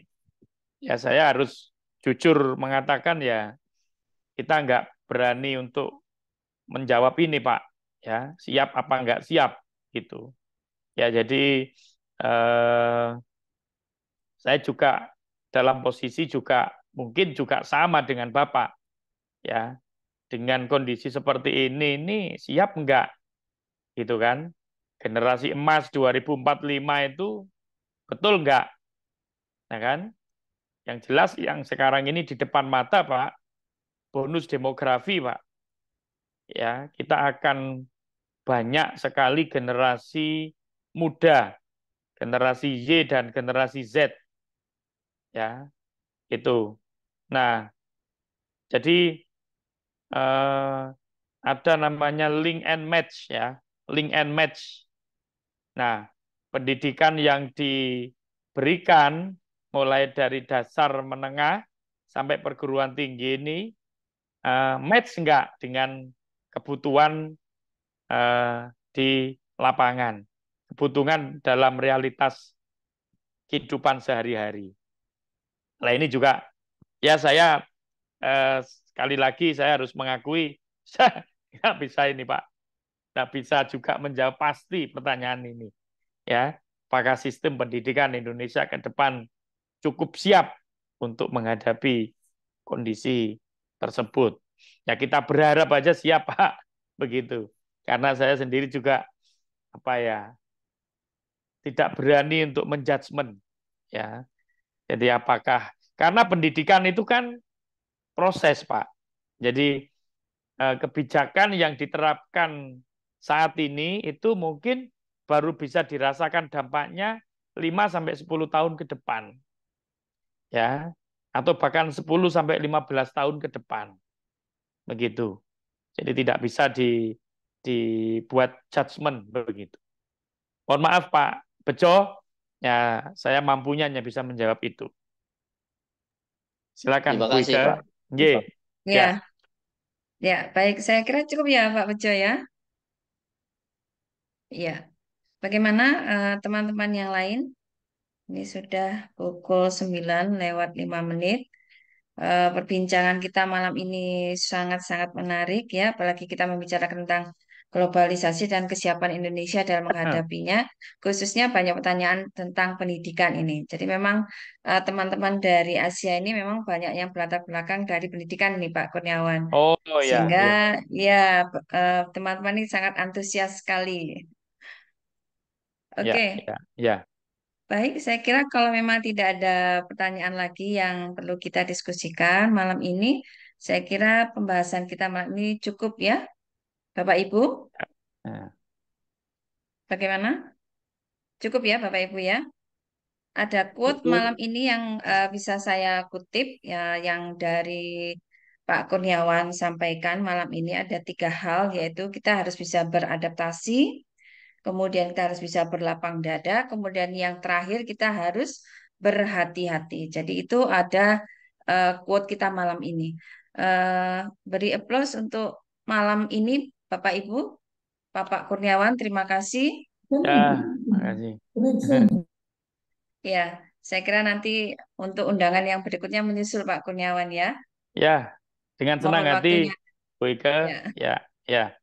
ya saya harus jujur mengatakan ya kita nggak berani untuk menjawab ini Pak ya siap apa nggak siap gitu ya jadi eh, saya juga dalam posisi juga mungkin juga sama dengan Bapak ya dengan kondisi seperti ini ini siap nggak gitu kan generasi emas 2045 itu betul nggak nah kan yang jelas yang sekarang ini di depan mata Pak, bonus demografi Pak. Ya, kita akan banyak sekali generasi muda, generasi Y dan generasi Z. Ya, itu. Nah, jadi eh, ada namanya link and match ya, link and match. Nah, pendidikan yang diberikan mulai dari dasar menengah sampai perguruan tinggi ini uh, match enggak dengan kebutuhan uh, di lapangan, kebutuhan dalam realitas kehidupan sehari-hari. Nah ini juga ya saya eh, sekali lagi saya harus mengakui saya nggak bisa ini Pak, nggak bisa juga menjawab pasti pertanyaan ini. Ya, apakah sistem pendidikan Indonesia ke depan cukup siap untuk menghadapi kondisi tersebut. Ya kita berharap aja siap Pak begitu. Karena saya sendiri juga apa ya tidak berani untuk menjudgment ya. Jadi apakah karena pendidikan itu kan proses Pak. Jadi eh, kebijakan yang diterapkan saat ini itu mungkin baru bisa dirasakan dampaknya 5 sampai 10 tahun ke depan ya atau bahkan 10 sampai 15 tahun ke depan. Begitu. Jadi tidak bisa di dibuat judgement begitu. Mohon maaf Pak Bejo, ya saya mampunya hanya bisa menjawab itu. Silakan Terima kasih, Pak. Ye. Iya. Ya. ya. Ya, baik. Saya kira cukup ya Pak Bejo ya. Ya. Bagaimana eh, teman-teman uh, teman -teman yang lain? Ini sudah pukul 9 lewat 5 menit. Eh, perbincangan kita malam ini sangat-sangat menarik ya, apalagi kita membicarakan tentang globalisasi dan kesiapan Indonesia dalam menghadapinya, khususnya banyak pertanyaan tentang pendidikan ini. Jadi memang eh, teman-teman dari Asia ini memang banyak yang berlatar belakang dari pendidikan nih Pak Kurniawan. Oh, ya. Sehingga ya teman-teman ya, ini sangat antusias sekali. Iya, Oke. Okay. Ya, ya, ya. Baik, saya kira kalau memang tidak ada pertanyaan lagi yang perlu kita diskusikan malam ini, saya kira pembahasan kita malam ini cukup ya, Bapak Ibu. Bagaimana? Cukup ya, Bapak Ibu ya. Ada quote cukup. malam ini yang uh, bisa saya kutip ya, yang dari Pak Kurniawan sampaikan malam ini ada tiga hal, yaitu kita harus bisa beradaptasi, kemudian kita harus bisa berlapang dada, kemudian yang terakhir kita harus berhati-hati. Jadi itu ada uh, quote kita malam ini. Uh, beri aplaus untuk malam ini Bapak Ibu, Bapak Kurniawan, terima kasih. Ya, terima kasih. Ya, saya kira nanti untuk undangan yang berikutnya menyusul Pak Kurniawan ya. Ya, dengan senang hati, Bu Ika. Ya, ya. ya.